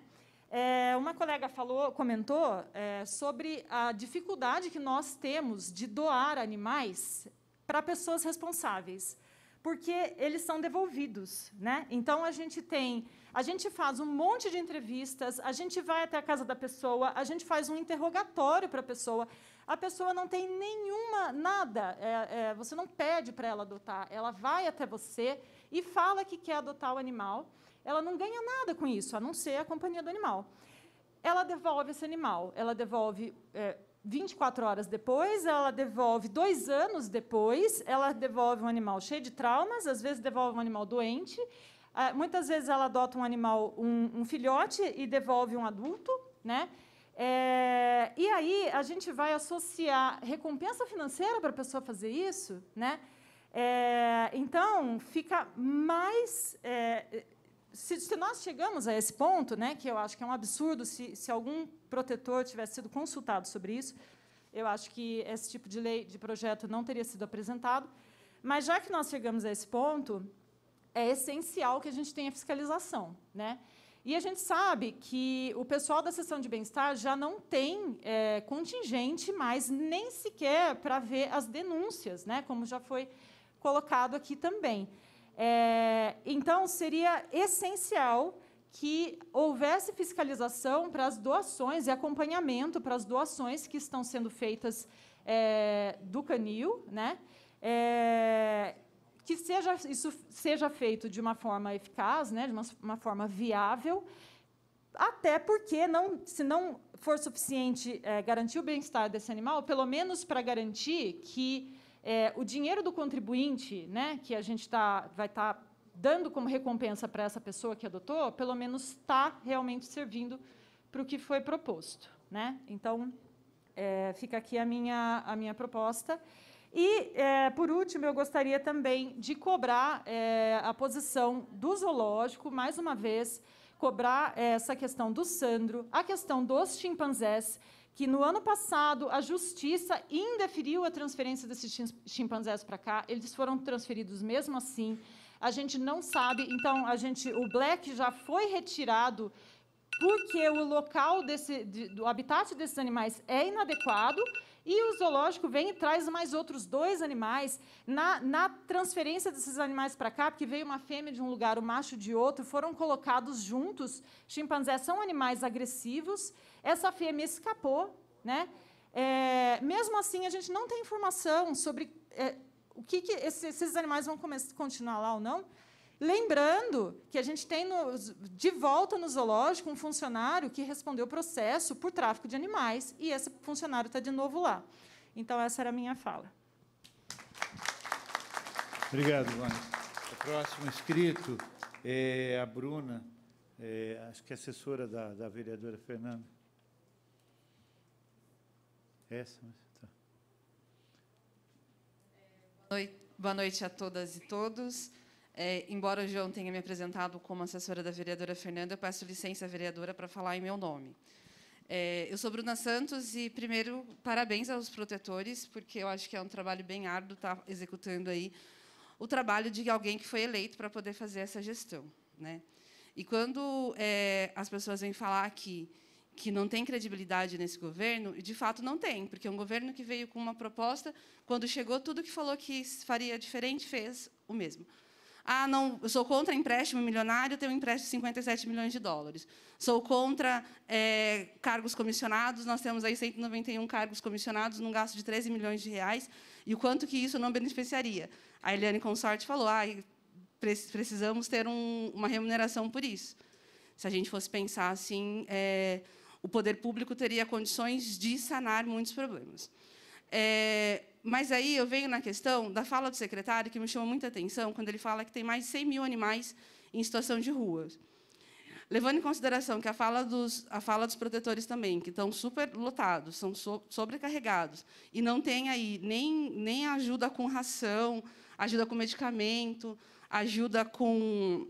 É, uma colega falou, comentou é, sobre a dificuldade que nós temos de doar animais para pessoas responsáveis, porque eles são devolvidos, né? Então a gente tem, a gente faz um monte de entrevistas, a gente vai até a casa da pessoa, a gente faz um interrogatório para a pessoa, a pessoa não tem nenhuma, nada, é, é, você não pede para ela adotar, ela vai até você e fala que quer adotar o animal, ela não ganha nada com isso, a não ser a companhia do animal. Ela devolve esse animal, ela devolve é, 24 horas depois, ela devolve dois anos depois, ela devolve um animal cheio de traumas, às vezes devolve um animal doente, ah, muitas vezes ela adota um animal, um, um filhote e devolve um adulto, né? É, e aí a gente vai associar recompensa financeira para a pessoa fazer isso, né? É, então fica mais é, se, se, nós chegamos a esse ponto, né, que eu acho que é um absurdo se, se algum protetor tivesse sido consultado sobre isso, eu acho que esse tipo de lei, de projeto não teria sido apresentado. Mas já que nós chegamos a esse ponto, é essencial que a gente tenha fiscalização, né? E a gente sabe que o pessoal da sessão de bem-estar já não tem é, contingente mais nem sequer para ver as denúncias, né? como já foi colocado aqui também. É, então, seria essencial que houvesse fiscalização para as doações e acompanhamento para as doações que estão sendo feitas é, do canil, né? É, que seja, isso seja feito de uma forma eficaz, né, de uma, uma forma viável, até porque, não, se não for suficiente é, garantir o bem-estar desse animal, pelo menos para garantir que é, o dinheiro do contribuinte, né, que a gente tá, vai estar tá dando como recompensa para essa pessoa que adotou, pelo menos está realmente servindo para o que foi proposto. Né? Então, é, fica aqui a minha, a minha proposta. E, é, por último, eu gostaria também de cobrar é, a posição do zoológico, mais uma vez, cobrar essa questão do Sandro, a questão dos chimpanzés, que no ano passado a justiça indeferiu a transferência desses chimpanzés para cá, eles foram transferidos mesmo assim. A gente não sabe, então a gente, o Black já foi retirado porque o local desse, do habitat desses animais é inadequado. E o zoológico vem e traz mais outros dois animais. Na, na transferência desses animais para cá, porque veio uma fêmea de um lugar, o um macho de outro, foram colocados juntos. Chimpanzés são animais agressivos. Essa fêmea escapou, né? É, mesmo assim, a gente não tem informação sobre é, o que, que esses, esses animais vão continuar lá ou não. Lembrando que a gente tem no, de volta no zoológico um funcionário que respondeu o processo por tráfico de animais e esse funcionário está de novo lá. Então, essa era a minha fala. Obrigado, Ivone. O próximo inscrito é a Bruna, é, acho que é assessora da, da vereadora Fernanda. Essa, mas tá. É, boa noite a todas e todos. É, embora o João tenha me apresentado como assessora da vereadora Fernanda, eu peço licença, vereadora, para falar em meu nome. É, eu sou Bruna Santos e, primeiro, parabéns aos protetores, porque eu acho que é um trabalho bem árduo estar tá executando aí o trabalho de alguém que foi eleito para poder fazer essa gestão. Né? E quando é, as pessoas vêm falar que, que não tem credibilidade nesse governo, de fato não tem, porque é um governo que veio com uma proposta, quando chegou, tudo que falou que faria diferente fez o mesmo. Ah, não, eu sou contra empréstimo milionário, tenho um empréstimo de 57 milhões de dólares. Sou contra é, cargos comissionados, nós temos aí 191 cargos comissionados num gasto de 13 milhões de reais, e o quanto que isso não beneficiaria. A Eliane Consorte falou, ah, precisamos ter um, uma remuneração por isso. Se a gente fosse pensar assim, é, o poder público teria condições de sanar muitos problemas. É, mas aí eu venho na questão da fala do secretário, que me chamou muita atenção, quando ele fala que tem mais de 100 mil animais em situação de rua. Levando em consideração que a fala dos, a fala dos protetores também, que estão super lotados, são so, sobrecarregados, e não tem aí nem, nem ajuda com ração, ajuda com medicamento, ajuda com,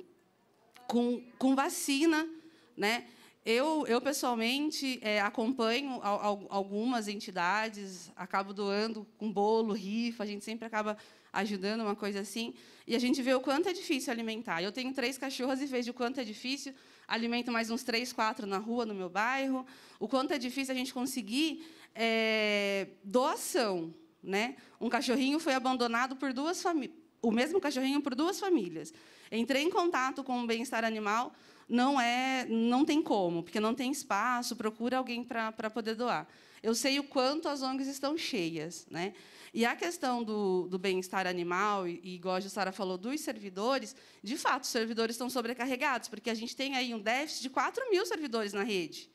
com, com vacina, né? Eu, eu pessoalmente, é, acompanho al algumas entidades, acabo doando com bolo, rifa, a gente sempre acaba ajudando, uma coisa assim. E a gente vê o quanto é difícil alimentar. Eu tenho três cachorras e vejo o quanto é difícil. Alimento mais uns três, quatro na rua, no meu bairro. O quanto é difícil a gente conseguir é, doação. Né? Um cachorrinho foi abandonado por duas famílias. O mesmo cachorrinho por duas famílias. Entrei em contato com o bem-estar animal não é, não tem como, porque não tem espaço, procura alguém para poder doar. Eu sei o quanto as ONGs estão cheias. Né? E a questão do, do bem-estar animal, e, igual a Jussara falou, dos servidores, de fato, os servidores estão sobrecarregados, porque a gente tem aí um déficit de 4 mil servidores na rede.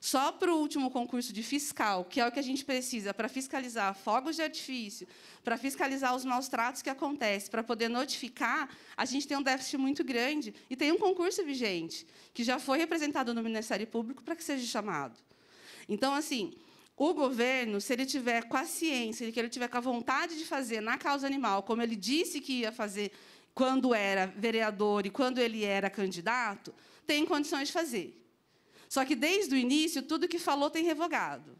Só para o último concurso de fiscal, que é o que a gente precisa para fiscalizar fogos de artifício, para fiscalizar os maus tratos que acontecem, para poder notificar, a gente tem um déficit muito grande e tem um concurso vigente, que já foi representado no Ministério Público para que seja chamado. Então, assim, o governo, se ele tiver com a ciência, se ele tiver com a vontade de fazer na causa animal, como ele disse que ia fazer quando era vereador e quando ele era candidato, tem condições de fazer. Só que desde o início, tudo que falou tem revogado.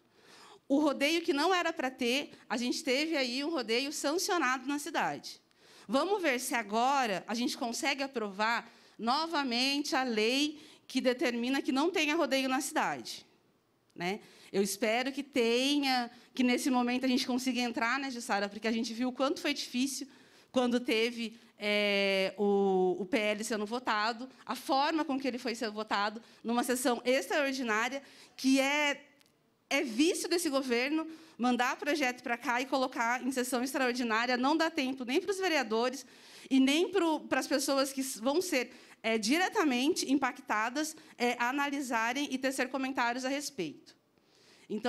O rodeio que não era para ter, a gente teve aí um rodeio sancionado na cidade. Vamos ver se agora a gente consegue aprovar novamente a lei que determina que não tenha rodeio na cidade. Né? Eu espero que tenha, que nesse momento a gente consiga entrar na né, Jussara, porque a gente viu o quanto foi difícil quando teve é, o, o, PL sendo votado, a forma com que ele foi sendo votado, numa sessão extraordinária, que é, é vício desse governo mandar projeto para cá e colocar em sessão extraordinária, não dá tempo nem para os vereadores e nem para as pessoas que vão ser é, diretamente impactadas é, analisarem e tecer comentários a respeito. Então,